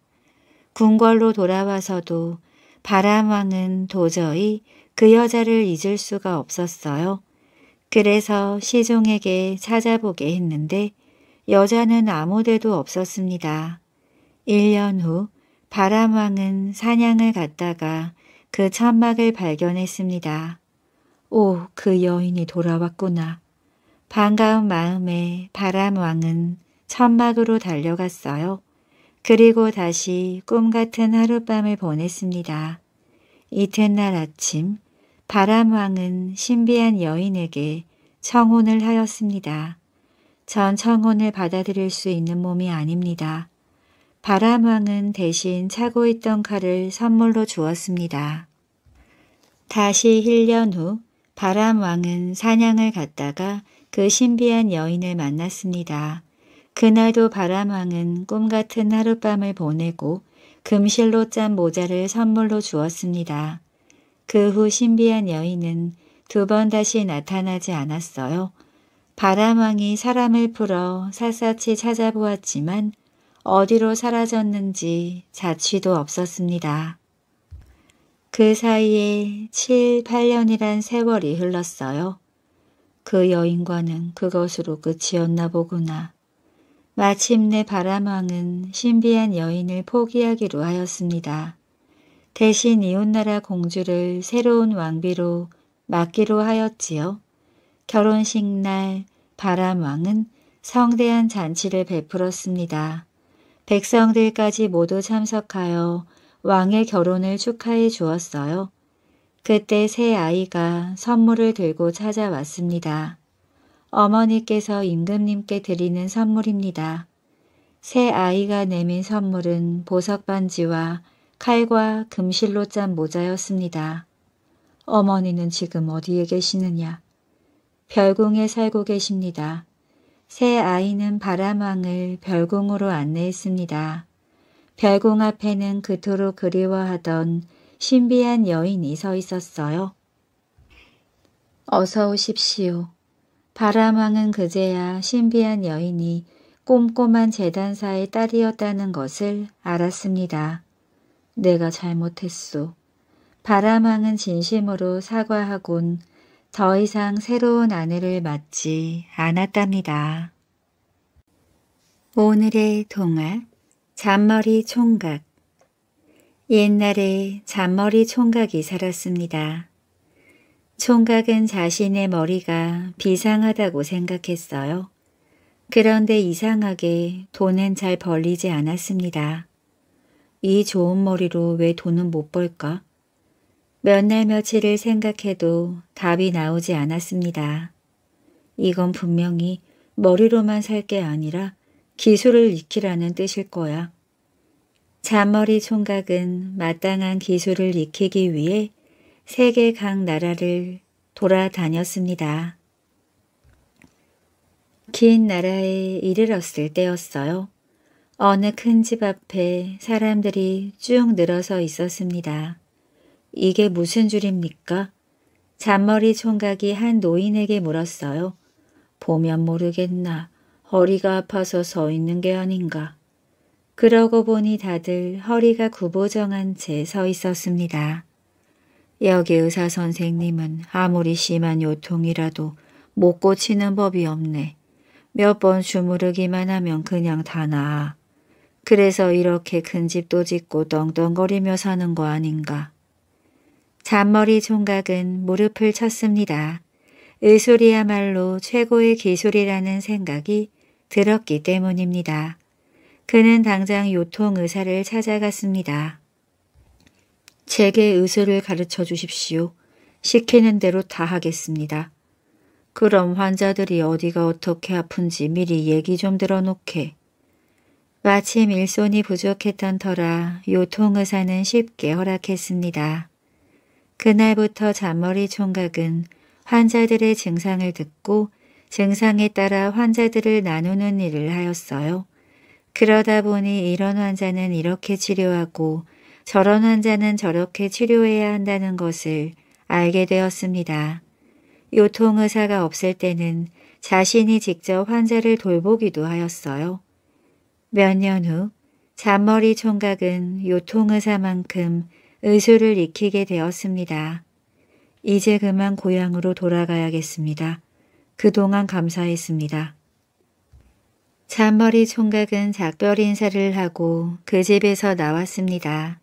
궁궐로 돌아와서도 바람왕은 도저히 그 여자를 잊을 수가 없었어요. 그래서 시종에게 찾아보게 했는데 여자는 아무데도 없었습니다. 1년 후 바람왕은 사냥을 갔다가 그 천막을 발견했습니다. 오, 그 여인이 돌아왔구나. 반가운 마음에 바람왕은 천막으로 달려갔어요. 그리고 다시 꿈같은 하룻밤을 보냈습니다. 이튿날 아침 바람왕은 신비한 여인에게 청혼을 하였습니다. 전 청혼을 받아들일 수 있는 몸이 아닙니다. 바람왕은 대신 차고 있던 칼을 선물로 주었습니다. 다시 1년 후 바람 왕은 사냥을 갔다가 그 신비한 여인을 만났습니다. 그날도 바람 왕은 꿈 같은 하룻밤을 보내고 금실로 짠 모자를 선물로 주었습니다. 그 후 신비한 여인은 두 번 다시 나타나지 않았어요. 바람 왕이 사람을 풀어 샅샅이 찾아보았지만 어디로 사라졌는지 자취도 없었습니다. 그 사이에 7, 8년이란 세월이 흘렀어요. 그 여인과는 그것으로 끝이었나 보구나. 마침내 바람왕은 신비한 여인을 포기하기로 하였습니다. 대신 이웃나라 공주를 새로운 왕비로 맡기로 하였지요. 결혼식 날 바람왕은 성대한 잔치를 베풀었습니다. 백성들까지 모두 참석하여 왕의 결혼을 축하해 주었어요. 그때 새 아이가 선물을 들고 찾아왔습니다. 어머니께서 임금님께 드리는 선물입니다. 새 아이가 내민 선물은 보석 반지와 칼과 금실로 짠 모자였습니다. 어머니는 지금 어디에 계시느냐? 별궁에 살고 계십니다. 새 아이는 바람왕을 별궁으로 안내했습니다. 별공 앞에는 그토록 그리워하던 신비한 여인이 서 있었어요. 어서 오십시오. 바람왕은 그제야 신비한 여인이 꼼꼼한 재단사의 딸이었다는 것을 알았습니다. 내가 잘못했소. 바람왕은 진심으로 사과하곤 더 이상 새로운 아내를 맞지 않았답니다. 오늘의 동화 잔머리 총각 옛날에 잔머리 총각이 살았습니다. 총각은 자신의 머리가 비상하다고 생각했어요. 그런데 이상하게 돈은 잘 벌리지 않았습니다. 이 좋은 머리로 왜 돈은 못 벌까? 몇 날 며칠을 생각해도 답이 나오지 않았습니다. 이건 분명히 머리로만 살 게 아니라 기술을 익히라는 뜻일 거야. 잔머리 총각은 마땅한 기술을 익히기 위해 세계 각 나라를 돌아다녔습니다. 긴 나라에 이르렀을 때였어요. 어느 큰 집 앞에 사람들이 쭉 늘어서 있었습니다. 이게 무슨 줄입니까? 잔머리 총각이 한 노인에게 물었어요. 보면 모르겠나. 허리가 아파서 서 있는 게 아닌가. 그러고 보니 다들 허리가 구부정한채 서 있었습니다. 여기 의사 선생님은 아무리 심한 요통이라도 못 고치는 법이 없네. 몇 번 주무르기만 하면 그냥 다 나아. 그래서 이렇게 큰 집도 짓고 덩덩거리며 사는 거 아닌가. 잔머리 총각은 무릎을 쳤습니다. 의술이야말로 최고의 기술이라는 생각이 들었기 때문입니다. 그는 당장 요통 의사를 찾아갔습니다. 제게 의술을 가르쳐 주십시오. 시키는 대로 다 하겠습니다. 그럼 환자들이 어디가 어떻게 아픈지 미리 얘기 좀 들어놓게. 마침 일손이 부족했던 터라 요통의사는 쉽게 허락했습니다. 그날부터 잔머리 총각은 환자들의 증상을 듣고 증상에 따라 환자들을 나누는 일을 하였어요. 그러다 보니 이런 환자는 이렇게 치료하고 저런 환자는 저렇게 치료해야 한다는 것을 알게 되었습니다. 요통의사가 없을 때는 자신이 직접 환자를 돌보기도 하였어요. 몇 년 후 잔머리 총각은 요통의사만큼 의술을 익히게 되었습니다. 이제 그만 고향으로 돌아가야겠습니다. 그동안 감사했습니다. 잔머리 총각은 작별 인사를 하고 그 집에서 나왔습니다.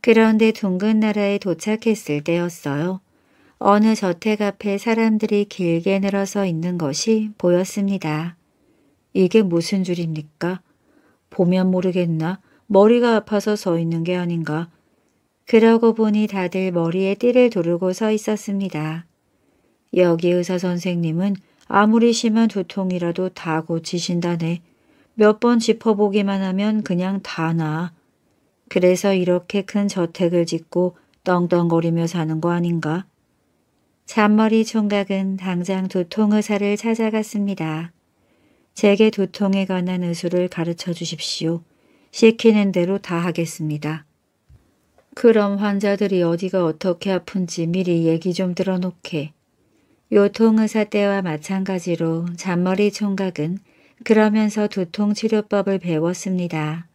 그런데 둥근 나라에 도착했을 때였어요. 어느 저택 앞에 사람들이 길게 늘어서 있는 것이 보였습니다. 이게 무슨 줄입니까? 보면 모르겠나? 머리가 아파서 서 있는 게 아닌가? 그러고 보니 다들 머리에 띠를 두르고 서 있었습니다. 여기 의사 선생님은 아무리 심한 두통이라도 다 고치신다네. 몇 번 짚어보기만 하면 그냥 다 나아. 그래서 이렇게 큰 저택을 짓고 떵떵거리며 사는 거 아닌가? 잔머리 총각은 당장 두통 의사를 찾아갔습니다. 제게 두통에 관한 의술을 가르쳐 주십시오. 시키는 대로 다 하겠습니다. 그럼 환자들이 어디가 어떻게 아픈지 미리 얘기 좀 들어놓게. 요통의사 때와 마찬가지로 잔머리 총각은 그러면서 두통치료법을 배웠습니다.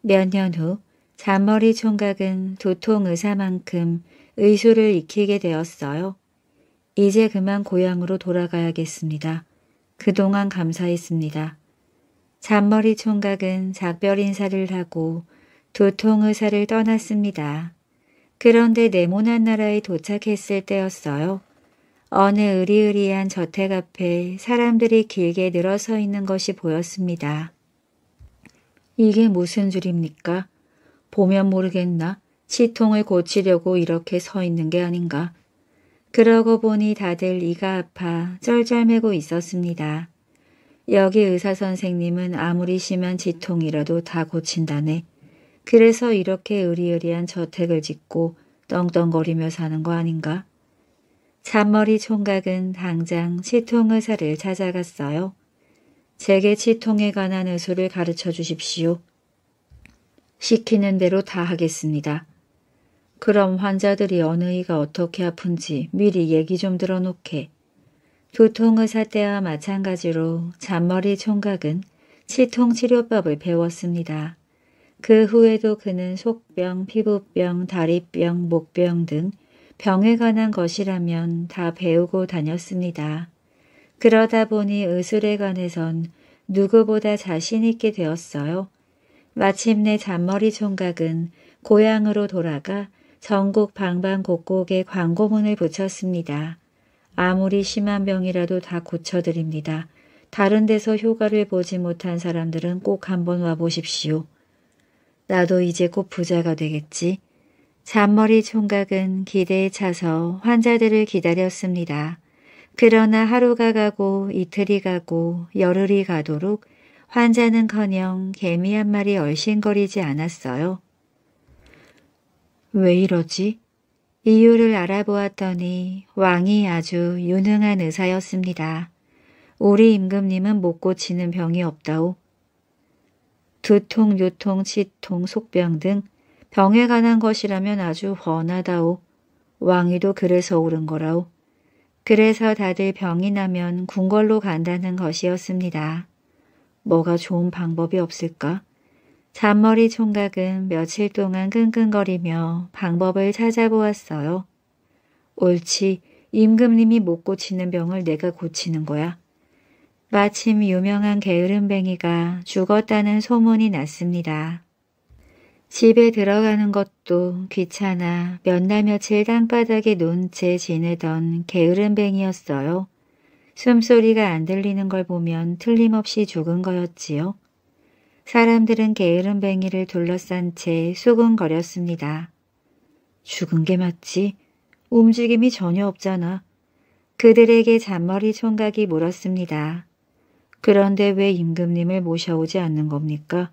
몇 년 후 잔머리 총각은 두통의사만큼 의술을 익히게 되었어요. 이제 그만 고향으로 돌아가야겠습니다. 그동안 감사했습니다. 잔머리 총각은 작별 인사를 하고 두통의사를 떠났습니다. 그런데 네모난 나라에 도착했을 때였어요. 어느 으리으리한 저택 앞에 사람들이 길게 늘어서 있는 것이 보였습니다. 이게 무슨 줄입니까? 보면 모르겠나? 치통을 고치려고 이렇게 서 있는 게 아닌가? 그러고 보니 다들 이가 아파 쩔쩔매고 있었습니다. 여기 의사 선생님은 아무리 심한 지통이라도 다 고친다네. 그래서 이렇게 의리의리한 저택을 짓고 떵떵거리며 사는 거 아닌가? 잔머리 총각은 당장 치통 의사를 찾아갔어요. 제게 치통에 관한 의술을 가르쳐 주십시오. 시키는 대로 다 하겠습니다. 그럼 환자들이 어느 이가 어떻게 아픈지 미리 얘기 좀 들어놓게. 두통의사 때와 마찬가지로 잔머리 총각은 치통치료법을 배웠습니다. 그 후에도 그는 속병, 피부병, 다리병, 목병 등 병에 관한 것이라면 다 배우고 다녔습니다. 그러다 보니 의술에 관해선 누구보다 자신 있게 되었어요. 마침내 잔머리 총각은 고향으로 돌아가 전국 방방 곳곳에 광고문을 붙였습니다. 아무리 심한 병이라도 다 고쳐드립니다. 다른 데서 효과를 보지 못한 사람들은 꼭 한번 와보십시오. 나도 이제 꼭 부자가 되겠지. 잔머리 총각은 기대에 차서 환자들을 기다렸습니다. 그러나 하루가 가고 이틀이 가고 열흘이 가도록 환자는커녕 개미 한 마리 얼씬거리지 않았어요. 왜 이러지? 이유를 알아보았더니 왕이 아주 유능한 의사였습니다. 우리 임금님은 못 고치는 병이 없다오. 두통, 요통, 치통, 속병 등 병에 관한 것이라면 아주 훤하다오. 왕위도 그래서 오른 거라오. 그래서 다들 병이 나면 궁궐로 간다는 것이었습니다. 뭐가 좋은 방법이 없을까? 잔머리 총각은 며칠 동안 끙끙거리며 방법을 찾아보았어요. 옳지, 임금님이 못 고치는 병을 내가 고치는 거야. 마침 유명한 게으름뱅이가 죽었다는 소문이 났습니다. 집에 들어가는 것도 귀찮아 몇나 며칠 땅바닥에 논채 지내던 게으름뱅이였어요. 숨소리가 안 들리는 걸 보면 틀림없이 죽은 거였지요. 사람들은 게으름뱅이를 둘러싼 채 수근거렸습니다. 죽은 게 맞지? 움직임이 전혀 없잖아. 그들에게 잔머리 총각이 물었습니다. 그런데 왜 임금님을 모셔오지 않는 겁니까?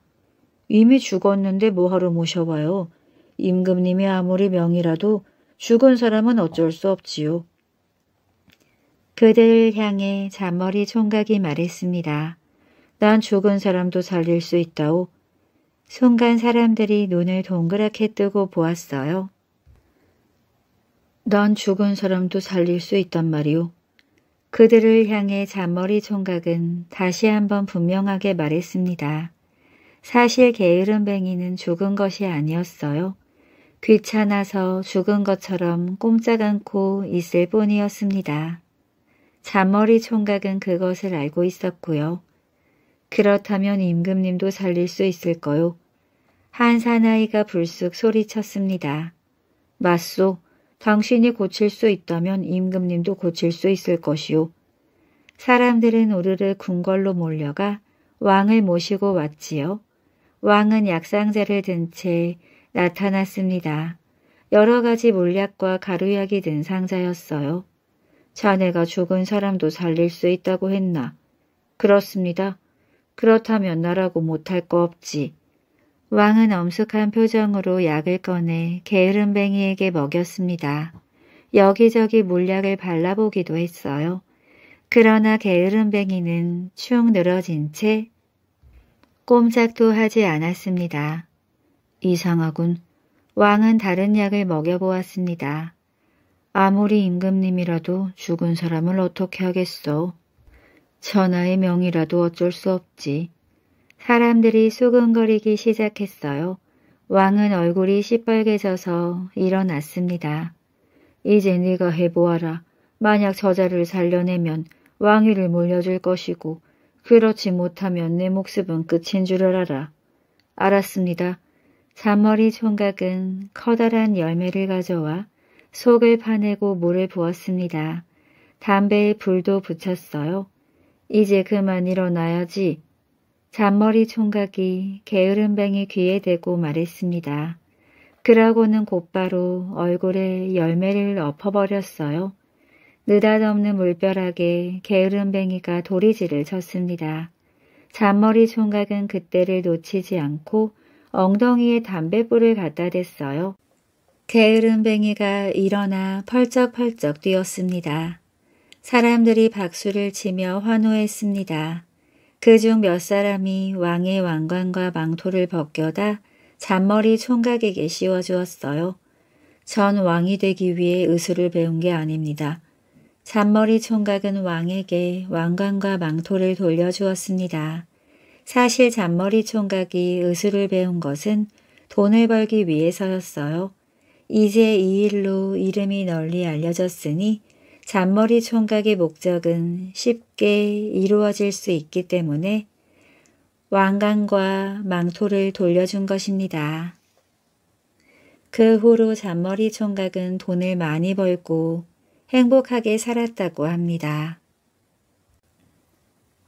이미 죽었는데 뭐하러 모셔와요. 임금님이 아무리 명이라도 죽은 사람은 어쩔 수 없지요. 그들을 향해 잔머리 총각이 말했습니다. 난 죽은 사람도 살릴 수 있다오. 순간 사람들이 눈을 동그랗게 뜨고 보았어요. 난 죽은 사람도 살릴 수 있단 말이오. 그들을 향해 잔머리 총각은 다시 한번 분명하게 말했습니다. 사실 게으름뱅이는 죽은 것이 아니었어요. 귀찮아서 죽은 것처럼 꼼짝 않고 있을 뿐이었습니다. 잔머리 총각은 그것을 알고 있었고요. 그렇다면 임금님도 살릴 수 있을까요? 한 사나이가 불쑥 소리쳤습니다. 맞소, 당신이 고칠 수 있다면 임금님도 고칠 수 있을 것이오. 사람들은 오르르 궁궐로 몰려가 왕을 모시고 왔지요. 왕은 약상자를 든 채 나타났습니다. 여러 가지 물약과 가루약이 든 상자였어요. 자네가 죽은 사람도 살릴 수 있다고 했나? 그렇습니다. 그렇다면 나라고 못할 거 없지. 왕은 엄숙한 표정으로 약을 꺼내 게으름뱅이에게 먹였습니다. 여기저기 물약을 발라보기도 했어요. 그러나 게으름뱅이는 축 늘어진 채 꼼짝도 하지 않았습니다. 이상하군. 왕은 다른 약을 먹여보았습니다. 아무리 임금님이라도 죽은 사람을 어떻게 하겠소? 전하의 명이라도 어쩔 수 없지. 사람들이 수근거리기 시작했어요. 왕은 얼굴이 시뻘개져서 일어났습니다. 이제 네가 해보아라. 만약 저자를 살려내면 왕위를 물려줄 것이고 그렇지 못하면 내 목숨은 끝인 줄을알아 알았습니다. 잔머리 총각은 커다란 열매를 가져와 속을 파내고 물을 부었습니다. 담배에 불도 붙였어요. 이제 그만 일어나야지. 잔머리 총각이 게으름뱅이 귀에 대고 말했습니다. 그러고는 곧바로 얼굴에 열매를 엎어버렸어요. 느닷없는 물벼락에 게으름뱅이가 도리지를 쳤습니다. 잔머리 총각은 그때를 놓치지 않고 엉덩이에 담뱃불을 갖다 댔어요. 게으름뱅이가 일어나 펄쩍펄쩍 뛰었습니다. 사람들이 박수를 치며 환호했습니다. 그중 몇 사람이 왕의 왕관과 망토를 벗겨다 잔머리 총각에게 씌워주었어요. 전 왕이 되기 위해 의술을 배운 게 아닙니다. 잔머리 총각은 왕에게 왕관과 망토를 돌려주었습니다. 사실 잔머리 총각이 의술을 배운 것은 돈을 벌기 위해서였어요. 이제 이 일로 이름이 널리 알려졌으니 잔머리 총각의 목적은 쉽게 이루어질 수 있기 때문에 왕관과 망토를 돌려준 것입니다. 그 후로 잔머리 총각은 돈을 많이 벌고 행복하게 살았다고 합니다.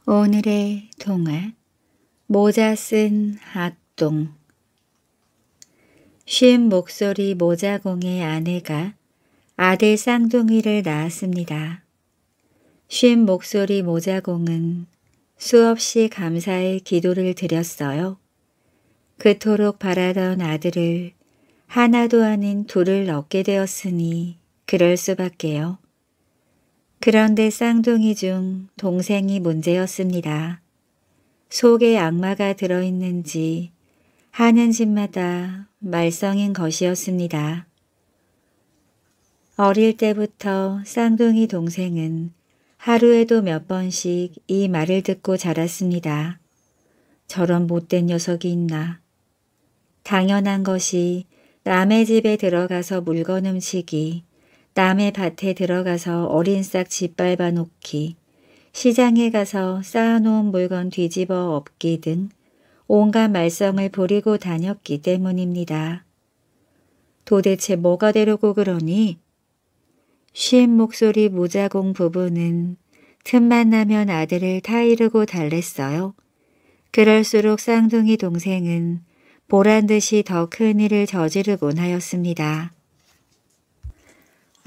오늘의 동화 모자 쓴 악동 쉰 목소리 모자공의 아내가 아들 쌍둥이를 낳았습니다. 쉰 목소리 모자공은 수없이 감사의 기도를 드렸어요. 그토록 바라던 아들을 하나도 아닌 둘을 얻게 되었으니 그럴 수밖에요. 그런데 쌍둥이 중 동생이 문제였습니다. 속에 악마가 들어있는지 하는 집마다 말썽인 것이었습니다. 어릴 때부터 쌍둥이 동생은 하루에도 몇 번씩 이 말을 듣고 자랐습니다. 저런 못된 녀석이 있나. 당연한 것이 남의 집에 들어가서 물건 음식이 남의 밭에 들어가서 어린 싹 짓밟아 놓기, 시장에 가서 쌓아놓은 물건 뒤집어 엎기 등 온갖 말썽을 부리고 다녔기 때문입니다. 도대체 뭐가 되려고 그러니? 쉰 목소리 무자공 부부는 틈만 나면 아들을 타이르고 달랬어요. 그럴수록 쌍둥이 동생은 보란 듯이 더 큰 일을 저지르곤 하였습니다.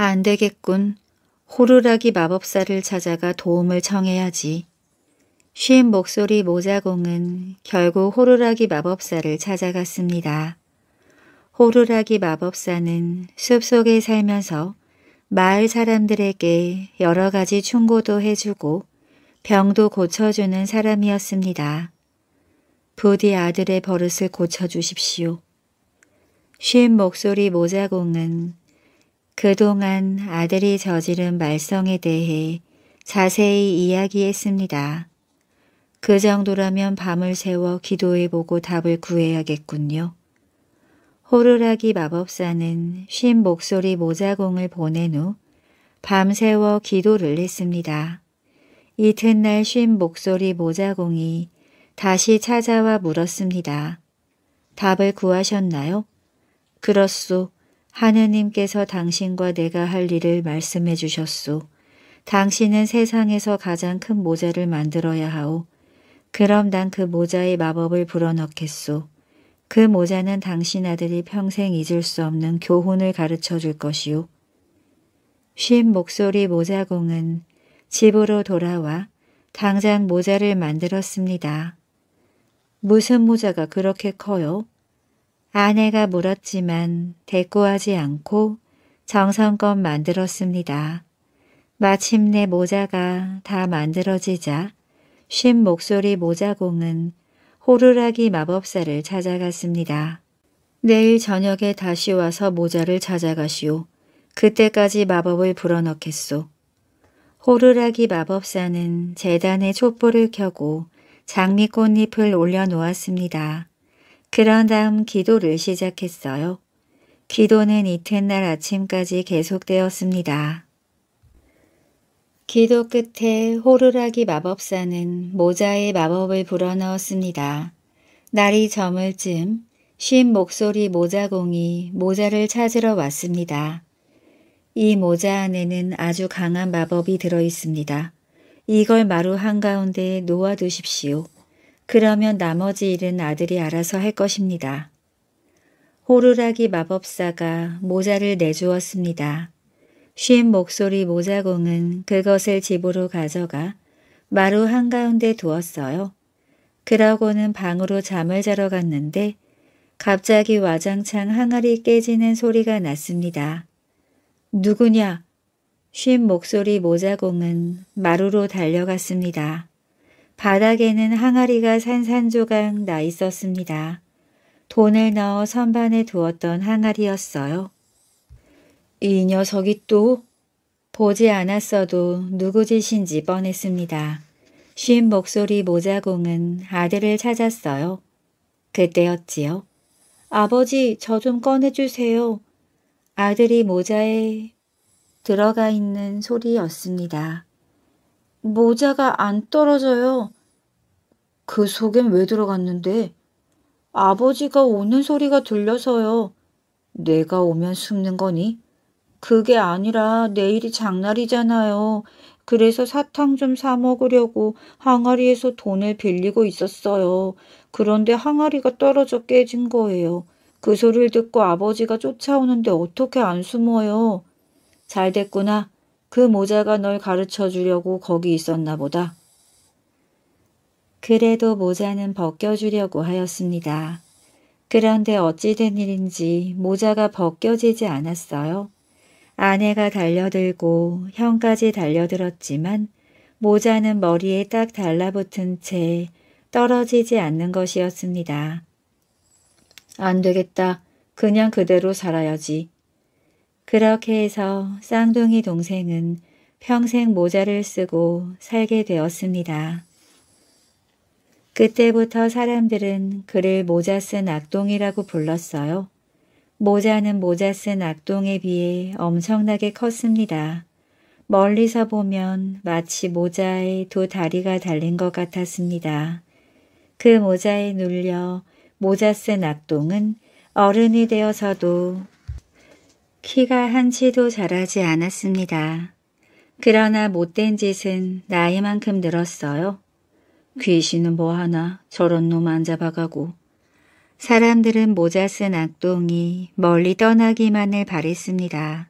아, 안 되겠군. 호루라기 마법사를 찾아가 도움을 청해야지. 쉰 목소리 모자공은 결국 호루라기 마법사를 찾아갔습니다. 호루라기 마법사는 숲속에 살면서 마을 사람들에게 여러 가지 충고도 해주고 병도 고쳐주는 사람이었습니다. 부디 아들의 버릇을 고쳐주십시오. 쉰 목소리 모자공은 그동안 아들이 저지른 말썽에 대해 자세히 이야기했습니다. 그 정도라면 밤을 새워 기도해보고 답을 구해야겠군요. 호루라기 마법사는 쉰 목소리 모자공을 보낸 후 밤새워 기도를 했습니다. 이튿날 쉰 목소리 모자공이 다시 찾아와 물었습니다. 답을 구하셨나요? 그렇소. 하느님께서 당신과 내가 할 일을 말씀해 주셨소. 당신은 세상에서 가장 큰 모자를 만들어야 하오. 그럼 난 그 모자의 마법을 불어넣겠소. 그 모자는 당신 아들이 평생 잊을 수 없는 교훈을 가르쳐 줄 것이오. 쉰 목소리 모자공은 집으로 돌아와 당장 모자를 만들었습니다. 무슨 모자가 그렇게 커요? 아내가 물었지만 대꾸하지 않고 정성껏 만들었습니다. 마침내 모자가 다 만들어지자 쉰 목소리 모자공은 호루라기 마법사를 찾아갔습니다. 내일 저녁에 다시 와서 모자를 찾아가시오. 그때까지 마법을 불어넣겠소. 호루라기 마법사는 재단에 촛불을 켜고 장미꽃잎을 올려놓았습니다. 그런 다음 기도를 시작했어요. 기도는 이튿날 아침까지 계속되었습니다. 기도 끝에 호루라기 마법사는 모자에 마법을 불어넣었습니다. 날이 저물 쯤쉰 목소리 모자공이 모자를 찾으러 왔습니다. 이 모자 안에는 아주 강한 마법이 들어있습니다. 이걸 마루 한가운데 놓아두십시오. 그러면 나머지 일은 아들이 알아서 할 것입니다. 호루라기 마법사가 모자를 내주었습니다. 쉰 목소리 모자공은 그것을 집으로 가져가 마루 한가운데 두었어요. 그러고는 방으로 잠을 자러 갔는데 갑자기 와장창 항아리 깨지는 소리가 났습니다. 누구냐? 쉰 목소리 모자공은 마루로 달려갔습니다. 바닥에는 항아리가 산산조각 나 있었습니다. 돈을 넣어 선반에 두었던 항아리였어요. 이 녀석이 또 보지 않았어도 누구 짓인지 뻔했습니다. 쉰 목소리 모자공은 아들을 찾았어요. 그때였지요. 아버지 저 좀 꺼내주세요. 아들이 모자에 들어가 있는 소리였습니다. 모자가 안 떨어져요. 그 속엔 왜 들어갔는데? 아버지가 오는 소리가 들려서요. 내가 오면 숨는 거니? 그게 아니라 내일이 장날이잖아요. 그래서 사탕 좀 사 먹으려고 항아리에서 돈을 빌리고 있었어요. 그런데 항아리가 떨어져 깨진 거예요. 그 소리를 듣고 아버지가 쫓아오는데 어떻게 안 숨어요? 잘 됐구나. 그 모자가 널 가르쳐 주려고 거기 있었나 보다. 그래도 모자는 벗겨주려고 하였습니다. 그런데 어찌 된 일인지 모자가 벗겨지지 않았어요. 아내가 달려들고 형까지 달려들었지만 모자는 머리에 딱 달라붙은 채 떨어지지 않는 것이었습니다. 안 되겠다. 그냥 그대로 살아야지. 그렇게 해서 쌍둥이 동생은 평생 모자를 쓰고 살게 되었습니다. 그때부터 사람들은 그를 모자 쓴 악동이라고 불렀어요. 모자는 모자 쓴 악동에 비해 엄청나게 컸습니다. 멀리서 보면 마치 모자에 두 다리가 달린 것 같았습니다. 그 모자에 눌려 모자 쓴 악동은 어른이 되어서도 키가 한치도 자라지 않았습니다. 그러나 못된 짓은 나이만큼 늘었어요. 귀신은 뭐하나 저런 놈 안잡아가고 사람들은 모자 쓴 악동이 멀리 떠나기만을 바랬습니다.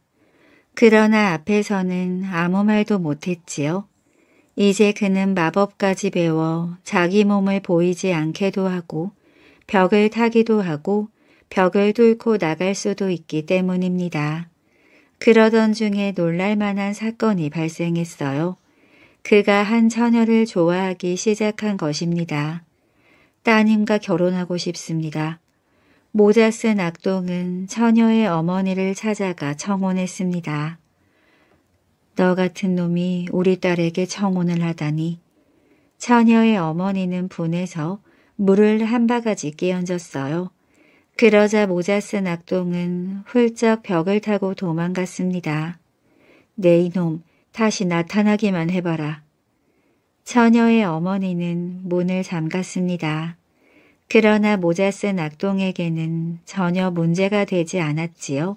그러나 앞에서는 아무 말도 못했지요. 이제 그는 마법까지 배워 자기 몸을 보이지 않게도 하고 벽을 타기도 하고 벽을 뚫고 나갈 수도 있기 때문입니다. 그러던 중에 놀랄만한 사건이 발생했어요. 그가 한 처녀를 좋아하기 시작한 것입니다. 따님과 결혼하고 싶습니다. 모자 쓴 악동은 처녀의 어머니를 찾아가 청혼했습니다. 너 같은 놈이 우리 딸에게 청혼을 하다니. 처녀의 어머니는 분해서 물을 한 바가지 끼얹었어요. 그러자 모자 쓴 악동은 훌쩍 벽을 타고 도망갔습니다. 네 이놈 다시 나타나기만 해봐라. 처녀의 어머니는 문을 잠갔습니다. 그러나 모자 쓴 악동에게는 전혀 문제가 되지 않았지요.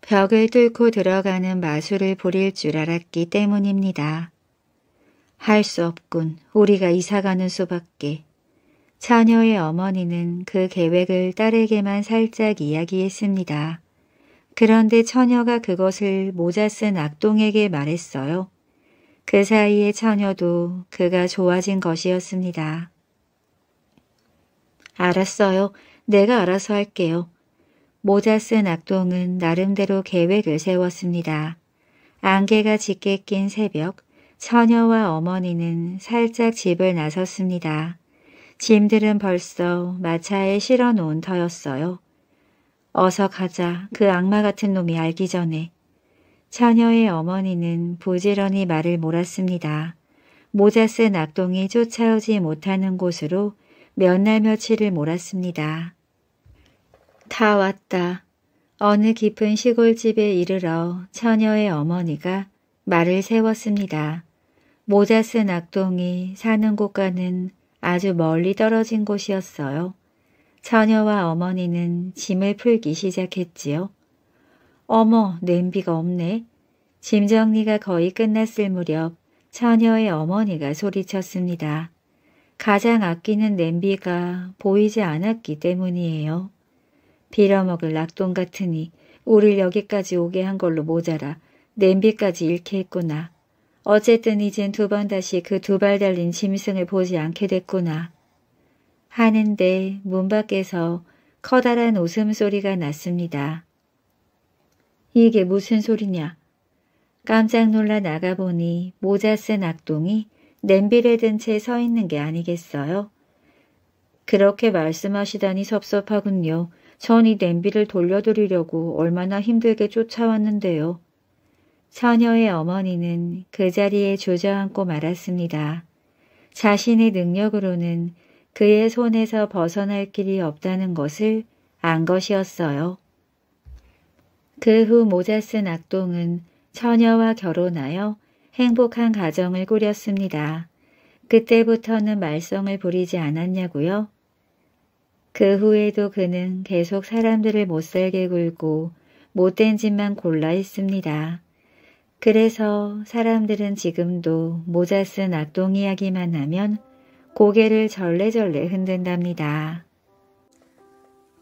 벽을 뚫고 들어가는 마술을 부릴 줄 알았기 때문입니다. 할 수 없군. 우리가 이사가는 수밖에. 처녀의 어머니는 그 계획을 딸에게만 살짝 이야기했습니다. 그런데 처녀가 그것을 모자 쓴 악동에게 말했어요. 그 사이에 처녀도 그가 좋아진 것이었습니다. 알았어요. 내가 알아서 할게요. 모자 쓴 악동은 나름대로 계획을 세웠습니다. 안개가 짙게 낀 새벽, 처녀와 어머니는 살짝 집을 나섰습니다. 짐들은 벌써 마차에 실어 놓은 터였어요. 어서 가자. 그 악마 같은 놈이 알기 전에. 처녀의 어머니는 부지런히 말을 몰았습니다. 모자 쓴 악동이 쫓아오지 못하는 곳으로 몇 날 며칠을 몰았습니다. 다 왔다. 어느 깊은 시골집에 이르러 처녀의 어머니가 말을 세웠습니다. 모자 쓴 악동이 사는 곳과는 아주 멀리 떨어진 곳이었어요. 처녀와 어머니는 짐을 풀기 시작했지요. 어머, 냄비가 없네. 짐 정리가 거의 끝났을 무렵 처녀의 어머니가 소리쳤습니다. 가장 아끼는 냄비가 보이지 않았기 때문이에요. 빌어먹을 낙돈 같으니 우릴 여기까지 오게 한 걸로 모자라 냄비까지 잃게 했구나. 어쨌든 이젠 두 번 다시 그 두 발 달린 짐승을 보지 않게 됐구나. 하는데 문 밖에서 커다란 웃음소리가 났습니다. 이게 무슨 소리냐? 깜짝 놀라 나가보니 모자 쓴 악동이 냄비를 든 채 서 있는 게 아니겠어요? 그렇게 말씀하시다니 섭섭하군요. 전 이 냄비를 돌려드리려고 얼마나 힘들게 쫓아왔는데요. 처녀의 어머니는 그 자리에 조저앉고 말았습니다. 자신의 능력으로는 그의 손에서 벗어날 길이 없다는 것을 안 것이었어요. 그 후 모자 쓴 악동은 처녀와 결혼하여 행복한 가정을 꾸렸습니다. 그때부터는 말썽을 부리지 않았냐고요? 그 후에도 그는 계속 사람들을 못살게 굴고 못된 짓만 골라 했습니다. 그래서 사람들은 지금도 모자 쓴 악동 이야기만 하면 고개를 절레절레 흔든답니다.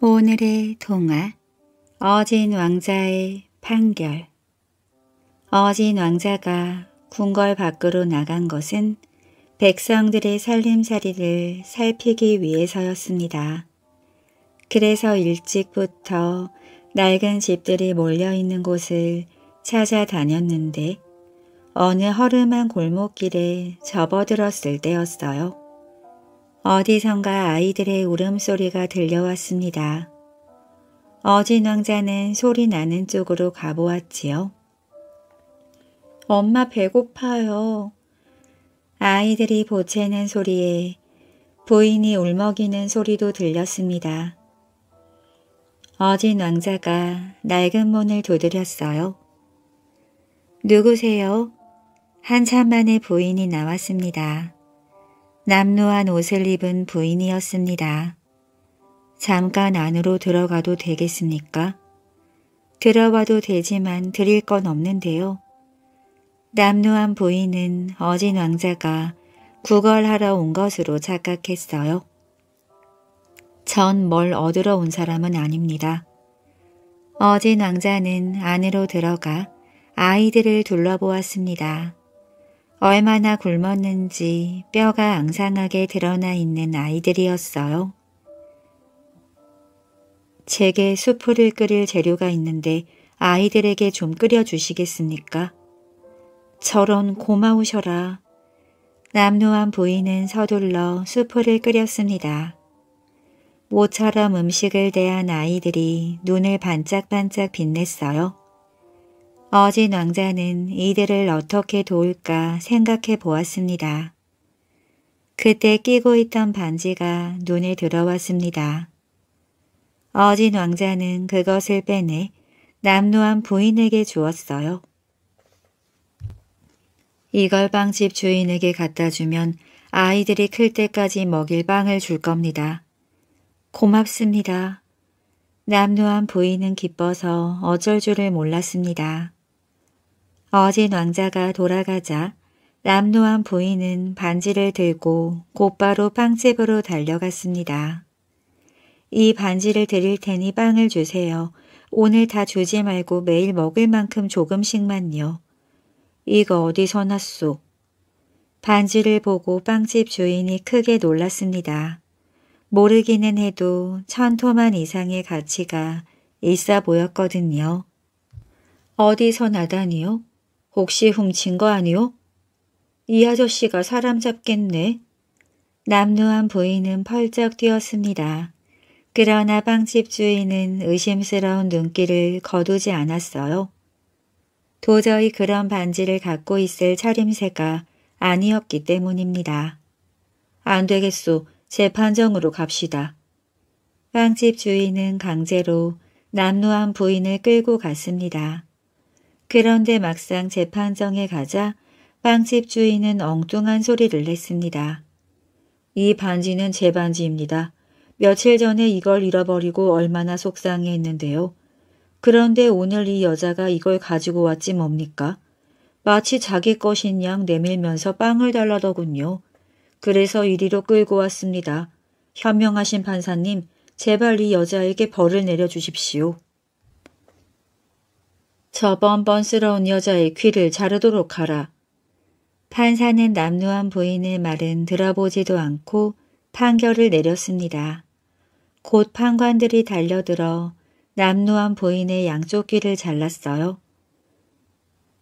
오늘의 동화 어진 왕자의 판결 어진 왕자가 궁궐 밖으로 나간 것은 백성들의 살림살이를 살피기 위해서였습니다. 그래서 일찍부터 낡은 집들이 몰려있는 곳을 찾아다녔는데 어느 허름한 골목길에 접어들었을 때였어요. 어디선가 아이들의 울음소리가 들려왔습니다. 어진 왕자는 소리 나는 쪽으로 가보았지요. 엄마 배고파요. 아이들이 보채는 소리에 부인이 울먹이는 소리도 들렸습니다. 어진 왕자가 낡은 문을 두드렸어요. 누구세요? 한참 만에 부인이 나왔습니다. 남루한 옷을 입은 부인이었습니다. 잠깐 안으로 들어가도 되겠습니까? 들어와도 되지만 드릴 건 없는데요. 남루한 부인은 어진 왕자가 구걸하러 온 것으로 착각했어요. 전 뭘 얻으러 온 사람은 아닙니다. 어진 왕자는 안으로 들어가 아이들을 둘러보았습니다. 얼마나 굶었는지 뼈가 앙상하게 드러나 있는 아이들이었어요. 제게 수프를 끓일 재료가 있는데 아이들에게 좀 끓여주시겠습니까? 저런 고마우셔라. 남루한 부인은 서둘러 수프를 끓였습니다. 모처럼 음식을 대한 아이들이 눈을 반짝반짝 빛냈어요. 어진 왕자는 이들을 어떻게 도울까 생각해 보았습니다. 그때 끼고 있던 반지가 눈에 들어왔습니다. 어진 왕자는 그것을 빼내 남노한 부인에게 주었어요. 이걸 빵집 주인에게 갖다 주면 아이들이 클 때까지 먹일 빵을 줄 겁니다. 고맙습니다. 남노한 부인은 기뻐서 어쩔 줄을 몰랐습니다. 어진 왕자가 돌아가자 남노한 부인은 반지를 들고 곧바로 빵집으로 달려갔습니다. 이 반지를 드릴 테니 빵을 주세요. 오늘 다 주지 말고 매일 먹을 만큼 조금씩만요. 이거 어디서 났소? 반지를 보고 빵집 주인이 크게 놀랐습니다. 모르기는 해도 천토만 이상의 가치가 있어 보였거든요. 어디서 나다니요? 혹시 훔친 거 아니오? 이 아저씨가 사람 잡겠네. 남루한 부인은 펄쩍 뛰었습니다. 그러나 빵집 주인은 의심스러운 눈길을 거두지 않았어요. 도저히 그런 반지를 갖고 있을 차림새가 아니었기 때문입니다. 안 되겠소. 재판정으로 갑시다. 빵집 주인은 강제로 남루한 부인을 끌고 갔습니다. 그런데 막상 재판정에 가자 빵집 주인은 엉뚱한 소리를 냈습니다. 이 반지는 제 반지입니다. 며칠 전에 이걸 잃어버리고 얼마나 속상해했는데요. 그런데 오늘 이 여자가 이걸 가지고 왔지 뭡니까? 마치 자기 것인 양 내밀면서 빵을 달라더군요. 그래서 이리로 끌고 왔습니다. 현명하신 판사님, 제발 이 여자에게 벌을 내려주십시오. 저 번번스러운 여자의 귀를 자르도록 하라. 판사는 남루한 부인의 말은 들어보지도 않고 판결을 내렸습니다. 곧 판관들이 달려들어 남루한 부인의 양쪽 귀를 잘랐어요.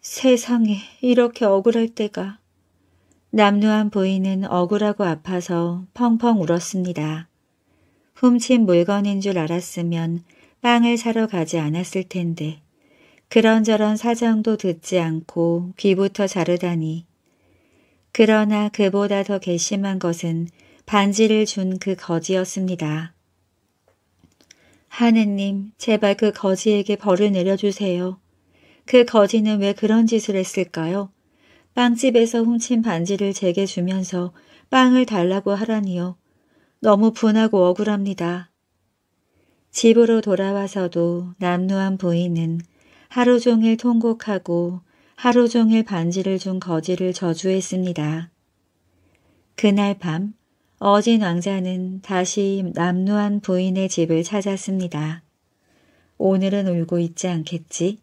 세상에 이렇게 억울할 때가. 남루한 부인은 억울하고 아파서 펑펑 울었습니다. 훔친 물건인 줄 알았으면 빵을 사러 가지 않았을 텐데 그런저런 사정도 듣지 않고 귀부터 자르다니. 그러나 그보다 더 괘씸한 것은 반지를 준 그 거지였습니다. 하느님, 제발 그 거지에게 벌을 내려주세요. 그 거지는 왜 그런 짓을 했을까요? 빵집에서 훔친 반지를 제게 주면서 빵을 달라고 하라니요. 너무 분하고 억울합니다. 집으로 돌아와서도 남루한 부인은 하루 종일 통곡하고 하루 종일 반지를 준 거지를 저주했습니다. 그날 밤 어진 왕자는 다시 남루한 부인의 집을 찾았습니다. 오늘은 울고 있지 않겠지?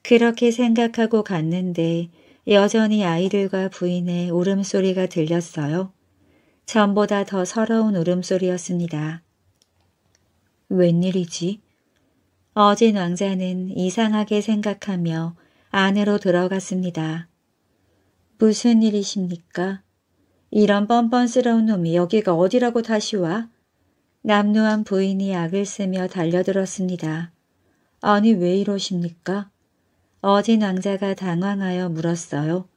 그렇게 생각하고 갔는데 여전히 아이들과 부인의 울음소리가 들렸어요. 전보다 더 서러운 울음소리였습니다. 웬일이지? 어진 왕자는 이상하게 생각하며 안으로 들어갔습니다. 무슨 일이십니까? 이런 뻔뻔스러운 놈이 여기가 어디라고 다시 와? 남루한 부인이 악을 쓰며 달려들었습니다. 아니 왜 이러십니까? 어진 왕자가 당황하여 물었어요.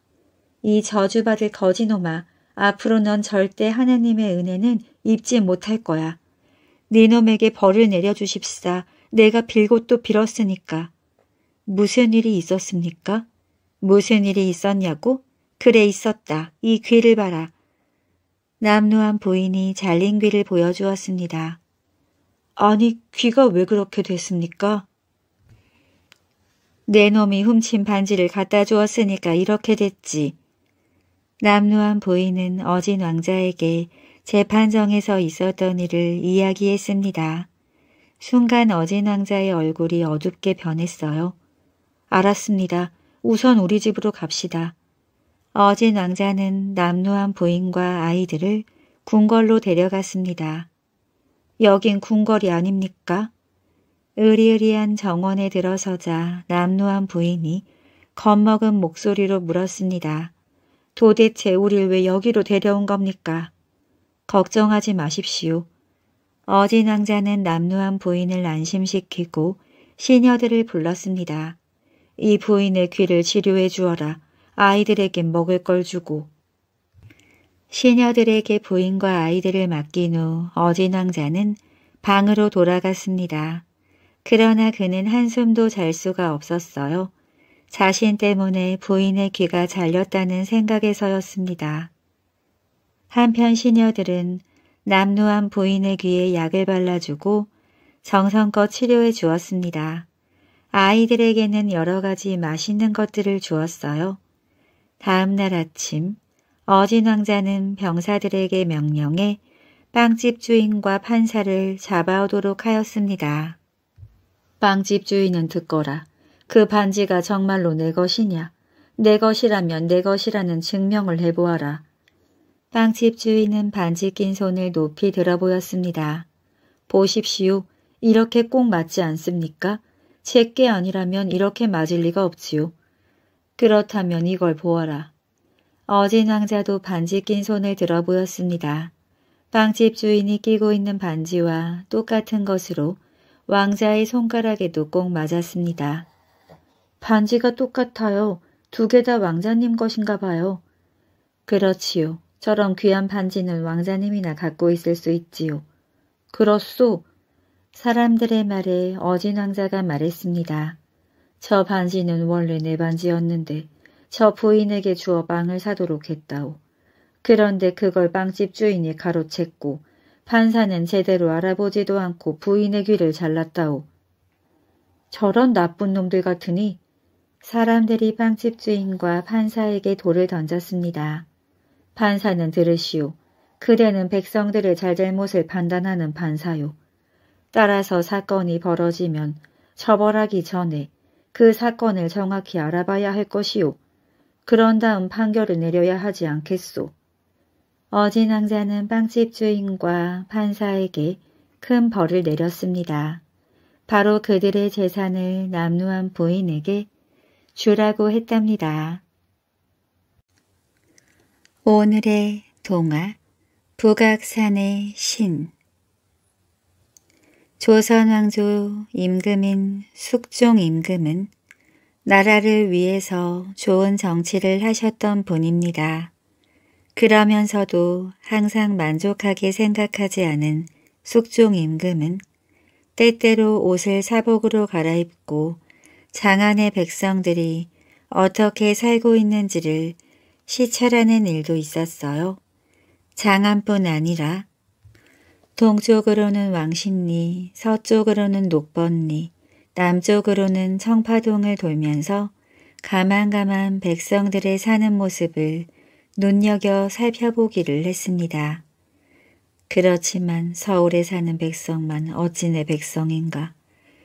이 저주받을 거지놈아 앞으로 넌 절대 하나님의 은혜는 입지 못할 거야. 네놈에게 벌을 내려주십사 내가 빌고 또 빌었으니까. 무슨 일이 있었습니까? 무슨 일이 있었냐고? 그래 있었다. 이 귀를 봐라. 남루한 부인이 잘린 귀를 보여주었습니다. 아니 귀가 왜 그렇게 됐습니까? 내 놈이 훔친 반지를 갖다 주었으니까 이렇게 됐지. 남루한 부인은 어진 왕자에게 재판정에서 있었던 일을 이야기했습니다. 순간 어진 왕자의 얼굴이 어둡게 변했어요. 알았습니다. 우선 우리 집으로 갑시다. 어진 왕자는 남루한 부인과 아이들을 궁궐로 데려갔습니다. 여긴 궁궐이 아닙니까? 의리의리한 정원에 들어서자 남루한 부인이 겁먹은 목소리로 물었습니다. 도대체 우릴 왜 여기로 데려온 겁니까? 걱정하지 마십시오. 어진 왕자는 남루한 부인을 안심시키고 시녀들을 불렀습니다. 이 부인의 귀를 치료해 주어라. 아이들에게 먹을 걸 주고. 시녀들에게 부인과 아이들을 맡긴 후 어진 왕자는 방으로 돌아갔습니다. 그러나 그는 한숨도 잘 수가 없었어요. 자신 때문에 부인의 귀가 잘렸다는 생각에서였습니다. 한편 시녀들은 남루한 부인의 귀에 약을 발라주고 정성껏 치료해 주었습니다. 아이들에게는 여러 가지 맛있는 것들을 주었어요. 다음 날 아침 어진 왕자는 병사들에게 명령해 빵집 주인과 판사를 잡아오도록 하였습니다. 빵집 주인은 듣거라. 그 반지가 정말로 내 것이냐. 내 것이라면 내 것이라는 증명을 해보아라. 빵집 주인은 반지 낀 손을 높이 들어 보였습니다. 보십시오. 이렇게 꼭 맞지 않습니까? 제게 아니라면 이렇게 맞을 리가 없지요. 그렇다면 이걸 보아라. 어진 왕자도 반지 낀 손을 들어 보였습니다. 빵집 주인이 끼고 있는 반지와 똑같은 것으로 왕자의 손가락에도 꼭 맞았습니다. 반지가 똑같아요. 두 개 다 왕자님 것인가 봐요. 그렇지요. 저런 귀한 반지는 왕자님이나 갖고 있을 수 있지요. 그렇소. 사람들의 말에 어진 왕자가 말했습니다. 저 반지는 원래 내 반지였는데 저 부인에게 주어 빵을 사도록 했다오. 그런데 그걸 빵집 주인이 가로챘고 판사는 제대로 알아보지도 않고 부인의 귀를 잘랐다오. 저런 나쁜 놈들 같으니 사람들이 빵집 주인과 판사에게 돌을 던졌습니다. 판사는 들으시오. 그대는 백성들의 잘잘못을 판단하는 판사요. 따라서 사건이 벌어지면 처벌하기 전에 그 사건을 정확히 알아봐야 할 것이오. 그런 다음 판결을 내려야 하지 않겠소. 어진 왕자는 빵집 주인과 판사에게 큰 벌을 내렸습니다. 바로 그들의 재산을 남루한 부인에게 주라고 했답니다. 오늘의 동화 북악산의 신 조선왕조 임금인 숙종 임금은 나라를 위해서 좋은 정치를 하셨던 분입니다. 그러면서도 항상 만족하게 생각하지 않은 숙종 임금은 때때로 옷을 사복으로 갈아입고 장안의 백성들이 어떻게 살고 있는지를 시찰하는 일도 있었어요. 장안뿐 아니라 동쪽으로는 왕십리, 서쪽으로는 녹번리, 남쪽으로는 청파동을 돌면서 가만가만 백성들의 사는 모습을 눈여겨 살펴보기를 했습니다. 그렇지만 서울에 사는 백성만 어찌 내 백성인가.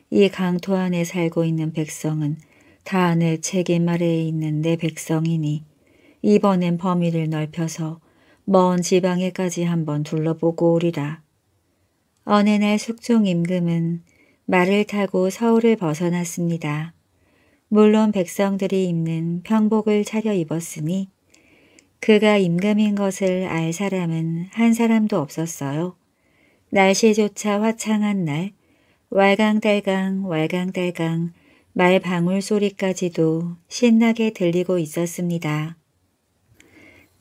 이 강토 안에 살고 있는 백성은 다 내 책임 아래에 있는 내 백성이니 이번엔 범위를 넓혀서 먼 지방에까지 한번 둘러보고 오리라. 어느 날 숙종 임금은 말을 타고 서울을 벗어났습니다. 물론 백성들이 입는 평복을 차려 입었으니 그가 임금인 것을 알 사람은 한 사람도 없었어요. 날씨조차 화창한 날 왈강달강 왈강달강 말방울 소리까지도 신나게 들리고 있었습니다.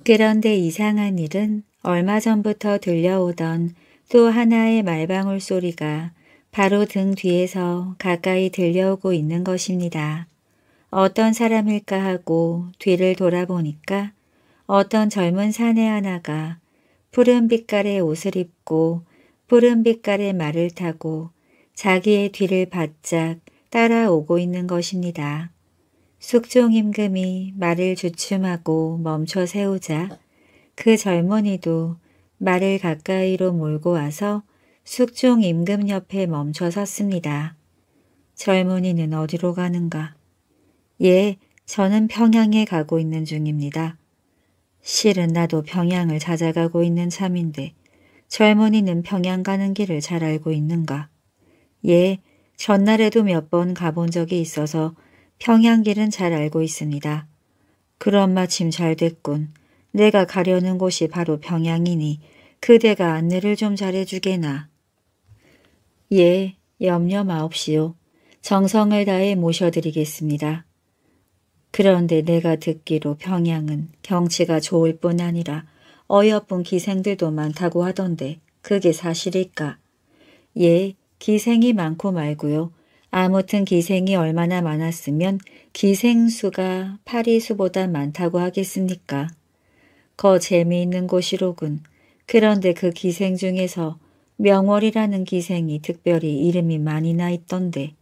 그런데 이상한 일은 얼마 전부터 들려오던 또 하나의 말방울 소리가 바로 등 뒤에서 가까이 들려오고 있는 것입니다. 어떤 사람일까 하고 뒤를 돌아보니까 어떤 젊은 사내 하나가 푸른 빛깔의 옷을 입고 푸른 빛깔의 말을 타고 자기의 뒤를 바짝 따라오고 있는 것입니다. 숙종 임금이 말을 주춤하고 멈춰 세우자 그 젊은이도 말을 가까이로 몰고 와서 숙종 임금 옆에 멈춰 섰습니다. 젊은이는 어디로 가는가? 예, 저는 평양에 가고 있는 중입니다. 실은 나도 평양을 찾아가고 있는 참인데 젊은이는 평양 가는 길을 잘 알고 있는가? 예, 전날에도 몇 번 가본 적이 있어서 평양길은 잘 알고 있습니다. 그런 마침 잘 됐군. 내가 가려는 곳이 바로 평양이니 그대가 안내를 좀 잘해주게나. 예, 염려 마옵시오. 정성을 다해 모셔드리겠습니다. 그런데 내가 듣기로 평양은 경치가 좋을 뿐 아니라 어여쁜 기생들도 많다고 하던데 그게 사실일까? 예, 기생이 많고 말고요. 아무튼 기생이 얼마나 많았으면 기생수가 파리수보다 많다고 하겠습니까. 거 재미있는 곳이로군. 그런데 그 기생 중에서 명월이라는 기생이 특별히 이름이 많이 나 있던데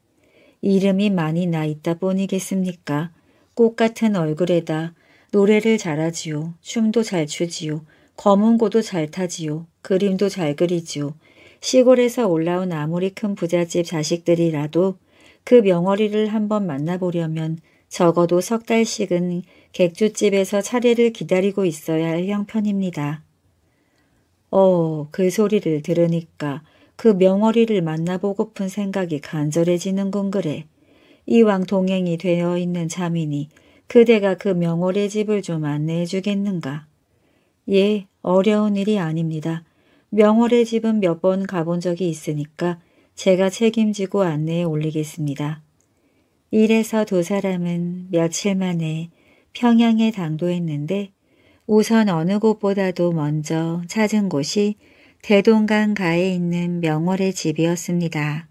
이름이 많이 나 있다 뿐이겠습니까? 꽃 같은 얼굴에다 노래를 잘하지요. 춤도 잘 추지요. 검은고도 잘 타지요. 그림도 잘 그리지요. 시골에서 올라온 아무리 큰 부잣집 자식들이라도 그 명월이를 한번 만나보려면 적어도 석 달씩은 객주집에서 차례를 기다리고 있어야 할 형편입니다. 어, 그 소리를 들으니까 그 명월이를 만나보고픈 생각이 간절해지는군 그래. 이왕 동행이 되어 있는 자민이 그대가 그 명월의 집을 좀 안내해 주겠는가. 예, 어려운 일이 아닙니다. 명월의 집은 몇 번 가본 적이 있으니까 제가 책임지고 안내에 올리겠습니다. 이래서 두 사람은 며칠 만에 평양에 당도했는데 우선 어느 곳보다도 먼저 찾은 곳이 대동강 가에 있는 명월의 집이었습니다.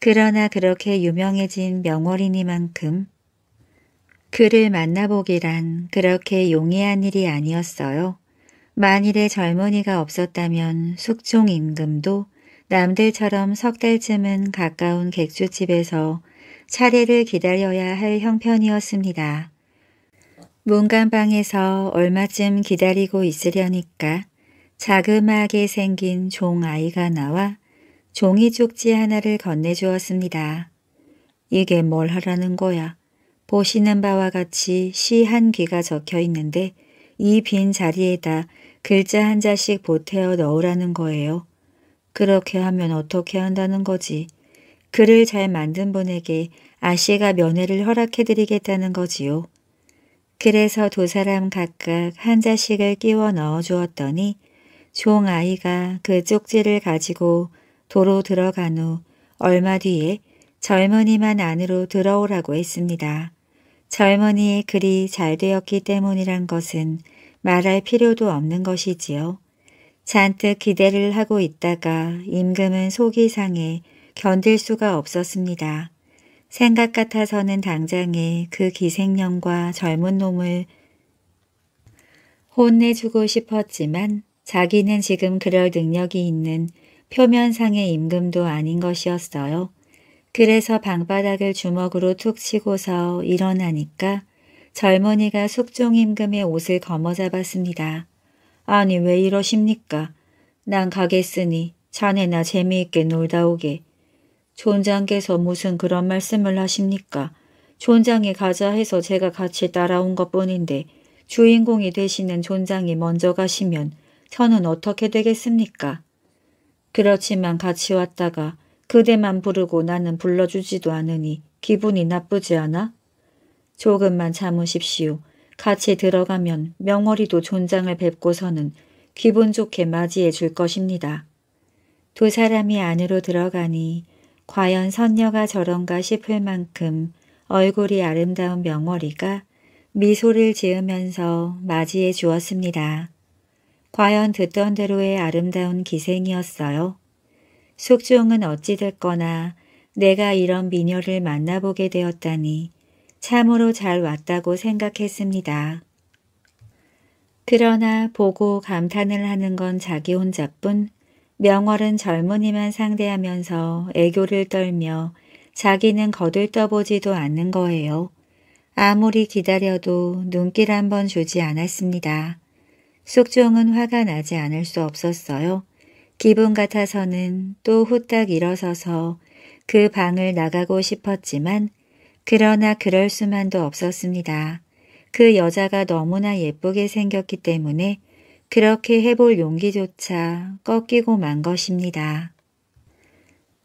그러나 그렇게 유명해진 명월이니만큼 그를 만나보기란 그렇게 용이한 일이 아니었어요. 만일에 젊은이가 없었다면 숙종 임금도 남들처럼 석 달쯤은 가까운 객주집에서 차례를 기다려야 할 형편이었습니다. 문간방에서 얼마쯤 기다리고 있으려니까 자그마하게 생긴 종아이가 나와 종이 쪽지 하나를 건네주었습니다. 이게 뭘 하라는 거야. 보시는 바와 같이 시 한 귀가 적혀 있는데 이 빈 자리에다 글자 한 자씩 보태어 넣으라는 거예요. 그렇게 하면 어떻게 한다는 거지. 글을 잘 만든 분에게 아씨가 면회를 허락해드리겠다는 거지요. 그래서 두 사람 각각 한 자씩을 끼워 넣어 주었더니 종아이가 그 쪽지를 가지고 도로 들어간 후 얼마 뒤에 젊은이만 안으로 들어오라고 했습니다. 젊은이의 글이 잘 되었기 때문이란 것은 말할 필요도 없는 것이지요. 잔뜩 기대를 하고 있다가 임금은 속이 상해 견딜 수가 없었습니다. 생각 같아서는 당장에 그 기생년과 젊은 놈을 혼내주고 싶었지만 자기는 지금 그럴 능력이 있는 표면상의 임금도 아닌 것이었어요. 그래서 방바닥을 주먹으로 툭 치고서 일어나니까 젊은이가 숙종 임금의 옷을 거머잡았습니다. 아니 왜 이러십니까? 난 가겠으니 자네나 재미있게 놀다 오게. 존장께서 무슨 그런 말씀을 하십니까? 존장이 가자 해서 제가 같이 따라온 것뿐인데 주인공이 되시는 존장이 먼저 가시면 저는 어떻게 되겠습니까? 그렇지만 같이 왔다가 그대만 부르고 나는 불러주지도 않으니 기분이 나쁘지 않아? 조금만 참으십시오. 같이 들어가면 명월이도 존장을 뵙고서는 기분 좋게 맞이해 줄 것입니다. 두 사람이 안으로 들어가니 과연 선녀가 저런가 싶을 만큼 얼굴이 아름다운 명월이가 미소를 지으면서 맞이해 주었습니다. 과연 듣던 대로의 아름다운 기생이었어요. 숙종은 어찌 됐거나 내가 이런 미녀를 만나보게 되었다니 참으로 잘 왔다고 생각했습니다. 그러나 보고 감탄을 하는 건 자기 혼자뿐 명월은 젊은이만 상대하면서 애교를 떨며 자기는 거들떠보지도 않는 거예요. 아무리 기다려도 눈길 한번 주지 않았습니다. 숙종은 화가 나지 않을 수 없었어요. 기분 같아서는 또 후딱 일어서서 그 방을 나가고 싶었지만 그러나 그럴 수만도 없었습니다. 그 여자가 너무나 예쁘게 생겼기 때문에 그렇게 해볼 용기조차 꺾이고 만 것입니다.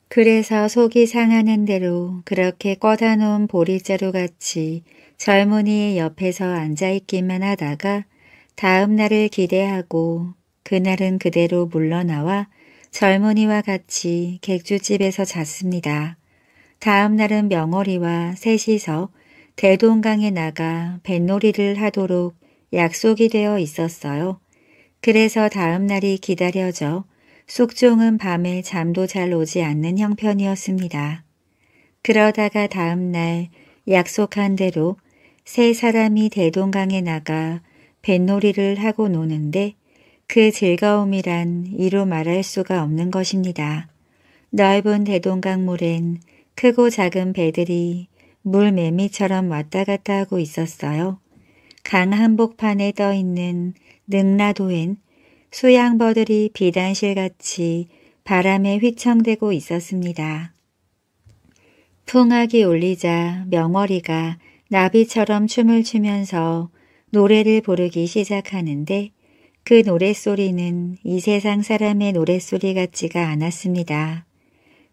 그래서 속이 상하는 대로 그렇게 꺼다 놓은 보리자루 같이 젊은이의 옆에서 앉아있기만 하다가 다음 날을 기대하고 그날은 그대로 물러나와 젊은이와 같이 객주집에서 잤습니다. 다음 날은 명월이와 셋이서 대동강에 나가 뱃놀이를 하도록 약속이 되어 있었어요. 그래서 다음 날이 기다려져 숙종은 밤에 잠도 잘 오지 않는 형편이었습니다. 그러다가 다음 날 약속한 대로 세 사람이 대동강에 나가 뱃놀이를 하고 노는데 그 즐거움이란 이루 말할 수가 없는 것입니다. 넓은 대동강물엔 크고 작은 배들이 물매미처럼 왔다 갔다 하고 있었어요. 강 한복판에 떠있는 능라도엔 수양버들이 비단실같이 바람에 휘청대고 있었습니다. 풍악이 울리자 명월이가 나비처럼 춤을 추면서 노래를 부르기 시작하는데 그 노랫소리는 이 세상 사람의 노랫소리 같지가 않았습니다.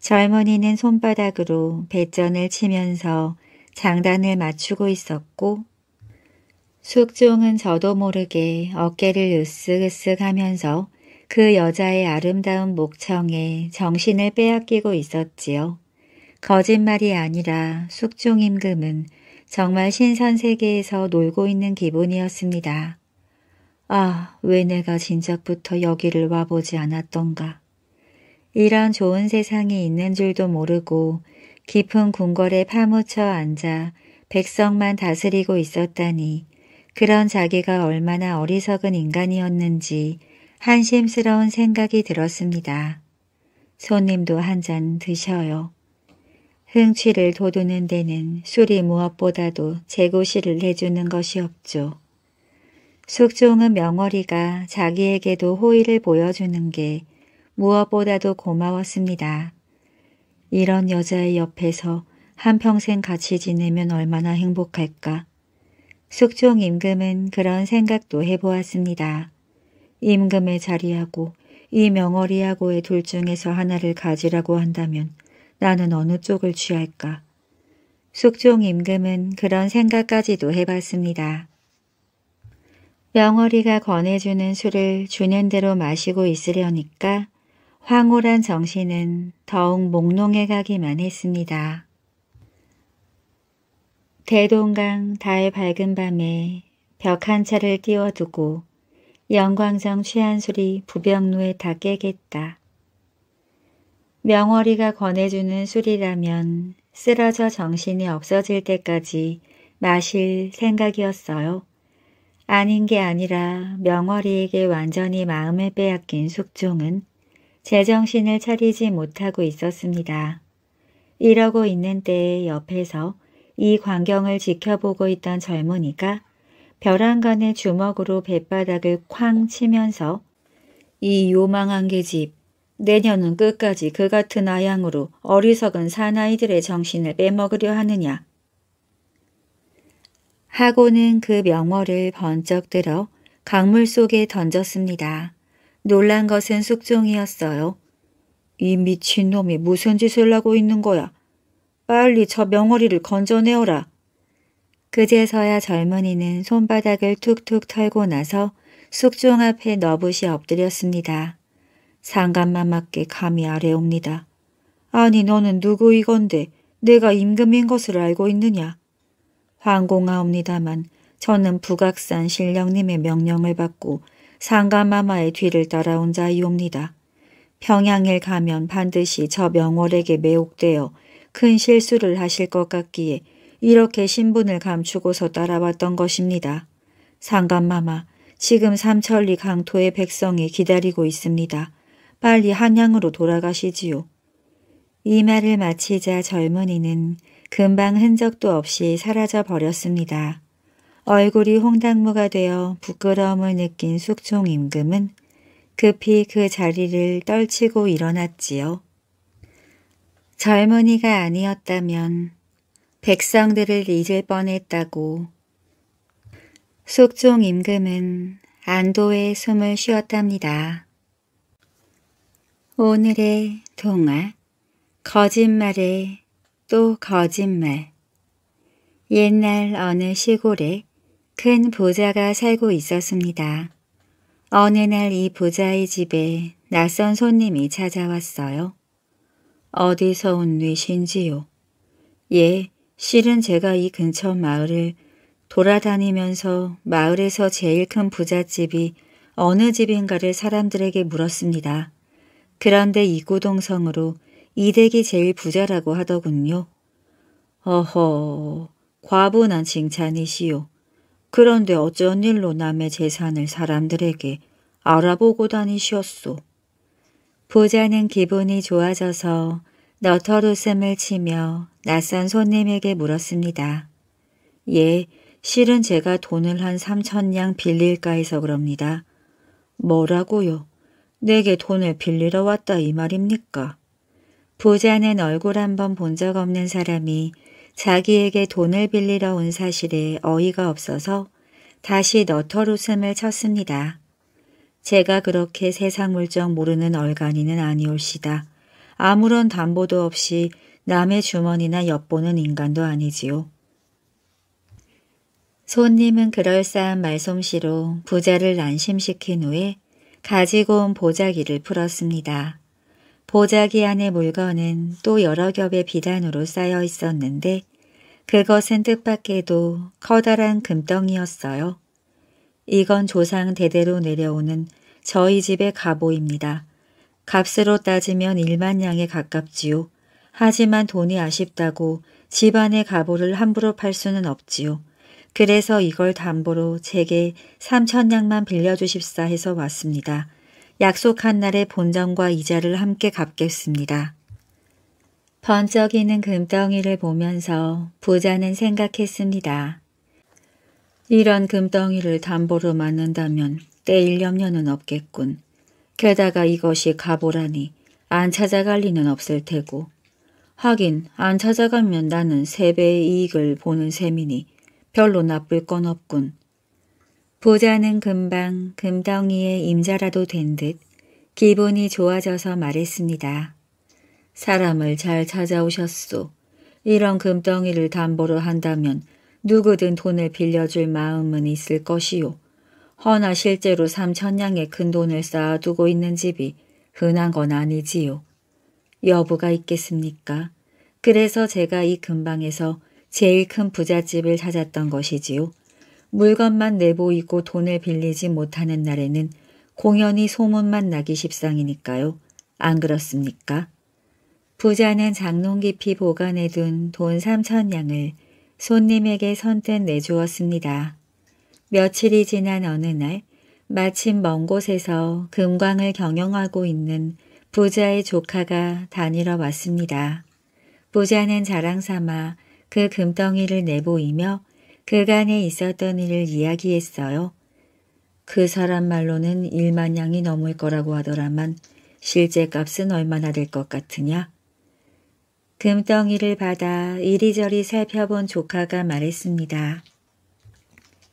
젊은이는 손바닥으로 배전을 치면서 장단을 맞추고 있었고 숙종은 저도 모르게 어깨를 으쓱으쓱 하면서 그 여자의 아름다운 목청에 정신을 빼앗기고 있었지요. 거짓말이 아니라 숙종 임금은 정말 신선 세계에서 놀고 있는 기분이었습니다. 아, 왜 내가 진작부터 여기를 와보지 않았던가. 이런 좋은 세상이 있는 줄도 모르고 깊은 궁궐에 파묻혀 앉아 백성만 다스리고 있었다니 그런 자기가 얼마나 어리석은 인간이었는지 한심스러운 생각이 들었습니다. 손님도 한 잔 드셔요. 흥취를 돋두는 데는 술이 무엇보다도 재고시를 해주는 것이 없죠. 숙종은 명월이가 자기에게도 호의를 보여주는 게 무엇보다도 고마웠습니다. 이런 여자의 옆에서 한평생 같이 지내면 얼마나 행복할까. 숙종 임금은 그런 생각도 해보았습니다. 임금의 자리하고 이 명월이하고의 둘 중에서 하나를 가지라고 한다면 나는 어느 쪽을 취할까. 숙종 임금은 그런 생각까지도 해봤습니다. 명월이가 권해주는 술을 주는 대로 마시고 있으려니까 황홀한 정신은 더욱 몽롱해 가기만 했습니다. 대동강 달 밝은 밤에 벽 한 차를 띄워두고 영광정 취한술이 부병로에 다 깨겠다. 명월이가 권해주는 술이라면 쓰러져 정신이 없어질 때까지 마실 생각이었어요. 아닌 게 아니라 명월이에게 완전히 마음을 빼앗긴 숙종은 제정신을 차리지 못하고 있었습니다. 이러고 있는 때에 옆에서 이 광경을 지켜보고 있던 젊은이가 벼랑간의 주먹으로 뱃바닥을 쾅 치면서 이 요망한 계집 내년은 끝까지 그 같은 아양으로 어리석은 사나이들의 정신을 빼먹으려 하느냐 하고는 그 명월을 번쩍 들어 강물 속에 던졌습니다. 놀란 것은 숙종이었어요. 이 미친놈이 무슨 짓을 하고 있는 거야. 빨리 저 명어리를 건져내어라. 그제서야 젊은이는 손바닥을 툭툭 털고 나서 숙종 앞에 너부이 엎드렸습니다. 상감만 맞게 감이 아래옵니다. 아니 너는 누구이건데 내가 임금인 것을 알고 있느냐. 황공하옵니다만 저는 북악산 신령님의 명령을 받고 상가마마의 뒤를 따라온 자이옵니다. 평양에 가면 반드시 저 명월에게 매혹되어 큰 실수를 하실 것 같기에 이렇게 신분을 감추고서 따라왔던 것입니다. 상감마마, 지금 삼천리 강토의 백성이 기다리고 있습니다. 빨리 한양으로 돌아가시지요. 이 말을 마치자 젊은이는 금방 흔적도 없이 사라져 버렸습니다. 얼굴이 홍당무가 되어 부끄러움을 느낀 숙종 임금은 급히 그 자리를 떨치고 일어났지요. 젊은이가 아니었다면 백성들을 잃을 뻔했다고 숙종 임금은 안도의 숨을 쉬었답니다. 오늘의 동화 거짓말에 또 거짓말 옛날 어느 시골에 큰 부자가 살고 있었습니다. 어느 날 이 부자의 집에 낯선 손님이 찾아왔어요. 어디서 온뇌신지요 예, 실은 제가 이 근처 마을을 돌아다니면서 마을에서 제일 큰 부잣집이 어느 집인가를 사람들에게 물었습니다. 그런데 이구동성으로 이댁이 제일 부자라고 하더군요. 어허, 과분한 칭찬이시오 그런데 어쩐 일로 남의 재산을 사람들에게 알아보고 다니셨소 부자는 기분이 좋아져서 너털웃음을 치며 낯선 손님에게 물었습니다. 예, 실은 제가 돈을 한 삼천냥 빌릴까 해서 그럽니다. 뭐라고요? 내게 돈을 빌리러 왔다 이 말입니까? 부자는 얼굴 한번 본 적 없는 사람이 자기에게 돈을 빌리러 온 사실에 어이가 없어서 다시 너털웃음을 쳤습니다. 제가 그렇게 세상 물정 모르는 얼간이는 아니올시다. 아무런 담보도 없이 남의 주머니나 엿보는 인간도 아니지요. 손님은 그럴싸한 말솜씨로 부자를 난심시킨 후에 가지고 온 보자기를 풀었습니다. 보자기 안의 물건은 또 여러 겹의 비단으로 쌓여 있었는데 그것은 뜻밖에도 커다란 금덩이였어요. 이건 조상 대대로 내려오는 저희 집의 가보입니다. 값으로 따지면 1만 양에 가깝지요. 하지만 돈이 아쉽다고 집안의 가보를 함부로 팔 수는 없지요. 그래서 이걸 담보로 제게 3천 양만 빌려주십사 해서 왔습니다. 약속한 날에 본전과 이자를 함께 갚겠습니다. 번쩍이는 금덩이를 보면서 부자는 생각했습니다. 이런 금덩이를 담보로 만든다면 떼일 염려는 없겠군. 게다가 이것이 가보라니 안 찾아갈 리는 없을 테고. 하긴 안 찾아가면 나는 세배의 이익을 보는 셈이니 별로 나쁠 건 없군. 보자는 금방 금덩이의 임자라도 된 듯 기분이 좋아져서 말했습니다. 사람을 잘 찾아오셨소. 이런 금덩이를 담보로 한다면 누구든 돈을 빌려줄 마음은 있을 것이요. 허나 실제로 삼천냥의 큰 돈을 쌓아두고 있는 집이 흔한 건 아니지요. 여부가 있겠습니까? 그래서 제가 이금방에서 제일 큰 부잣집을 찾았던 것이지요. 물건만 내보이고 돈을 빌리지 못하는 날에는 공연히 소문만 나기 십상이니까요. 안 그렇습니까? 부자는 장롱 깊이 보관해둔 돈 3천냥을 손님에게 선뜻 내주었습니다. 며칠이 지난 어느 날 마침 먼 곳에서 금광을 경영하고 있는 부자의 조카가 다니러 왔습니다. 부자는 자랑삼아 그 금덩이를 내보이며 그간에 있었던 일을 이야기했어요. 그 사람 말로는 1만 양이 넘을 거라고 하더라만 실제 값은 얼마나 될 것 같으냐? 금덩이를 받아 이리저리 살펴본 조카가 말했습니다.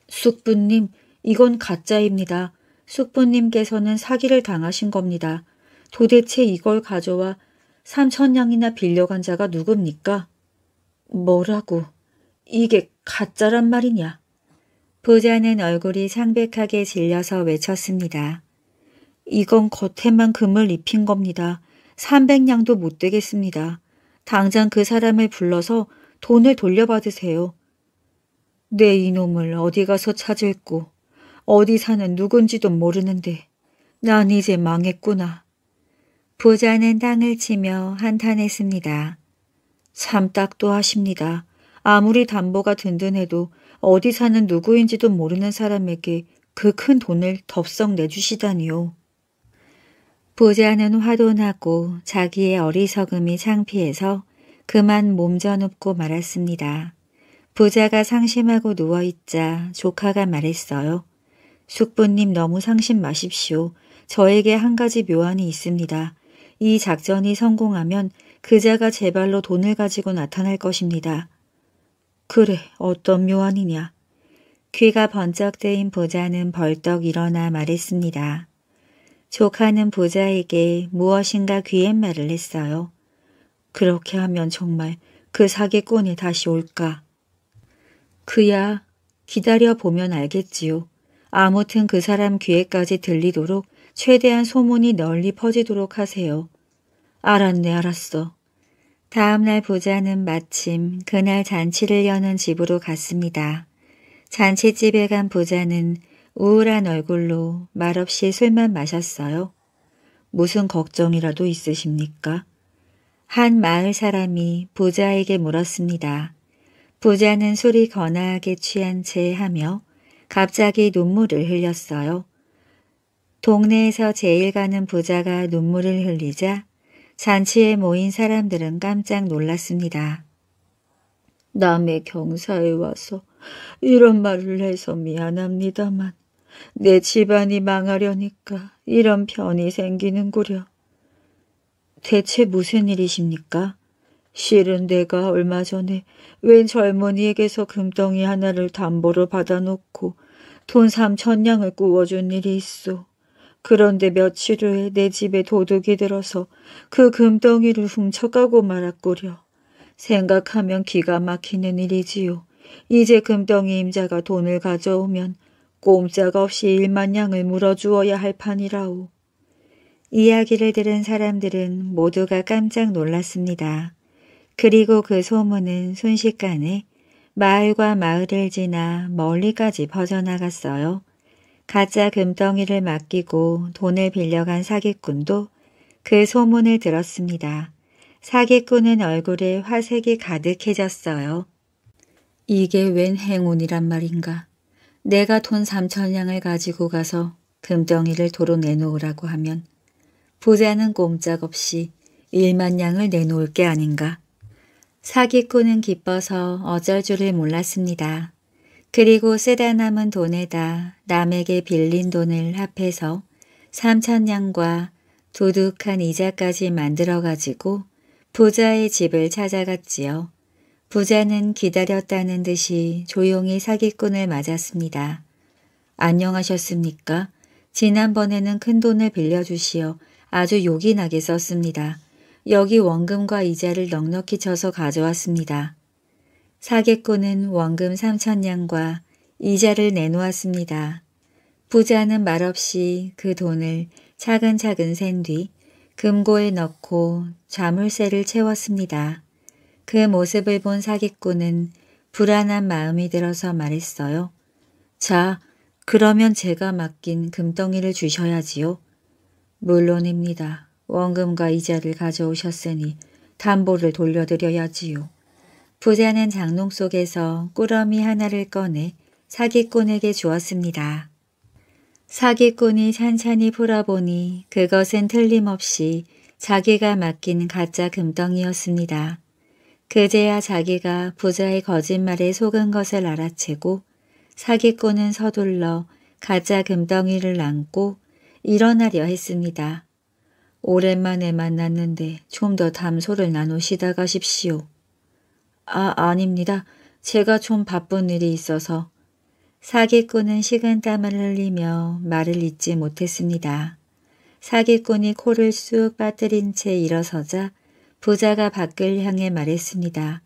숙부님, 이건 가짜입니다. 숙부님께서는 사기를 당하신 겁니다. 도대체 이걸 가져와 삼천양이나 빌려간 자가 누굽니까? 뭐라고? 이게 가짜란 말이냐? 부자는 얼굴이 상백하게 질려서 외쳤습니다. 이건 겉에만 금을 입힌 겁니다. 300냥도 못 되겠습니다. 당장 그 사람을 불러서 돈을 돌려받으세요. 내 이놈을 어디 가서 찾을고 어디 사는 누군지도 모르는데 난 이제 망했구나. 부자는 땅을 치며 한탄했습니다. 참딱도 하십니다. 아무리 담보가 든든해도 어디 사는 누구인지도 모르는 사람에게 그 큰 돈을 덥석 내주시다니요. 부자는 화돈하고 자기의 어리석음이 창피해서 그만 몸져눕고 말았습니다. 부자가 상심하고 누워있자 조카가 말했어요. 숙부님 너무 상심 마십시오. 저에게 한 가지 묘안이 있습니다. 이 작전이 성공하면 그자가 제 발로 돈을 가지고 나타날 것입니다. 그래 어떤 묘안이냐. 귀가 번쩍 뜨인 보자는 벌떡 일어나 말했습니다. 조카는 보자에게 무엇인가 귀옛말을 했어요. 그렇게 하면 정말 그 사기꾼이 다시 올까. 그야 기다려보면 알겠지요. 아무튼 그 사람 귀에까지 들리도록 최대한 소문이 널리 퍼지도록 하세요. 알았네 알았어. 다음날 부자는 마침 그날 잔치를 여는 집으로 갔습니다. 잔치집에 간 부자는 우울한 얼굴로 말없이 술만 마셨어요. 무슨 걱정이라도 있으십니까? 한 마을 사람이 부자에게 물었습니다. 부자는 술이 거나하게 취한 채 하며 갑자기 눈물을 흘렸어요. 동네에서 제일 가는 부자가 눈물을 흘리자 잔치에 모인 사람들은 깜짝 놀랐습니다. 남의 경사에 와서 이런 말을 해서 미안합니다만 내 집안이 망하려니까 이런 편이 생기는구려. 대체 무슨 일이십니까? 실은 내가 얼마 전에 웬 젊은이에게서 금덩이 하나를 담보로 받아놓고 돈 삼천냥을 꾸어준 일이 있어. 그런데 며칠 후에 내 집에 도둑이 들어서 그 금덩이를 훔쳐가고 말았구려. 생각하면 기가 막히는 일이지요. 이제 금덩이 임자가 돈을 가져오면 꼼짝없이 일만 양을 물어주어야 할 판이라오. 이야기를 들은 사람들은 모두가 깜짝 놀랐습니다. 그리고 그 소문은 순식간에 마을과 마을을 지나 멀리까지 퍼져나갔어요. 가짜 금덩이를 맡기고 돈을 빌려간 사기꾼도 그 소문을 들었습니다. 사기꾼은 얼굴에 화색이 가득해졌어요. 이게 웬 행운이란 말인가. 내가 돈3천량을 가지고 가서 금덩이를 도로 내놓으라고 하면 부자는 꼼짝없이 1만 량을 내놓을 게 아닌가. 사기꾼은 기뻐서 어쩔 줄을 몰랐습니다. 그리고 쓰다 남은 돈에다 남에게 빌린 돈을 합해서 삼천냥과 도둑한 이자까지 만들어가지고 부자의 집을 찾아갔지요. 부자는 기다렸다는 듯이 조용히 사기꾼을 맞았습니다. 안녕하셨습니까? 지난번에는 큰 돈을 빌려주시어 아주 요긴하게 썼습니다. 여기 원금과 이자를 넉넉히 쳐서 가져왔습니다. 사기꾼은 원금 3천냥과 이자를 내놓았습니다. 부자는 말없이 그 돈을 차근차근 센뒤 금고에 넣고 자물쇠를 채웠습니다. 그 모습을 본 사기꾼은 불안한 마음이 들어서 말했어요. 자, 그러면 제가 맡긴 금덩이를 주셔야지요. 물론입니다. 원금과 이자를 가져오셨으니 담보를 돌려드려야지요. 부자는 장롱 속에서 꾸러미 하나를 꺼내 사기꾼에게 주었습니다. 사기꾼이 찬찬히 풀어보니 그것은 틀림없이 자기가 맡긴 가짜 금덩이였습니다. 그제야 자기가 부자의 거짓말에 속은 것을 알아채고 사기꾼은 서둘러 가짜 금덩이를 안고 일어나려 했습니다. 오랜만에 만났는데 좀 더 담소를 나누시다 가십시오. 아, 아닙니다. 제가 좀 바쁜 일이 있어서. 사기꾼은 식은 땀을 흘리며 말을 잇지 못했습니다. 사기꾼이 코를 쑥 빠뜨린 채 일어서자 부자가 밖을 향해 말했습니다.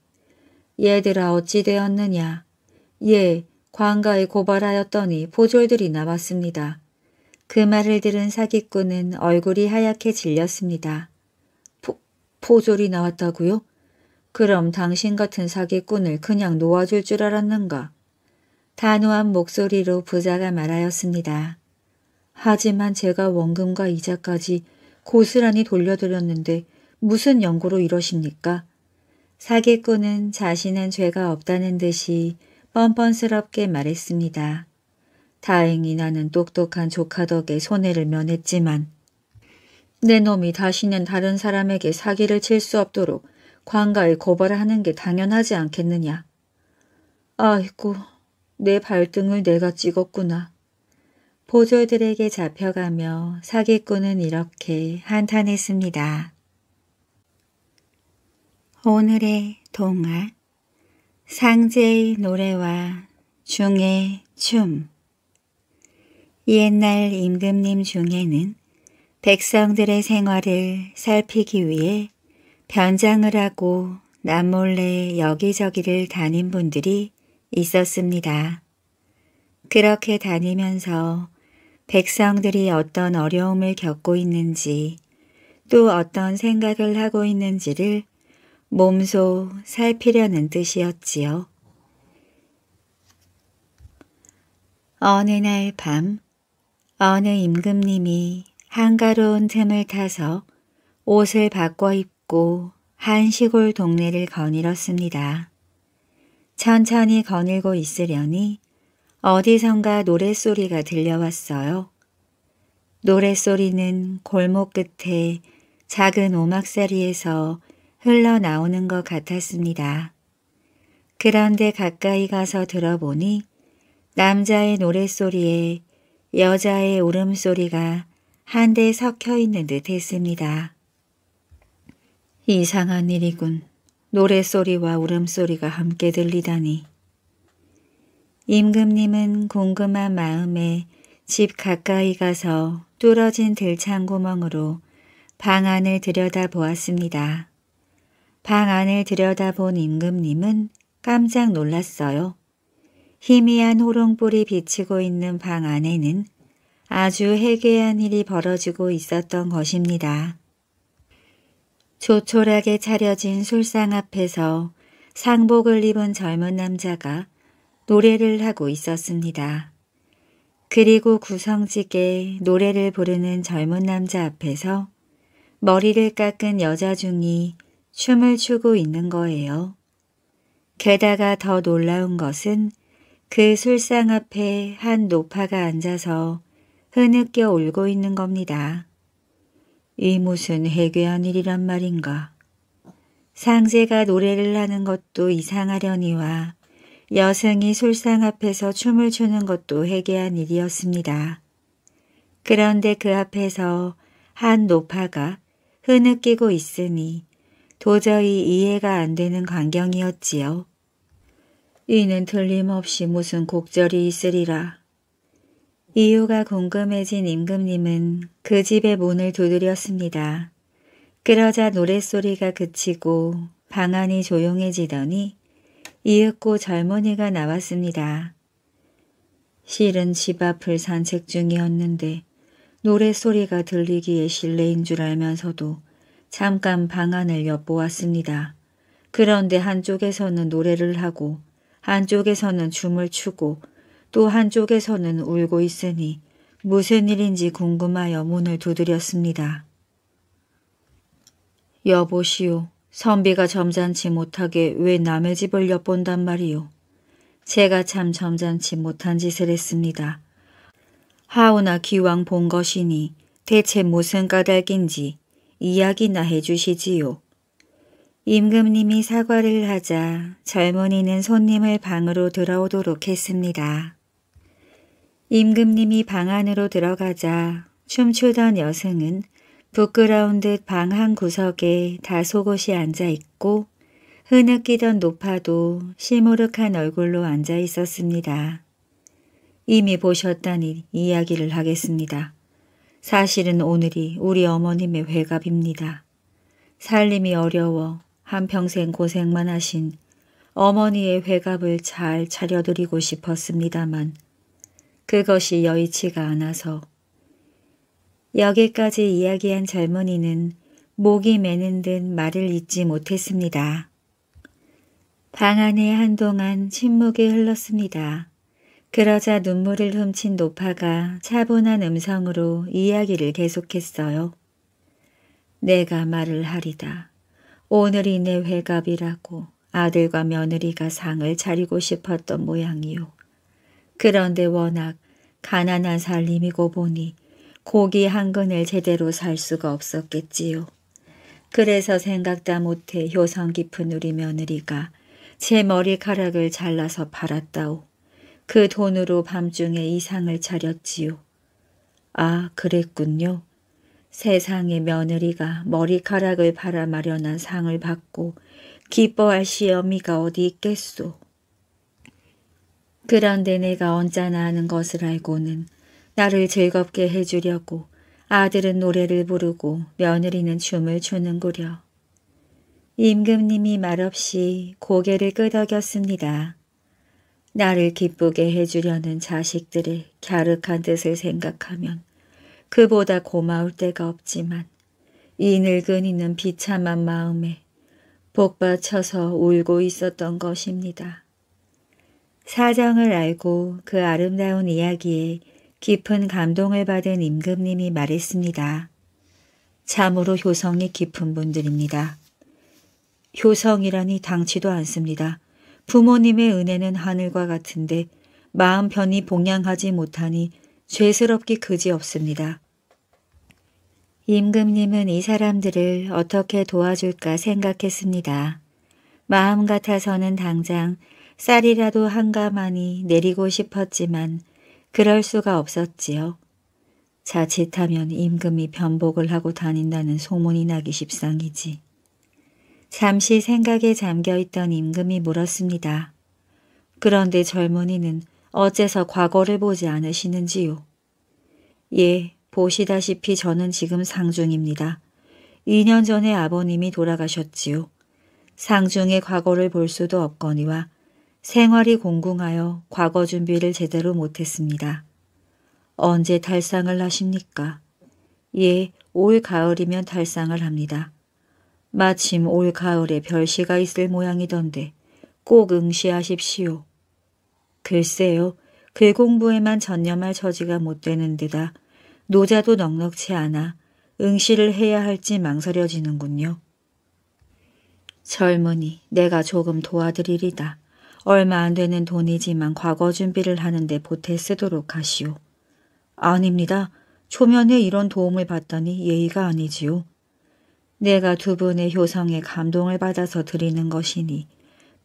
얘들아 어찌 되었느냐? 예, 광가에 고발하였더니 보졸들이 나왔습니다. 그 말을 들은 사기꾼은 얼굴이 하얗게 질렸습니다. 포, 보졸이 나왔다고요? 그럼 당신 같은 사기꾼을 그냥 놓아줄 줄 알았는가? 단호한 목소리로 부자가 말하였습니다. 하지만 제가 원금과 이자까지 고스란히 돌려드렸는데 무슨 연고로 이러십니까? 사기꾼은 자신은 죄가 없다는 듯이 뻔뻔스럽게 말했습니다. 다행히 나는 똑똑한 조카 덕에 손해를 면했지만 내 놈이 다시는 다른 사람에게 사기를 칠 수 없도록 광가에 고발하는 게 당연하지 않겠느냐. 아이고, 내 발등을 내가 찍었구나. 보조들에게 잡혀가며 사기꾼은 이렇게 한탄했습니다. 오늘의 동화 상제의 노래와 중의 춤 옛날 임금님 중에는 백성들의 생활을 살피기 위해 변장을 하고 남몰래 여기저기를 다닌 분들이 있었습니다. 그렇게 다니면서 백성들이 어떤 어려움을 겪고 있는지 또 어떤 생각을 하고 있는지를 몸소 살피려는 뜻이었지요. 어느 날 밤 어느 임금님이 한가로운 틈을 타서 옷을 바꿔 입고 안고 한 시골 동네를 거닐었습니다. 천천히 거닐고 있으려니 어디선가 노랫소리가 들려왔어요. 노랫소리는 골목 끝에 작은 오막살이에서 흘러나오는 것 같았습니다. 그런데 가까이 가서 들어보니 남자의 노랫소리에 여자의 울음소리가 한데 섞여 있는 듯 했습니다. 이상한 일이군. 노래소리와 울음소리가 함께 들리다니. 임금님은 궁금한 마음에 집 가까이 가서 뚫어진 들창구멍으로 방 안을 들여다보았습니다. 방 안을 들여다본 임금님은 깜짝 놀랐어요. 희미한 호롱불이 비치고 있는 방 안에는 아주 해괴한 일이 벌어지고 있었던 것입니다. 조촐하게 차려진 술상 앞에서 상복을 입은 젊은 남자가 노래를 하고 있었습니다. 그리고 구성지게 노래를 부르는 젊은 남자 앞에서 머리를 깎은 여자 중이 춤을 추고 있는 거예요. 게다가 더 놀라운 것은 그 술상 앞에 한 노파가 앉아서 흐느껴 울고 있는 겁니다. 이 무슨 해괴한 일이란 말인가. 상제가 노래를 하는 것도 이상하려니와 여성이 솔상 앞에서 춤을 추는 것도 해괴한 일이었습니다. 그런데 그 앞에서 한 노파가 흐느끼고 있으니 도저히 이해가 안 되는 광경이었지요. 이는 틀림없이 무슨 곡절이 있으리라. 이유가 궁금해진 임금님은 그 집의 문을 두드렸습니다. 그러자 노랫소리가 그치고 방 안이 조용해지더니 이윽고 젊은이가 나왔습니다. 실은 집 앞을 산책 중이었는데 노랫소리가 들리기에 실례인 줄 알면서도 잠깐 방 안을 엿보았습니다. 그런데 한쪽에서는 노래를 하고 한쪽에서는 춤을 추고 또 한쪽에서는 울고 있으니 무슨 일인지 궁금하여 문을 두드렸습니다. 여보시오. 선비가 점잖지 못하게 왜 남의 집을 엿본단 말이오. 제가 참 점잖지 못한 짓을 했습니다. 하오나 기왕 본 것이니 대체 무슨 까닭인지 이야기나 해주시지요. 임금님이 사과를 하자 젊은이는 손님을 방으로 들어오도록 했습니다. 임금님이 방 안으로 들어가자 춤추던 여승은 부끄러운 듯 방 한 구석에 다소곳이 앉아 있고 흐느끼던 노파도 시무룩한 얼굴로 앉아 있었습니다. 이미 보셨다니 이야기를 하겠습니다. 사실은 오늘이 우리 어머님의 회갑입니다. 살림이 어려워 한평생 고생만 하신 어머니의 회갑을 잘 차려드리고 싶었습니다만 그것이 여의치가 않아서 여기까지 이야기한 젊은이는 목이 메는 듯 말을 잇지 못했습니다. 방 안에 한동안 침묵이 흘렀습니다. 그러자 눈물을 훔친 노파가 차분한 음성으로 이야기를 계속했어요. 내가 말을 하리다. 오늘이 내 회갑이라고 아들과 며느리가 상을 차리고 싶었던 모양이요. 그런데 워낙 가난한 살림이고 보니 고기 한 근을 제대로 살 수가 없었겠지요. 그래서 생각다 못해 효성 깊은 우리 며느리가 제 머리카락을 잘라서 팔았다오. 그 돈으로 밤중에 이상을 차렸지요. 아 그랬군요. 세상에 며느리가 머리카락을 팔아 마련한 상을 받고 기뻐할 시어미가 어디 있겠소. 그런데 내가 언짢아 하는 것을 알고는 나를 즐겁게 해주려고 아들은 노래를 부르고 며느리는 춤을 추는구려. 임금님이 말없이 고개를 끄덕였습니다. 나를 기쁘게 해주려는 자식들의 갸륵한 뜻을 생각하면 그보다 고마울 때가 없지만 이 늙은이는 비참한 마음에 복받쳐서 울고 있었던 것입니다. 사정을 알고 그 아름다운 이야기에 깊은 감동을 받은 임금님이 말했습니다. 참으로 효성이 깊은 분들입니다. 효성이라니 당치도 않습니다. 부모님의 은혜는 하늘과 같은데 마음 편히 봉양하지 못하니 죄스럽기 그지없습니다. 임금님은 이 사람들을 어떻게 도와줄까 생각했습니다. 마음 같아서는 당장 쌀이라도 한가마니 내리고 싶었지만 그럴 수가 없었지요. 자칫하면 임금이 변복을 하고 다닌다는 소문이 나기 십상이지. 잠시 생각에 잠겨있던 임금이 물었습니다. 그런데 젊은이는 어째서 과거를 보지 않으시는지요? 예, 보시다시피 저는 지금 상중입니다. 2년 전에 아버님이 돌아가셨지요. 상중의 과거를 볼 수도 없거니와 생활이 공공하여 과거 준비를 제대로 못했습니다. 언제 탈상을 하십니까? 예, 올 가을이면 탈상을 합니다. 마침 올 가을에 별시가 있을 모양이던데 꼭 응시하십시오. 글쎄요, 글 공부에만 전념할 처지가 못 되는 데다 노자도 넉넉치 않아 응시를 해야 할지 망설여지는군요. 젊은이 내가 조금 도와드리리다. 얼마 안 되는 돈이지만 과거 준비를 하는데 보태 쓰도록 하시오. 아닙니다. 초면에 이런 도움을 받다니 예의가 아니지요. 내가 두 분의 효성에 감동을 받아서 드리는 것이니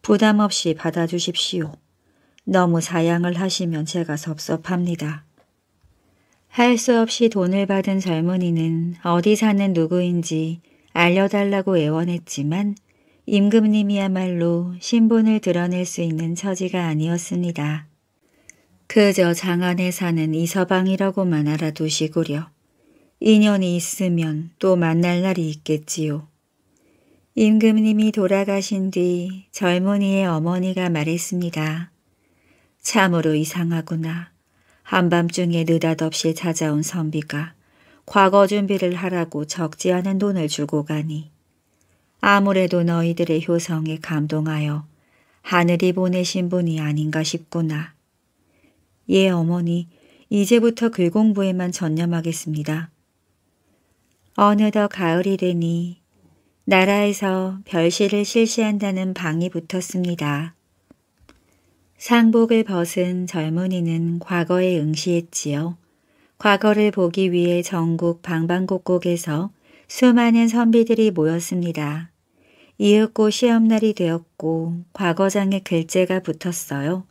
부담 없이 받아주십시오. 너무 사양을 하시면 제가 섭섭합니다. 할 수 없이 돈을 받은 젊은이는 어디 사는 누구인지 알려달라고 애원했지만 임금님이야말로 신분을 드러낼 수 있는 처지가 아니었습니다. 그저 장안에 사는 이서방이라고만 알아두시구려. 인연이 있으면 또 만날 날이 있겠지요. 임금님이 돌아가신 뒤 젊은이의 어머니가 말했습니다. 참으로 이상하구나. 한밤중에 느닷없이 찾아온 선비가 과거 준비를 하라고 적지 않은 돈을 주고 가니 아무래도 너희들의 효성에 감동하여 하늘이 보내신 분이 아닌가 싶구나. 예, 어머니, 이제부터 글 공부에만 전념하겠습니다. 어느덧 가을이 되니 나라에서 별시를 실시한다는 방이 붙었습니다. 상복을 벗은 젊은이는 과거에 응시했지요. 과거를 보기 위해 전국 방방곡곡에서 수많은 선비들이 모였습니다. 이윽고 시험날이 되었고 과거장에 글재가 붙었어요.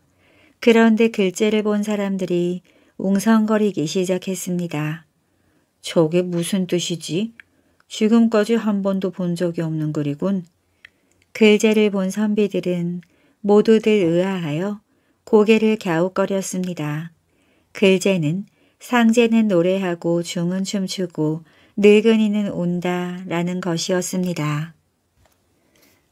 그런데 글재를 본 사람들이 웅성거리기 시작했습니다. 저게 무슨 뜻이지? 지금까지 한 번도 본 적이 없는 글이군. 글재를 본 선비들은 모두들 의아하여 고개를 갸웃거렸습니다. 글재는 상제는 노래하고 중은 춤추고 늙은이는 온다 라는 것이었습니다.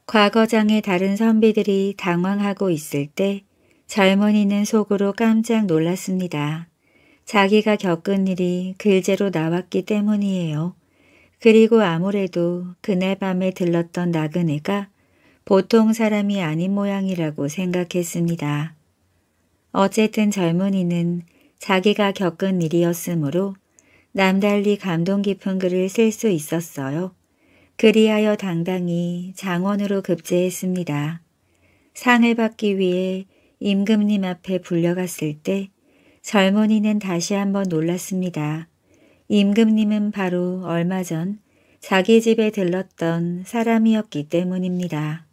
과거장의 다른 선비들이 당황하고 있을 때 젊은이는 속으로 깜짝 놀랐습니다. 자기가 겪은 일이 글제로 나왔기 때문이에요. 그리고 아무래도 그날 밤에 들렀던 나그네가 보통 사람이 아닌 모양이라고 생각했습니다. 어쨌든 젊은이는 자기가 겪은 일이었으므로 남달리 감동 깊은 글을 쓸 수 있었어요. 그리하여 당당히 장원으로 급제했습니다. 상을 받기 위해 임금님 앞에 불려갔을 때 젊은이는 다시 한번 놀랐습니다. 임금님은 바로 얼마 전 자기 집에 들렀던 사람이었기 때문입니다.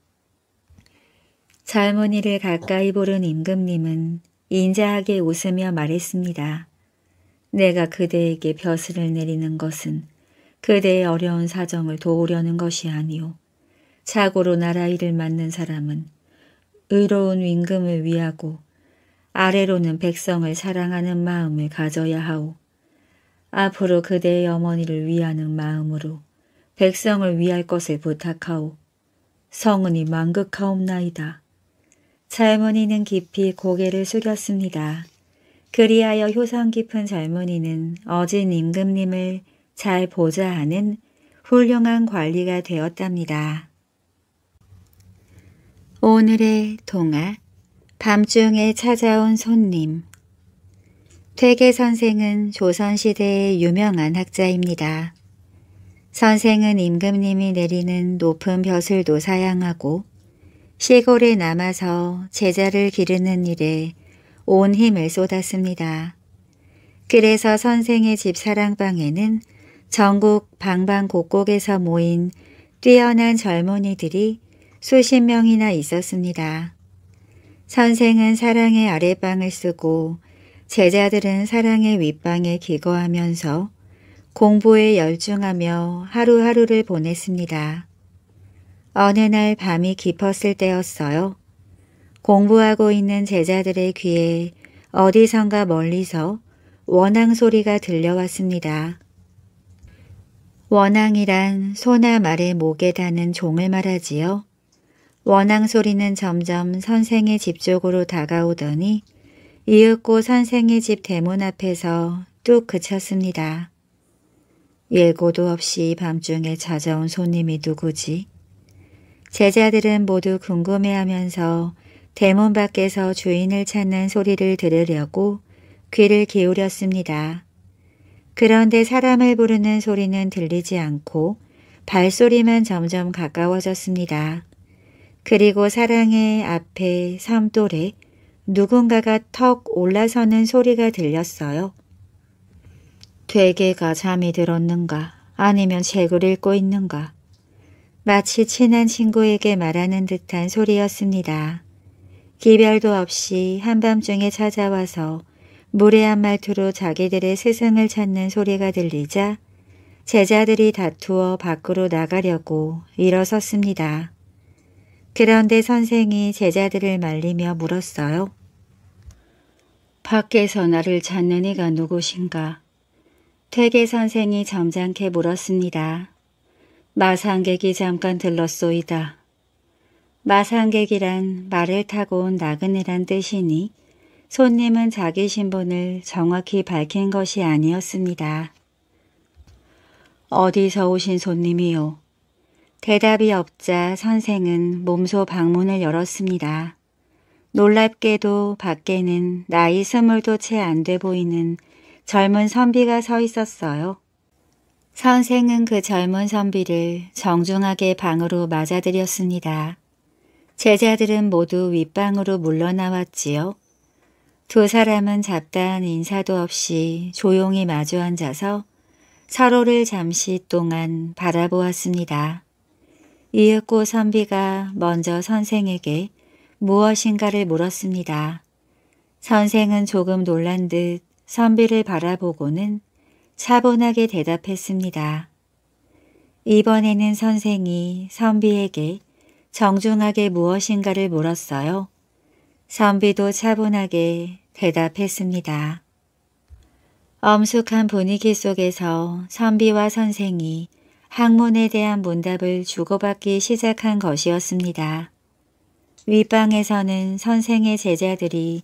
젊은이를 가까이 보른 임금님은 인자하게 웃으며 말했습니다. 내가 그대에게 벼슬을 내리는 것은 그대의 어려운 사정을 도우려는 것이 아니오. 자고로 나라 일을 맡는 사람은 의로운 임금을 위하고 아래로는 백성을 사랑하는 마음을 가져야 하오. 앞으로 그대의 어머니를 위하는 마음으로 백성을 위할 것을 부탁하오. 성은이 만극하옵나이다. 젊은이는 깊이 고개를 숙였습니다. 그리하여 효성 깊은 젊은이는 어진 임금님을 잘 보좌하는 훌륭한 관리가 되었답니다. 오늘의 동화 밤중에 찾아온 손님 퇴계 선생은 조선시대의 유명한 학자입니다. 선생은 임금님이 내리는 높은 벼슬도 사양하고 시골에 남아서 제자를 기르는 일에 온 힘을 쏟았습니다. 그래서 선생의 집 사랑방에는 전국 방방곡곡에서 모인 뛰어난 젊은이들이 수십 명이나 있었습니다. 선생은 사랑의 아랫방을 쓰고 제자들은 사랑의 윗방에 기거하면서 공부에 열중하며 하루하루를 보냈습니다. 어느 날 밤이 깊었을 때였어요. 공부하고 있는 제자들의 귀에 어디선가 멀리서 원앙 소리가 들려왔습니다. 원앙이란 소나 말의 목에 다는 종을 말하지요. 원앙 소리는 점점 선생의 집 쪽으로 다가오더니 이윽고 선생의 집 대문 앞에서 뚝 그쳤습니다. 예고도 없이 밤중에 찾아온 손님이 누구지? 제자들은 모두 궁금해하면서 대문 밖에서 주인을 찾는 소리를 들으려고 귀를 기울였습니다. 그런데 사람을 부르는 소리는 들리지 않고 발소리만 점점 가까워졌습니다. 그리고 사랑의 앞에 삼돌에 누군가가 턱 올라서는 소리가 들렸어요. 되게가 잠이 들었는가 아니면 책을 읽고 있는가 마치 친한 친구에게 말하는 듯한 소리였습니다. 기별도 없이 한밤중에 찾아와서 무례한 말투로 자기들의 세상을 찾는 소리가 들리자 제자들이 다투어 밖으로 나가려고 일어섰습니다. 그런데 선생이 제자들을 말리며 물었어요. 밖에서 나를 찾는 이가 누구신가? 퇴계 선생이 점잖게 물었습니다. 마상객이 잠깐 들렀소이다. 마상객이란 말을 타고 온 나그네란 뜻이니 손님은 자기 신분을 정확히 밝힌 것이 아니었습니다. 어디서 오신 손님이요? 대답이 없자 선생은 몸소 방문을 열었습니다. 놀랍게도 밖에는 나이 스물도 채 안 돼 보이는 젊은 선비가 서 있었어요. 선생은 그 젊은 선비를 정중하게 방으로 맞아들였습니다. 제자들은 모두 윗방으로 물러나왔지요. 두 사람은 잡다한 인사도 없이 조용히 마주 앉아서 서로를 잠시 동안 바라보았습니다. 이윽고 선비가 먼저 선생에게 무엇인가를 물었습니다. 선생은 조금 놀란 듯 선비를 바라보고는 차분하게 대답했습니다. 이번에는 선생이 선비에게 정중하게 무엇인가를 물었어요. 선비도 차분하게 대답했습니다. 엄숙한 분위기 속에서 선비와 선생이 학문에 대한 문답을 주고받기 시작한 것이었습니다. 윗방에서는 선생의 제자들이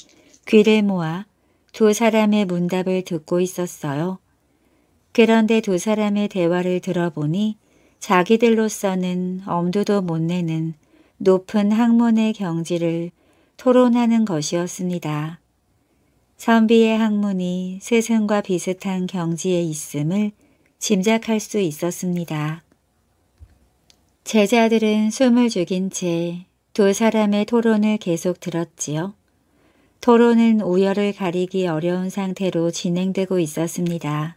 귀를 모아 두 사람의 문답을 듣고 있었어요. 그런데 두 사람의 대화를 들어보니 자기들로서는 엄두도 못 내는 높은 학문의 경지를 토론하는 것이었습니다. 선비의 학문이 스승과 비슷한 경지에 있음을 짐작할 수 있었습니다. 제자들은 숨을 죽인 채 두 사람의 토론을 계속 들었지요. 토론은 우열을 가리기 어려운 상태로 진행되고 있었습니다.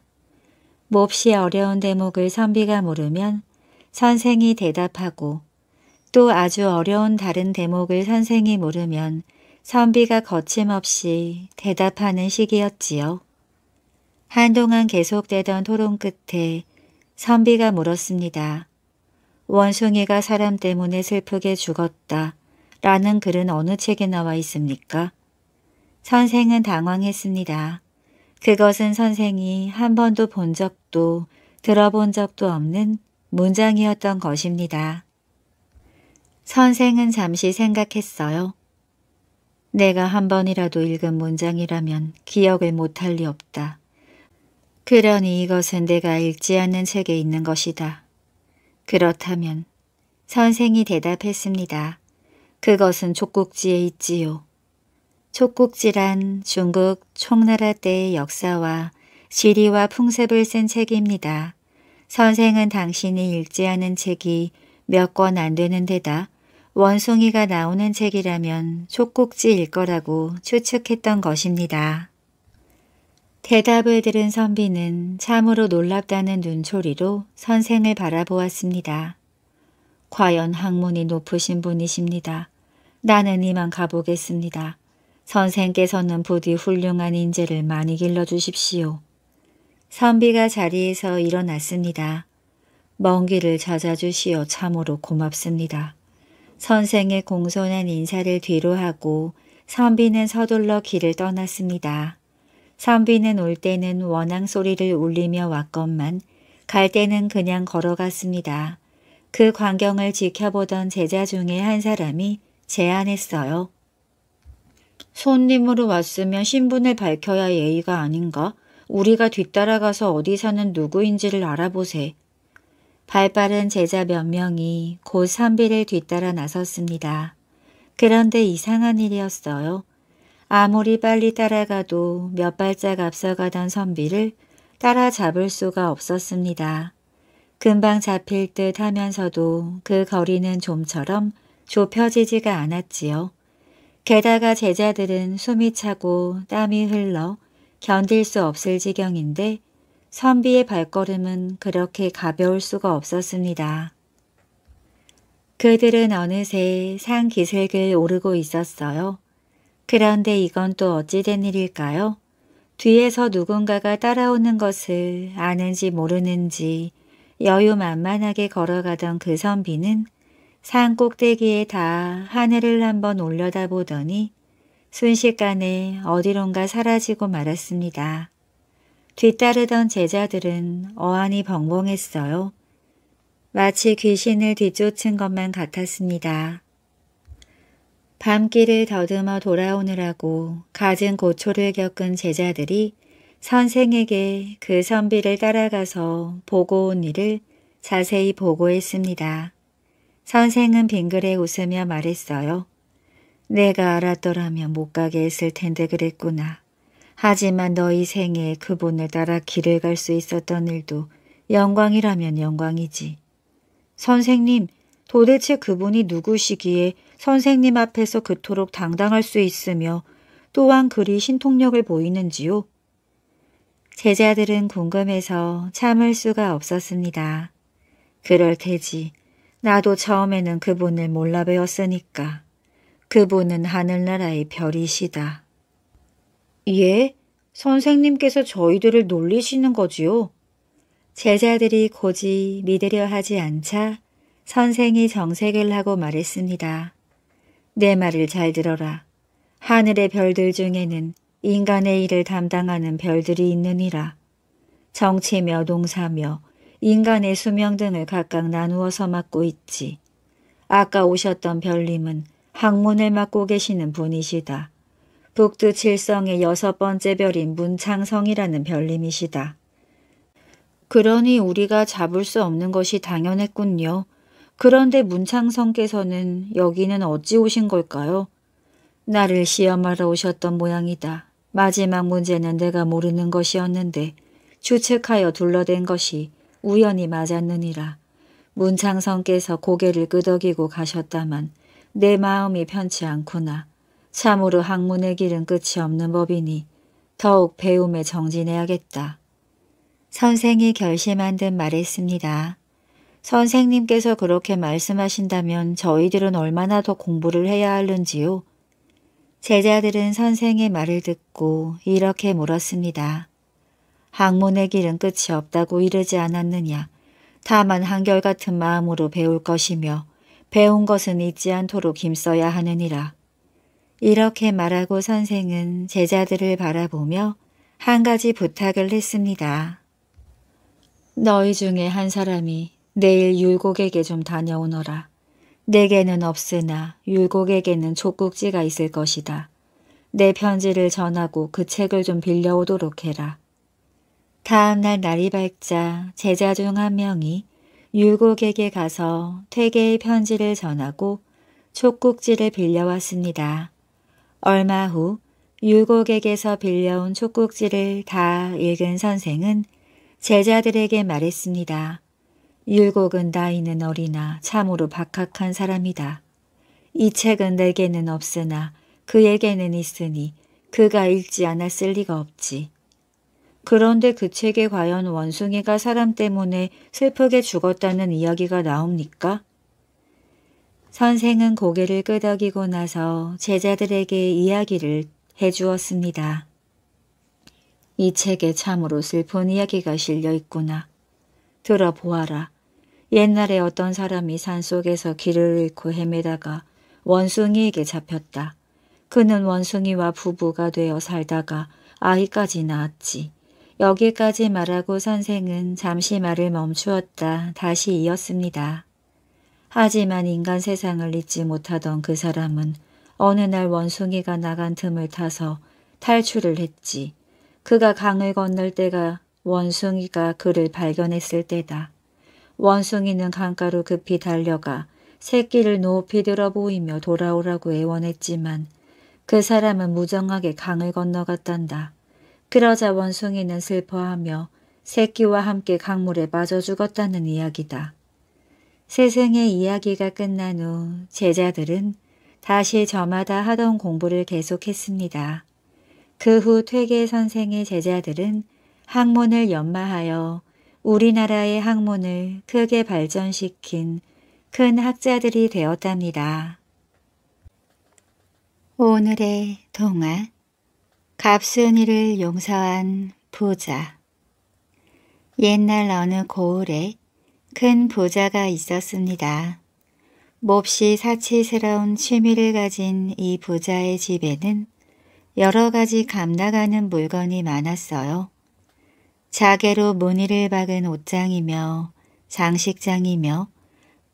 몹시 어려운 대목을 선비가 모르면 선생이 대답하고 또 아주 어려운 다른 대목을 선생이 모르면 선비가 거침없이 대답하는 시기였지요. 한동안 계속되던 토론 끝에 선비가 물었습니다. 원숭이가 사람 때문에 슬프게 죽었다 라는 글은 어느 책에 나와 있습니까? 선생은 당황했습니다. 그것은 선생이 한 번도 본 적도 들어본 적도 없는 문장이었던 것입니다. 선생은 잠시 생각했어요. 내가 한 번이라도 읽은 문장이라면 기억을 못할 리 없다. 그러니 이것은 내가 읽지 않는 책에 있는 것이다. 그렇다면 선생이 대답했습니다. 그것은 족국지에 있지요. 족국지란 중국 총나라 때의 역사와 지리와 풍습을 쓴 책입니다. 선생은 당신이 읽지 않은 책이 몇 권 안 되는 데다 원숭이가 나오는 책이라면 속국지일 거라고 추측했던 것입니다. 대답을 들은 선비는 참으로 놀랍다는 눈초리로 선생을 바라보았습니다. 과연 학문이 높으신 분이십니다. 나는 이만 가보겠습니다. 선생께서는 부디 훌륭한 인재를 많이 길러주십시오. 선비가 자리에서 일어났습니다. 먼 길을 찾아주시어 참으로 고맙습니다. 선생의 공손한 인사를 뒤로 하고 선비는 서둘러 길을 떠났습니다. 선비는 올 때는 원앙 소리를 울리며 왔건만 갈 때는 그냥 걸어갔습니다. 그 광경을 지켜보던 제자 중에 한 사람이 제안했어요. 손님으로 왔으면 신분을 밝혀야 예의가 아닌가? 우리가 뒤따라가서 어디 사는 누구인지를 알아보세. 발빠른 제자 몇 명이 곧 선비를 뒤따라 나섰습니다. 그런데 이상한 일이었어요. 아무리 빨리 따라가도 몇 발짝 앞서가던 선비를 따라잡을 수가 없었습니다. 금방 잡힐 듯 하면서도 그 거리는 좀처럼 좁혀지지가 않았지요. 게다가 제자들은 숨이 차고 땀이 흘러 견딜 수 없을 지경인데 선비의 발걸음은 그렇게 가벼울 수가 없었습니다. 그들은 어느새 산기슭을 오르고 있었어요. 그런데 이건 또 어찌 된 일일까요? 뒤에서 누군가가 따라오는 것을 아는지 모르는지 여유만만하게 걸어가던 그 선비는 산 꼭대기에 다 하늘을 한번 올려다보더니 순식간에 어디론가 사라지고 말았습니다. 뒤따르던 제자들은 어안이 벙벙했어요. 마치 귀신을 뒤쫓은 것만 같았습니다. 밤길을 더듬어 돌아오느라고 갖은 고초를 겪은 제자들이 선생에게 그 선비를 따라가서 보고 온 일을 자세히 보고했습니다. 선생은 빙그레 웃으며 말했어요. 내가 알았더라면 못 가게 했을 텐데 그랬구나. 하지만 너희 생에 그분을 따라 길을 갈 수 있었던 일도 영광이라면 영광이지. 선생님, 도대체 그분이 누구시기에 선생님 앞에서 그토록 당당할 수 있으며 또한 그리 신통력을 보이는지요? 제자들은 궁금해서 참을 수가 없었습니다. 그럴 테지. 나도 처음에는 그분을 몰라 배웠으니까. 그분은 하늘나라의 별이시다. 예, 선생님께서 저희들을 놀리시는 거지요. 제자들이 고지 믿으려 하지 않자 선생이 정색을 하고 말했습니다. 내 말을 잘 들어라. 하늘의 별들 중에는 인간의 일을 담당하는 별들이 있느니라. 정치며 농사며 인간의 수명 등을 각각 나누어서 맡고 있지. 아까 오셨던 별님은 학문을 맡고 계시는 분이시다. 북두 칠성의 여섯 번째 별인 문창성이라는 별님이시다. 그러니 우리가 잡을 수 없는 것이 당연했군요. 그런데 문창성께서는 여기는 어찌 오신 걸까요? 나를 시험하러 오셨던 모양이다. 마지막 문제는 내가 모르는 것이었는데 추측하여 둘러댄 것이 우연히 맞았느니라. 문창성께서 고개를 끄덕이고 가셨다만 내 마음이 편치 않구나. 참으로 학문의 길은 끝이 없는 법이니 더욱 배움에 정진해야겠다. 선생이 결심한 듯 말했습니다. 선생님께서 그렇게 말씀하신다면 저희들은 얼마나 더 공부를 해야 하는지요? 제자들은 선생의 말을 듣고 이렇게 물었습니다. 학문의 길은 끝이 없다고 이르지 않았느냐. 다만 한결같은 마음으로 배울 것이며 배운 것은 잊지 않도록 힘써야 하느니라. 이렇게 말하고 선생은 제자들을 바라보며 한 가지 부탁을 했습니다. 너희 중에 한 사람이 내일 율곡에게 좀 다녀오너라. 내게는 없으나 율곡에게는 족국지가 있을 것이다. 내 편지를 전하고 그 책을 좀 빌려오도록 해라. 다음날 날이 밝자 제자 중 한 명이 율곡에게 가서 퇴계의 편지를 전하고 촉국지를 빌려왔습니다. 얼마 후 율곡에게서 빌려온 촉국지를 다 읽은 선생은 제자들에게 말했습니다. 율곡은 나이는 어리나 참으로 박학한 사람이다. 이 책은 내게는 없으나 그에게는 있으니 그가 읽지 않았을 리가 없지. 그런데 그 책에 과연 원숭이가 사람 때문에 슬프게 죽었다는 이야기가 나옵니까? 선생은 고개를 끄덕이고 나서 제자들에게 이야기를 해주었습니다. 이 책에 참으로 슬픈 이야기가 실려 있구나. 들어보아라. 옛날에 어떤 사람이 산속에서 길을 잃고 헤매다가 원숭이에게 잡혔다. 그는 원숭이와 부부가 되어 살다가 아이까지 낳았지. 여기까지 말하고 선생은 잠시 말을 멈추었다. 다시 이었습니다. 하지만 인간 세상을 잊지 못하던 그 사람은 어느 날 원숭이가 나간 틈을 타서 탈출을 했지. 그가 강을 건널 때가 원숭이가 그를 발견했을 때다. 원숭이는 강가로 급히 달려가 새끼를 높이 들어 보이며 돌아오라고 애원했지만 그 사람은 무정하게 강을 건너갔단다. 그러자 원숭이는 슬퍼하며 새끼와 함께 강물에 빠져 죽었다는 이야기다. 세상의 이야기가 끝난 후 제자들은 다시 저마다 하던 공부를 계속했습니다. 그 후 퇴계 선생의 제자들은 학문을 연마하여 우리나라의 학문을 크게 발전시킨 큰 학자들이 되었답니다. 오늘의 동화 갑순이를 용서한 부자 옛날 어느 고을에 큰 부자가 있었습니다. 몹시 사치스러운 취미를 가진 이 부자의 집에는 여러 가지 감나가는 물건이 많았어요. 자개로 무늬를 박은 옷장이며 장식장이며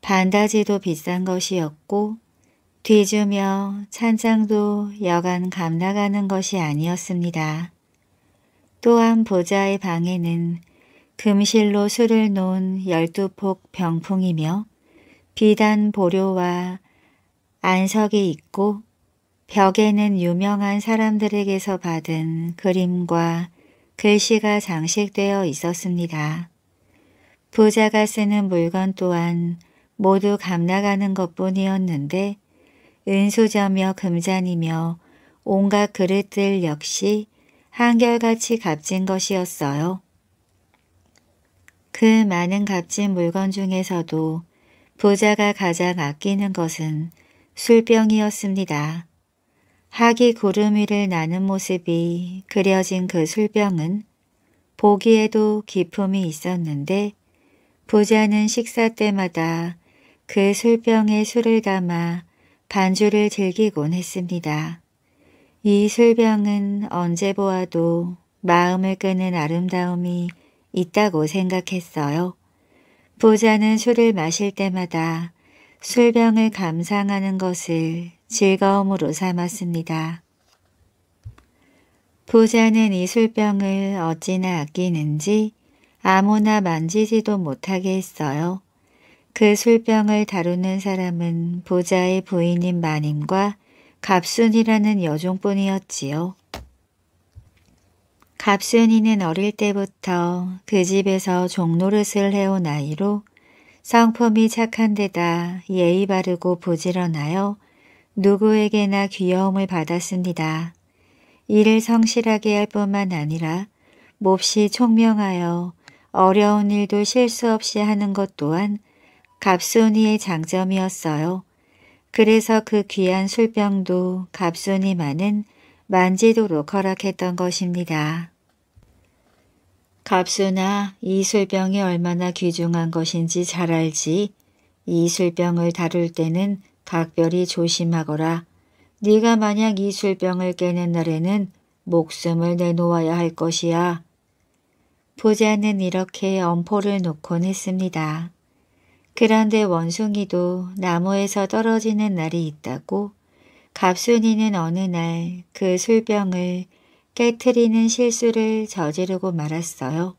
반다지도 비싼 것이었고 뒤주며 찬장도 여간 감나가는 것이 아니었습니다. 또한 부자의 방에는 금실로 술을 놓은 열두 폭 병풍이며 비단 보료와 안석이 있고 벽에는 유명한 사람들에게서 받은 그림과 글씨가 장식되어 있었습니다. 부자가 쓰는 물건 또한 모두 감나가는 것뿐이었는데 은수저며 금잔이며 온갖 그릇들 역시 한결같이 값진 것이었어요. 그 많은 값진 물건 중에서도 부자가 가장 아끼는 것은 술병이었습니다. 하기 구름 위를 나는 모습이 그려진 그 술병은 보기에도 기품이 있었는데 부자는 식사 때마다 그 술병에 술을 담아 반주를 즐기곤 했습니다. 이 술병은 언제 보아도 마음을 끄는 아름다움이 있다고 생각했어요. 부자는 술을 마실 때마다 술병을 감상하는 것을 즐거움으로 삼았습니다. 부자는 이 술병을 어찌나 아끼는지 아무나 만지지도 못하게 했어요. 그 술병을 다루는 사람은 부자의 부인인 마님과 갑순이라는 여종뿐이었지요. 갑순이는 어릴 때부터 그 집에서 종노릇을 해온 아이로 성품이 착한 데다 예의 바르고 부지런하여 누구에게나 귀여움을 받았습니다. 일을 성실하게 할 뿐만 아니라 몹시 총명하여 어려운 일도 실수 없이 하는 것 또한 갑순이의 장점이었어요. 그래서 그 귀한 술병도 갑순이만은 만지도록 허락했던 것입니다. 갑수나 이술병이 얼마나 귀중한 것인지 잘 알지. 이술병을 다룰 때는 각별히 조심하거라. 네가 만약 이술병을 깨는 날에는 목숨을 내놓아야 할 것이야. 부자는 이렇게 엄포를 놓곤 했습니다. 그런데 원숭이도 나무에서 떨어지는 날이 있다고 갑순이는 어느 날 그 술병을 깨트리는 실수를 저지르고 말았어요.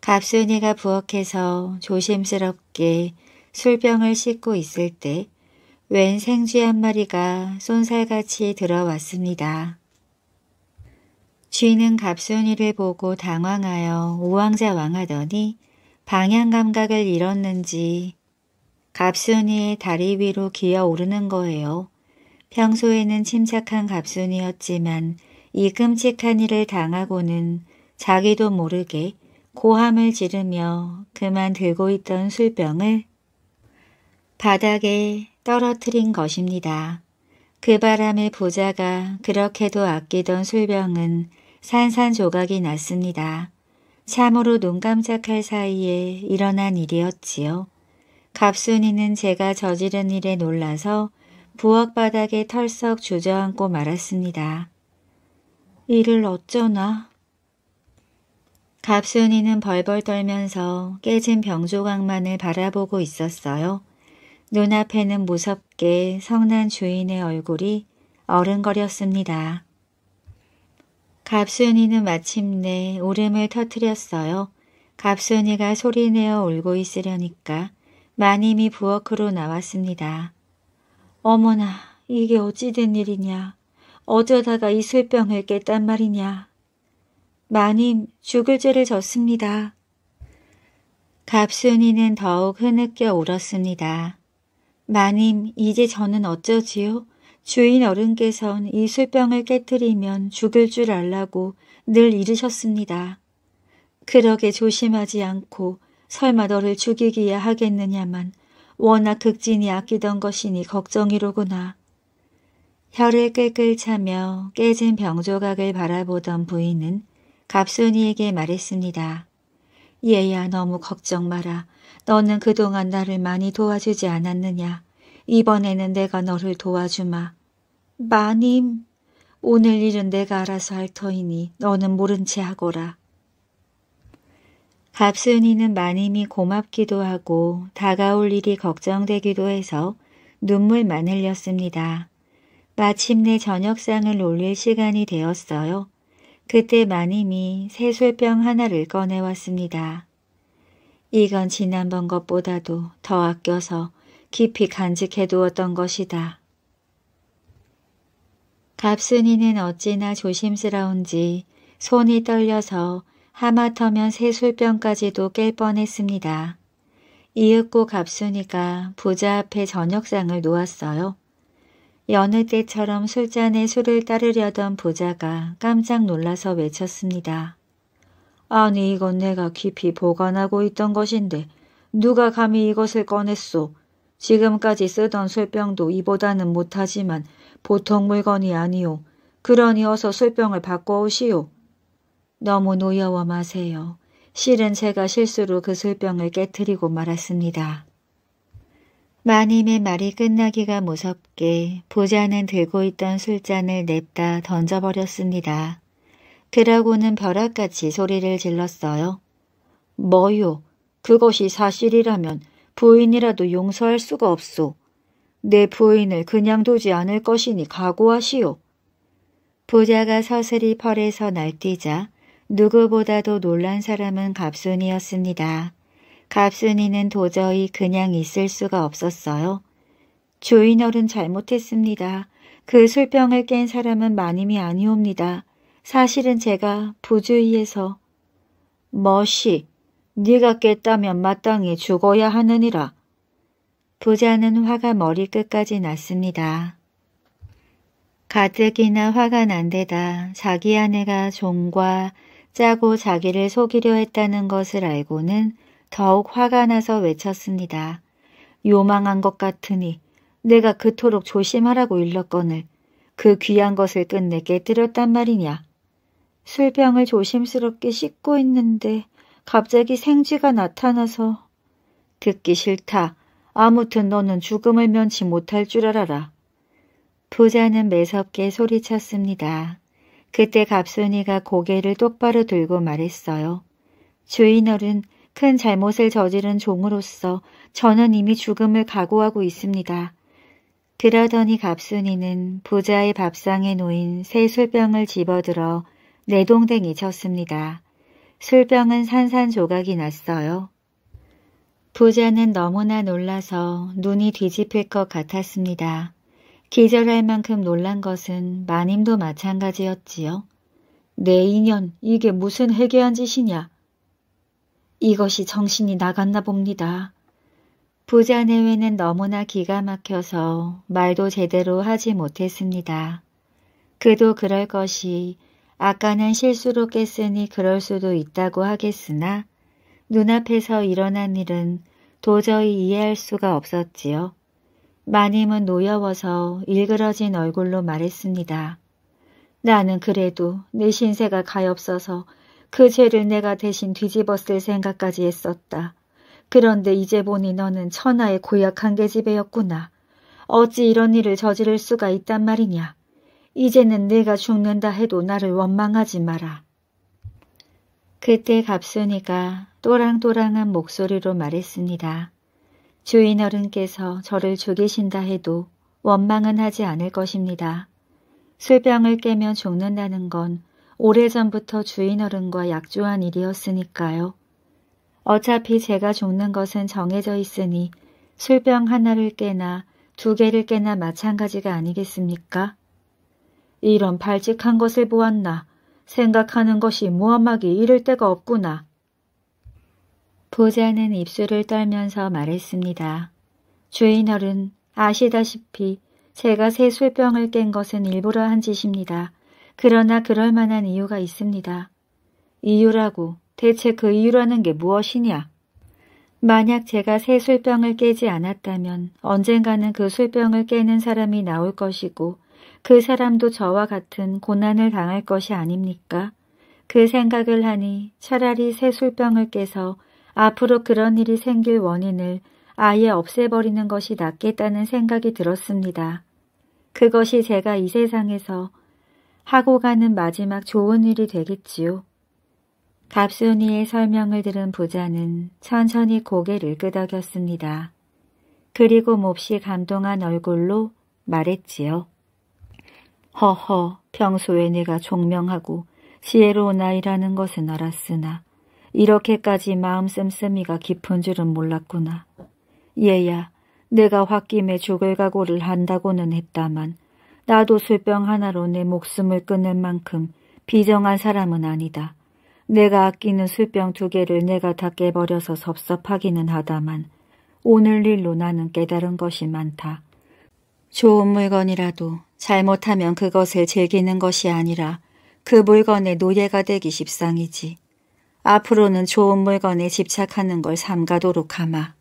갑순이가 부엌에서 조심스럽게 술병을 씻고 있을 때 웬 생쥐 한 마리가 쏜살같이 들어왔습니다. 쥐는 갑순이를 보고 당황하여 우왕좌왕하더니 방향감각을 잃었는지 갑순이의 다리 위로 기어오르는 거예요. 평소에는 침착한 갑순이였지만 이 끔찍한 일을 당하고는 자기도 모르게 고함을 지르며 그만 들고 있던 술병을 바닥에 떨어뜨린 것입니다. 그 바람에 부자가 그렇게도 아끼던 술병은 산산조각이 났습니다. 참으로 눈 깜짝할 사이에 일어난 일이었지요. 갑순이는 제가 저지른 일에 놀라서 부엌 바닥에 털썩 주저앉고 말았습니다. 이를 어쩌나. 갑순이는 벌벌 떨면서 깨진 병조각만을 바라보고 있었어요. 눈앞에는 무섭게 성난 주인의 얼굴이 어른거렸습니다. 갑순이는 마침내 울음을 터뜨렸어요. 갑순이가 소리내어 울고 있으려니까 마님이 부엌으로 나왔습니다. 어머나 이게 어찌된 일이냐. 어쩌다가 이술병을 깼단 말이냐. 마님 죽을 죄를 졌습니다. 갑순이는 더욱 흐느껴 울었습니다. 마님 이제 저는 어쩌지요? 주인 어른께선 이술병을 깨뜨리면 죽을 줄 알라고 늘 이르셨습니다. 그러게 조심하지 않고 설마 너를 죽이기야 하겠느냐만 워낙 극진히 아끼던 것이니 걱정이로구나. 혀를 끌끌 차며 깨진 병조각을 바라보던 부인은 갑순이에게 말했습니다. 얘야 너무 걱정 마라. 너는 그동안 나를 많이 도와주지 않았느냐. 이번에는 내가 너를 도와주마. 마님, 오늘 일은 내가 알아서 할 터이니 너는 모른 채 하거라. 갑순이는 마님이 고맙기도 하고 다가올 일이 걱정되기도 해서 눈물만 흘렸습니다. 마침내 저녁상을 올릴 시간이 되었어요. 그때 마님이 새술병 하나를 꺼내왔습니다. 이건 지난번 것보다도 더 아껴서 깊이 간직해두었던 것이다. 갑순이는 어찌나 조심스러운지 손이 떨려서 하마터면 새술병까지도 깰 뻔했습니다. 이윽고 갑순이가 부자 앞에 저녁상을 놓았어요. 여느 때처럼 술잔에 술을 따르려던 부자가 깜짝 놀라서 외쳤습니다. 아니 이건 내가 깊이 보관하고 있던 것인데 누가 감히 이것을 꺼냈소. 지금까지 쓰던 술병도 이보다는 못하지만 보통 물건이 아니오. 그러니 어서 술병을 바꿔오시오. 너무 노여워 마세요. 실은 제가 실수로 그 술병을 깨뜨리고 말았습니다. 마님의 말이 끝나기가 무섭게 보자는 들고 있던 술잔을 냅다 던져버렸습니다. 그러고는 벼락같이 소리를 질렀어요. 뭐요? 그것이 사실이라면 부인이라도 용서할 수가 없소. 내 부인을 그냥 두지 않을 것이니 각오하시오. 보자가 서슬이 펄에서 날뛰자 누구보다도 놀란 사람은 갑순이었습니다. 갑순이는 도저히 그냥 있을 수가 없었어요. 주인 어른 잘못했습니다. 그 술병을 깬 사람은 마님이 아니옵니다. 사실은 제가 부주의해서 멋이 네가 깼다면 마땅히 죽어야 하느니라. 부자는 화가 머리끝까지 났습니다. 가뜩이나 화가 난 데다 자기 아내가 종과 짜고 자기를 속이려 했다는 것을 알고는 더욱 화가 나서 외쳤습니다. 요망한 것 같으니 내가 그토록 조심하라고 일렀거늘 그 귀한 것을 끝내 깨뜨렸단 말이냐. 술병을 조심스럽게 씻고 있는데 갑자기 생쥐가 나타나서 듣기 싫다. 아무튼 너는 죽음을 면치 못할 줄 알아라. 부자는 매섭게 소리쳤습니다. 그때 갑순이가 고개를 똑바로 들고 말했어요. 주인어른 큰 잘못을 저지른 종으로서 저는 이미 죽음을 각오하고 있습니다. 그러더니 갑순이는 부자의 밥상에 놓인 새 술병을 집어들어 내동댕이 쳤습니다. 술병은 산산조각이 났어요. 부자는 너무나 놀라서 눈이 뒤집힐 것 같았습니다. 기절할 만큼 놀란 것은 마님도 마찬가지였지요. 내 네 인연, 이게 무슨 해괴한 짓이냐? 이것이 정신이 나갔나 봅니다. 부자 내외는 너무나 기가 막혀서 말도 제대로 하지 못했습니다. 그도 그럴 것이 아까는 실수로 깼으니 그럴 수도 있다고 하겠으나 눈앞에서 일어난 일은 도저히 이해할 수가 없었지요. 마님은 노여워서 일그러진 얼굴로 말했습니다. 나는 그래도 내 신세가 가엾어서 그 죄를 내가 대신 뒤집었을 생각까지 했었다. 그런데 이제 보니 너는 천하의 고약한 계집애였구나. 어찌 이런 일을 저지를 수가 있단 말이냐. 이제는 내가 죽는다 해도 나를 원망하지 마라. 그때 갑순이가 또랑또랑한 목소리로 말했습니다. 주인 어른께서 저를 죽이신다 해도 원망은 하지 않을 것입니다. 술병을 깨면 죽는다는 건 오래전부터 주인 어른과 약조한 일이었으니까요. 어차피 제가 죽는 것은 정해져 있으니 술병 하나를 깨나 두 개를 깨나 마찬가지가 아니겠습니까? 이런 발칙한 것을 보았나. 생각하는 것이 무엄하게 이를 데가 없구나. 부자는 입술을 떨면서 말했습니다. 주인어른 아시다시피 제가 새 술병을 깬 것은 일부러 한 짓입니다. 그러나 그럴 만한 이유가 있습니다. 이유라고 대체 그 이유라는 게 무엇이냐? 만약 제가 새 술병을 깨지 않았다면 언젠가는 그 술병을 깨는 사람이 나올 것이고 그 사람도 저와 같은 고난을 당할 것이 아닙니까? 그 생각을 하니 차라리 새 술병을 깨서 앞으로 그런 일이 생길 원인을 아예 없애버리는 것이 낫겠다는 생각이 들었습니다. 그것이 제가 이 세상에서 하고 가는 마지막 좋은 일이 되겠지요. 갑순이의 설명을 들은 부자는 천천히 고개를 끄덕였습니다. 그리고 몹시 감동한 얼굴로 말했지요. 허허, 평소에 내가 종명하고 지혜로운 아이라는 것은 알았으나 이렇게까지 마음 씀씀이가 깊은 줄은 몰랐구나. 얘야, 내가 홧김에 죽을 각오를 한다고는 했다만 나도 술병 하나로 내 목숨을 끊을 만큼 비정한 사람은 아니다. 내가 아끼는 술병 두 개를 내가 다 깨버려서 섭섭하기는 하다만 오늘 일로 나는 깨달은 것이 많다. 좋은 물건이라도 잘못하면 그것을 즐기는 것이 아니라 그 물건의 노예가 되기 십상이지. 앞으로는 좋은 물건에 집착하는 걸 삼가도록 하마.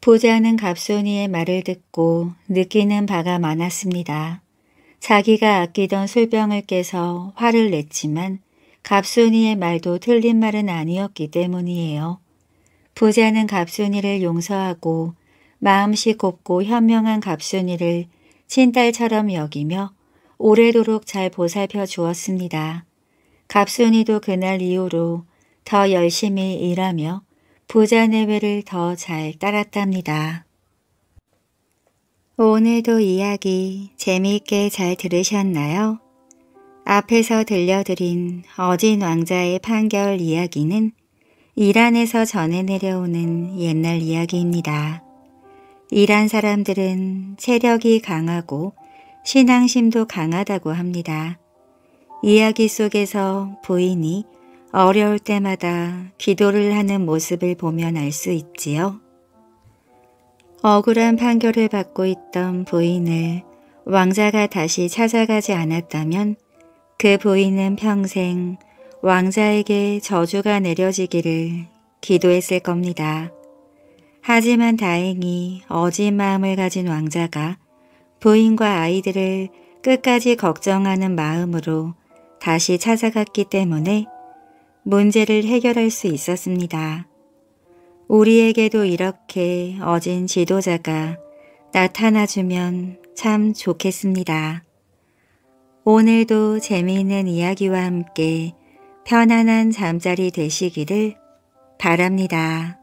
부자는 갑순이의 말을 듣고 느끼는 바가 많았습니다. 자기가 아끼던 술병을 깨서 화를 냈지만 갑순이의 말도 틀린 말은 아니었기 때문이에요. 부자는 갑순이를 용서하고 마음씨 곱고 현명한 갑순이를 친딸처럼 여기며 오래도록 잘 보살펴 주었습니다. 갑순이도 그날 이후로 더 열심히 일하며 부자내외를더잘 따랐답니다. 오늘도 이야기 재미있게 잘 들으셨나요? 앞에서 들려드린 어진 왕자의 판결 이야기는 이란에서 전해 내려오는 옛날 이야기입니다. 이란 사람들은 체력이 강하고 신앙심도 강하다고 합니다. 이야기 속에서 부인이 어려울 때마다 기도를 하는 모습을 보면 알 수 있지요. 억울한 판결을 받고 있던 부인을 왕자가 다시 찾아가지 않았다면 그 부인은 평생 왕자에게 저주가 내려지기를 기도했을 겁니다. 하지만 다행히 어진 마음을 가진 왕자가 부인과 아이들을 끝까지 걱정하는 마음으로 다시 찾아갔기 때문에 문제를 해결할 수 있었습니다. 우리에게도 이렇게 어진 지도자가 나타나주면 참 좋겠습니다. 오늘도 재미있는 이야기와 함께 편안한 잠자리 되시기를 바랍니다.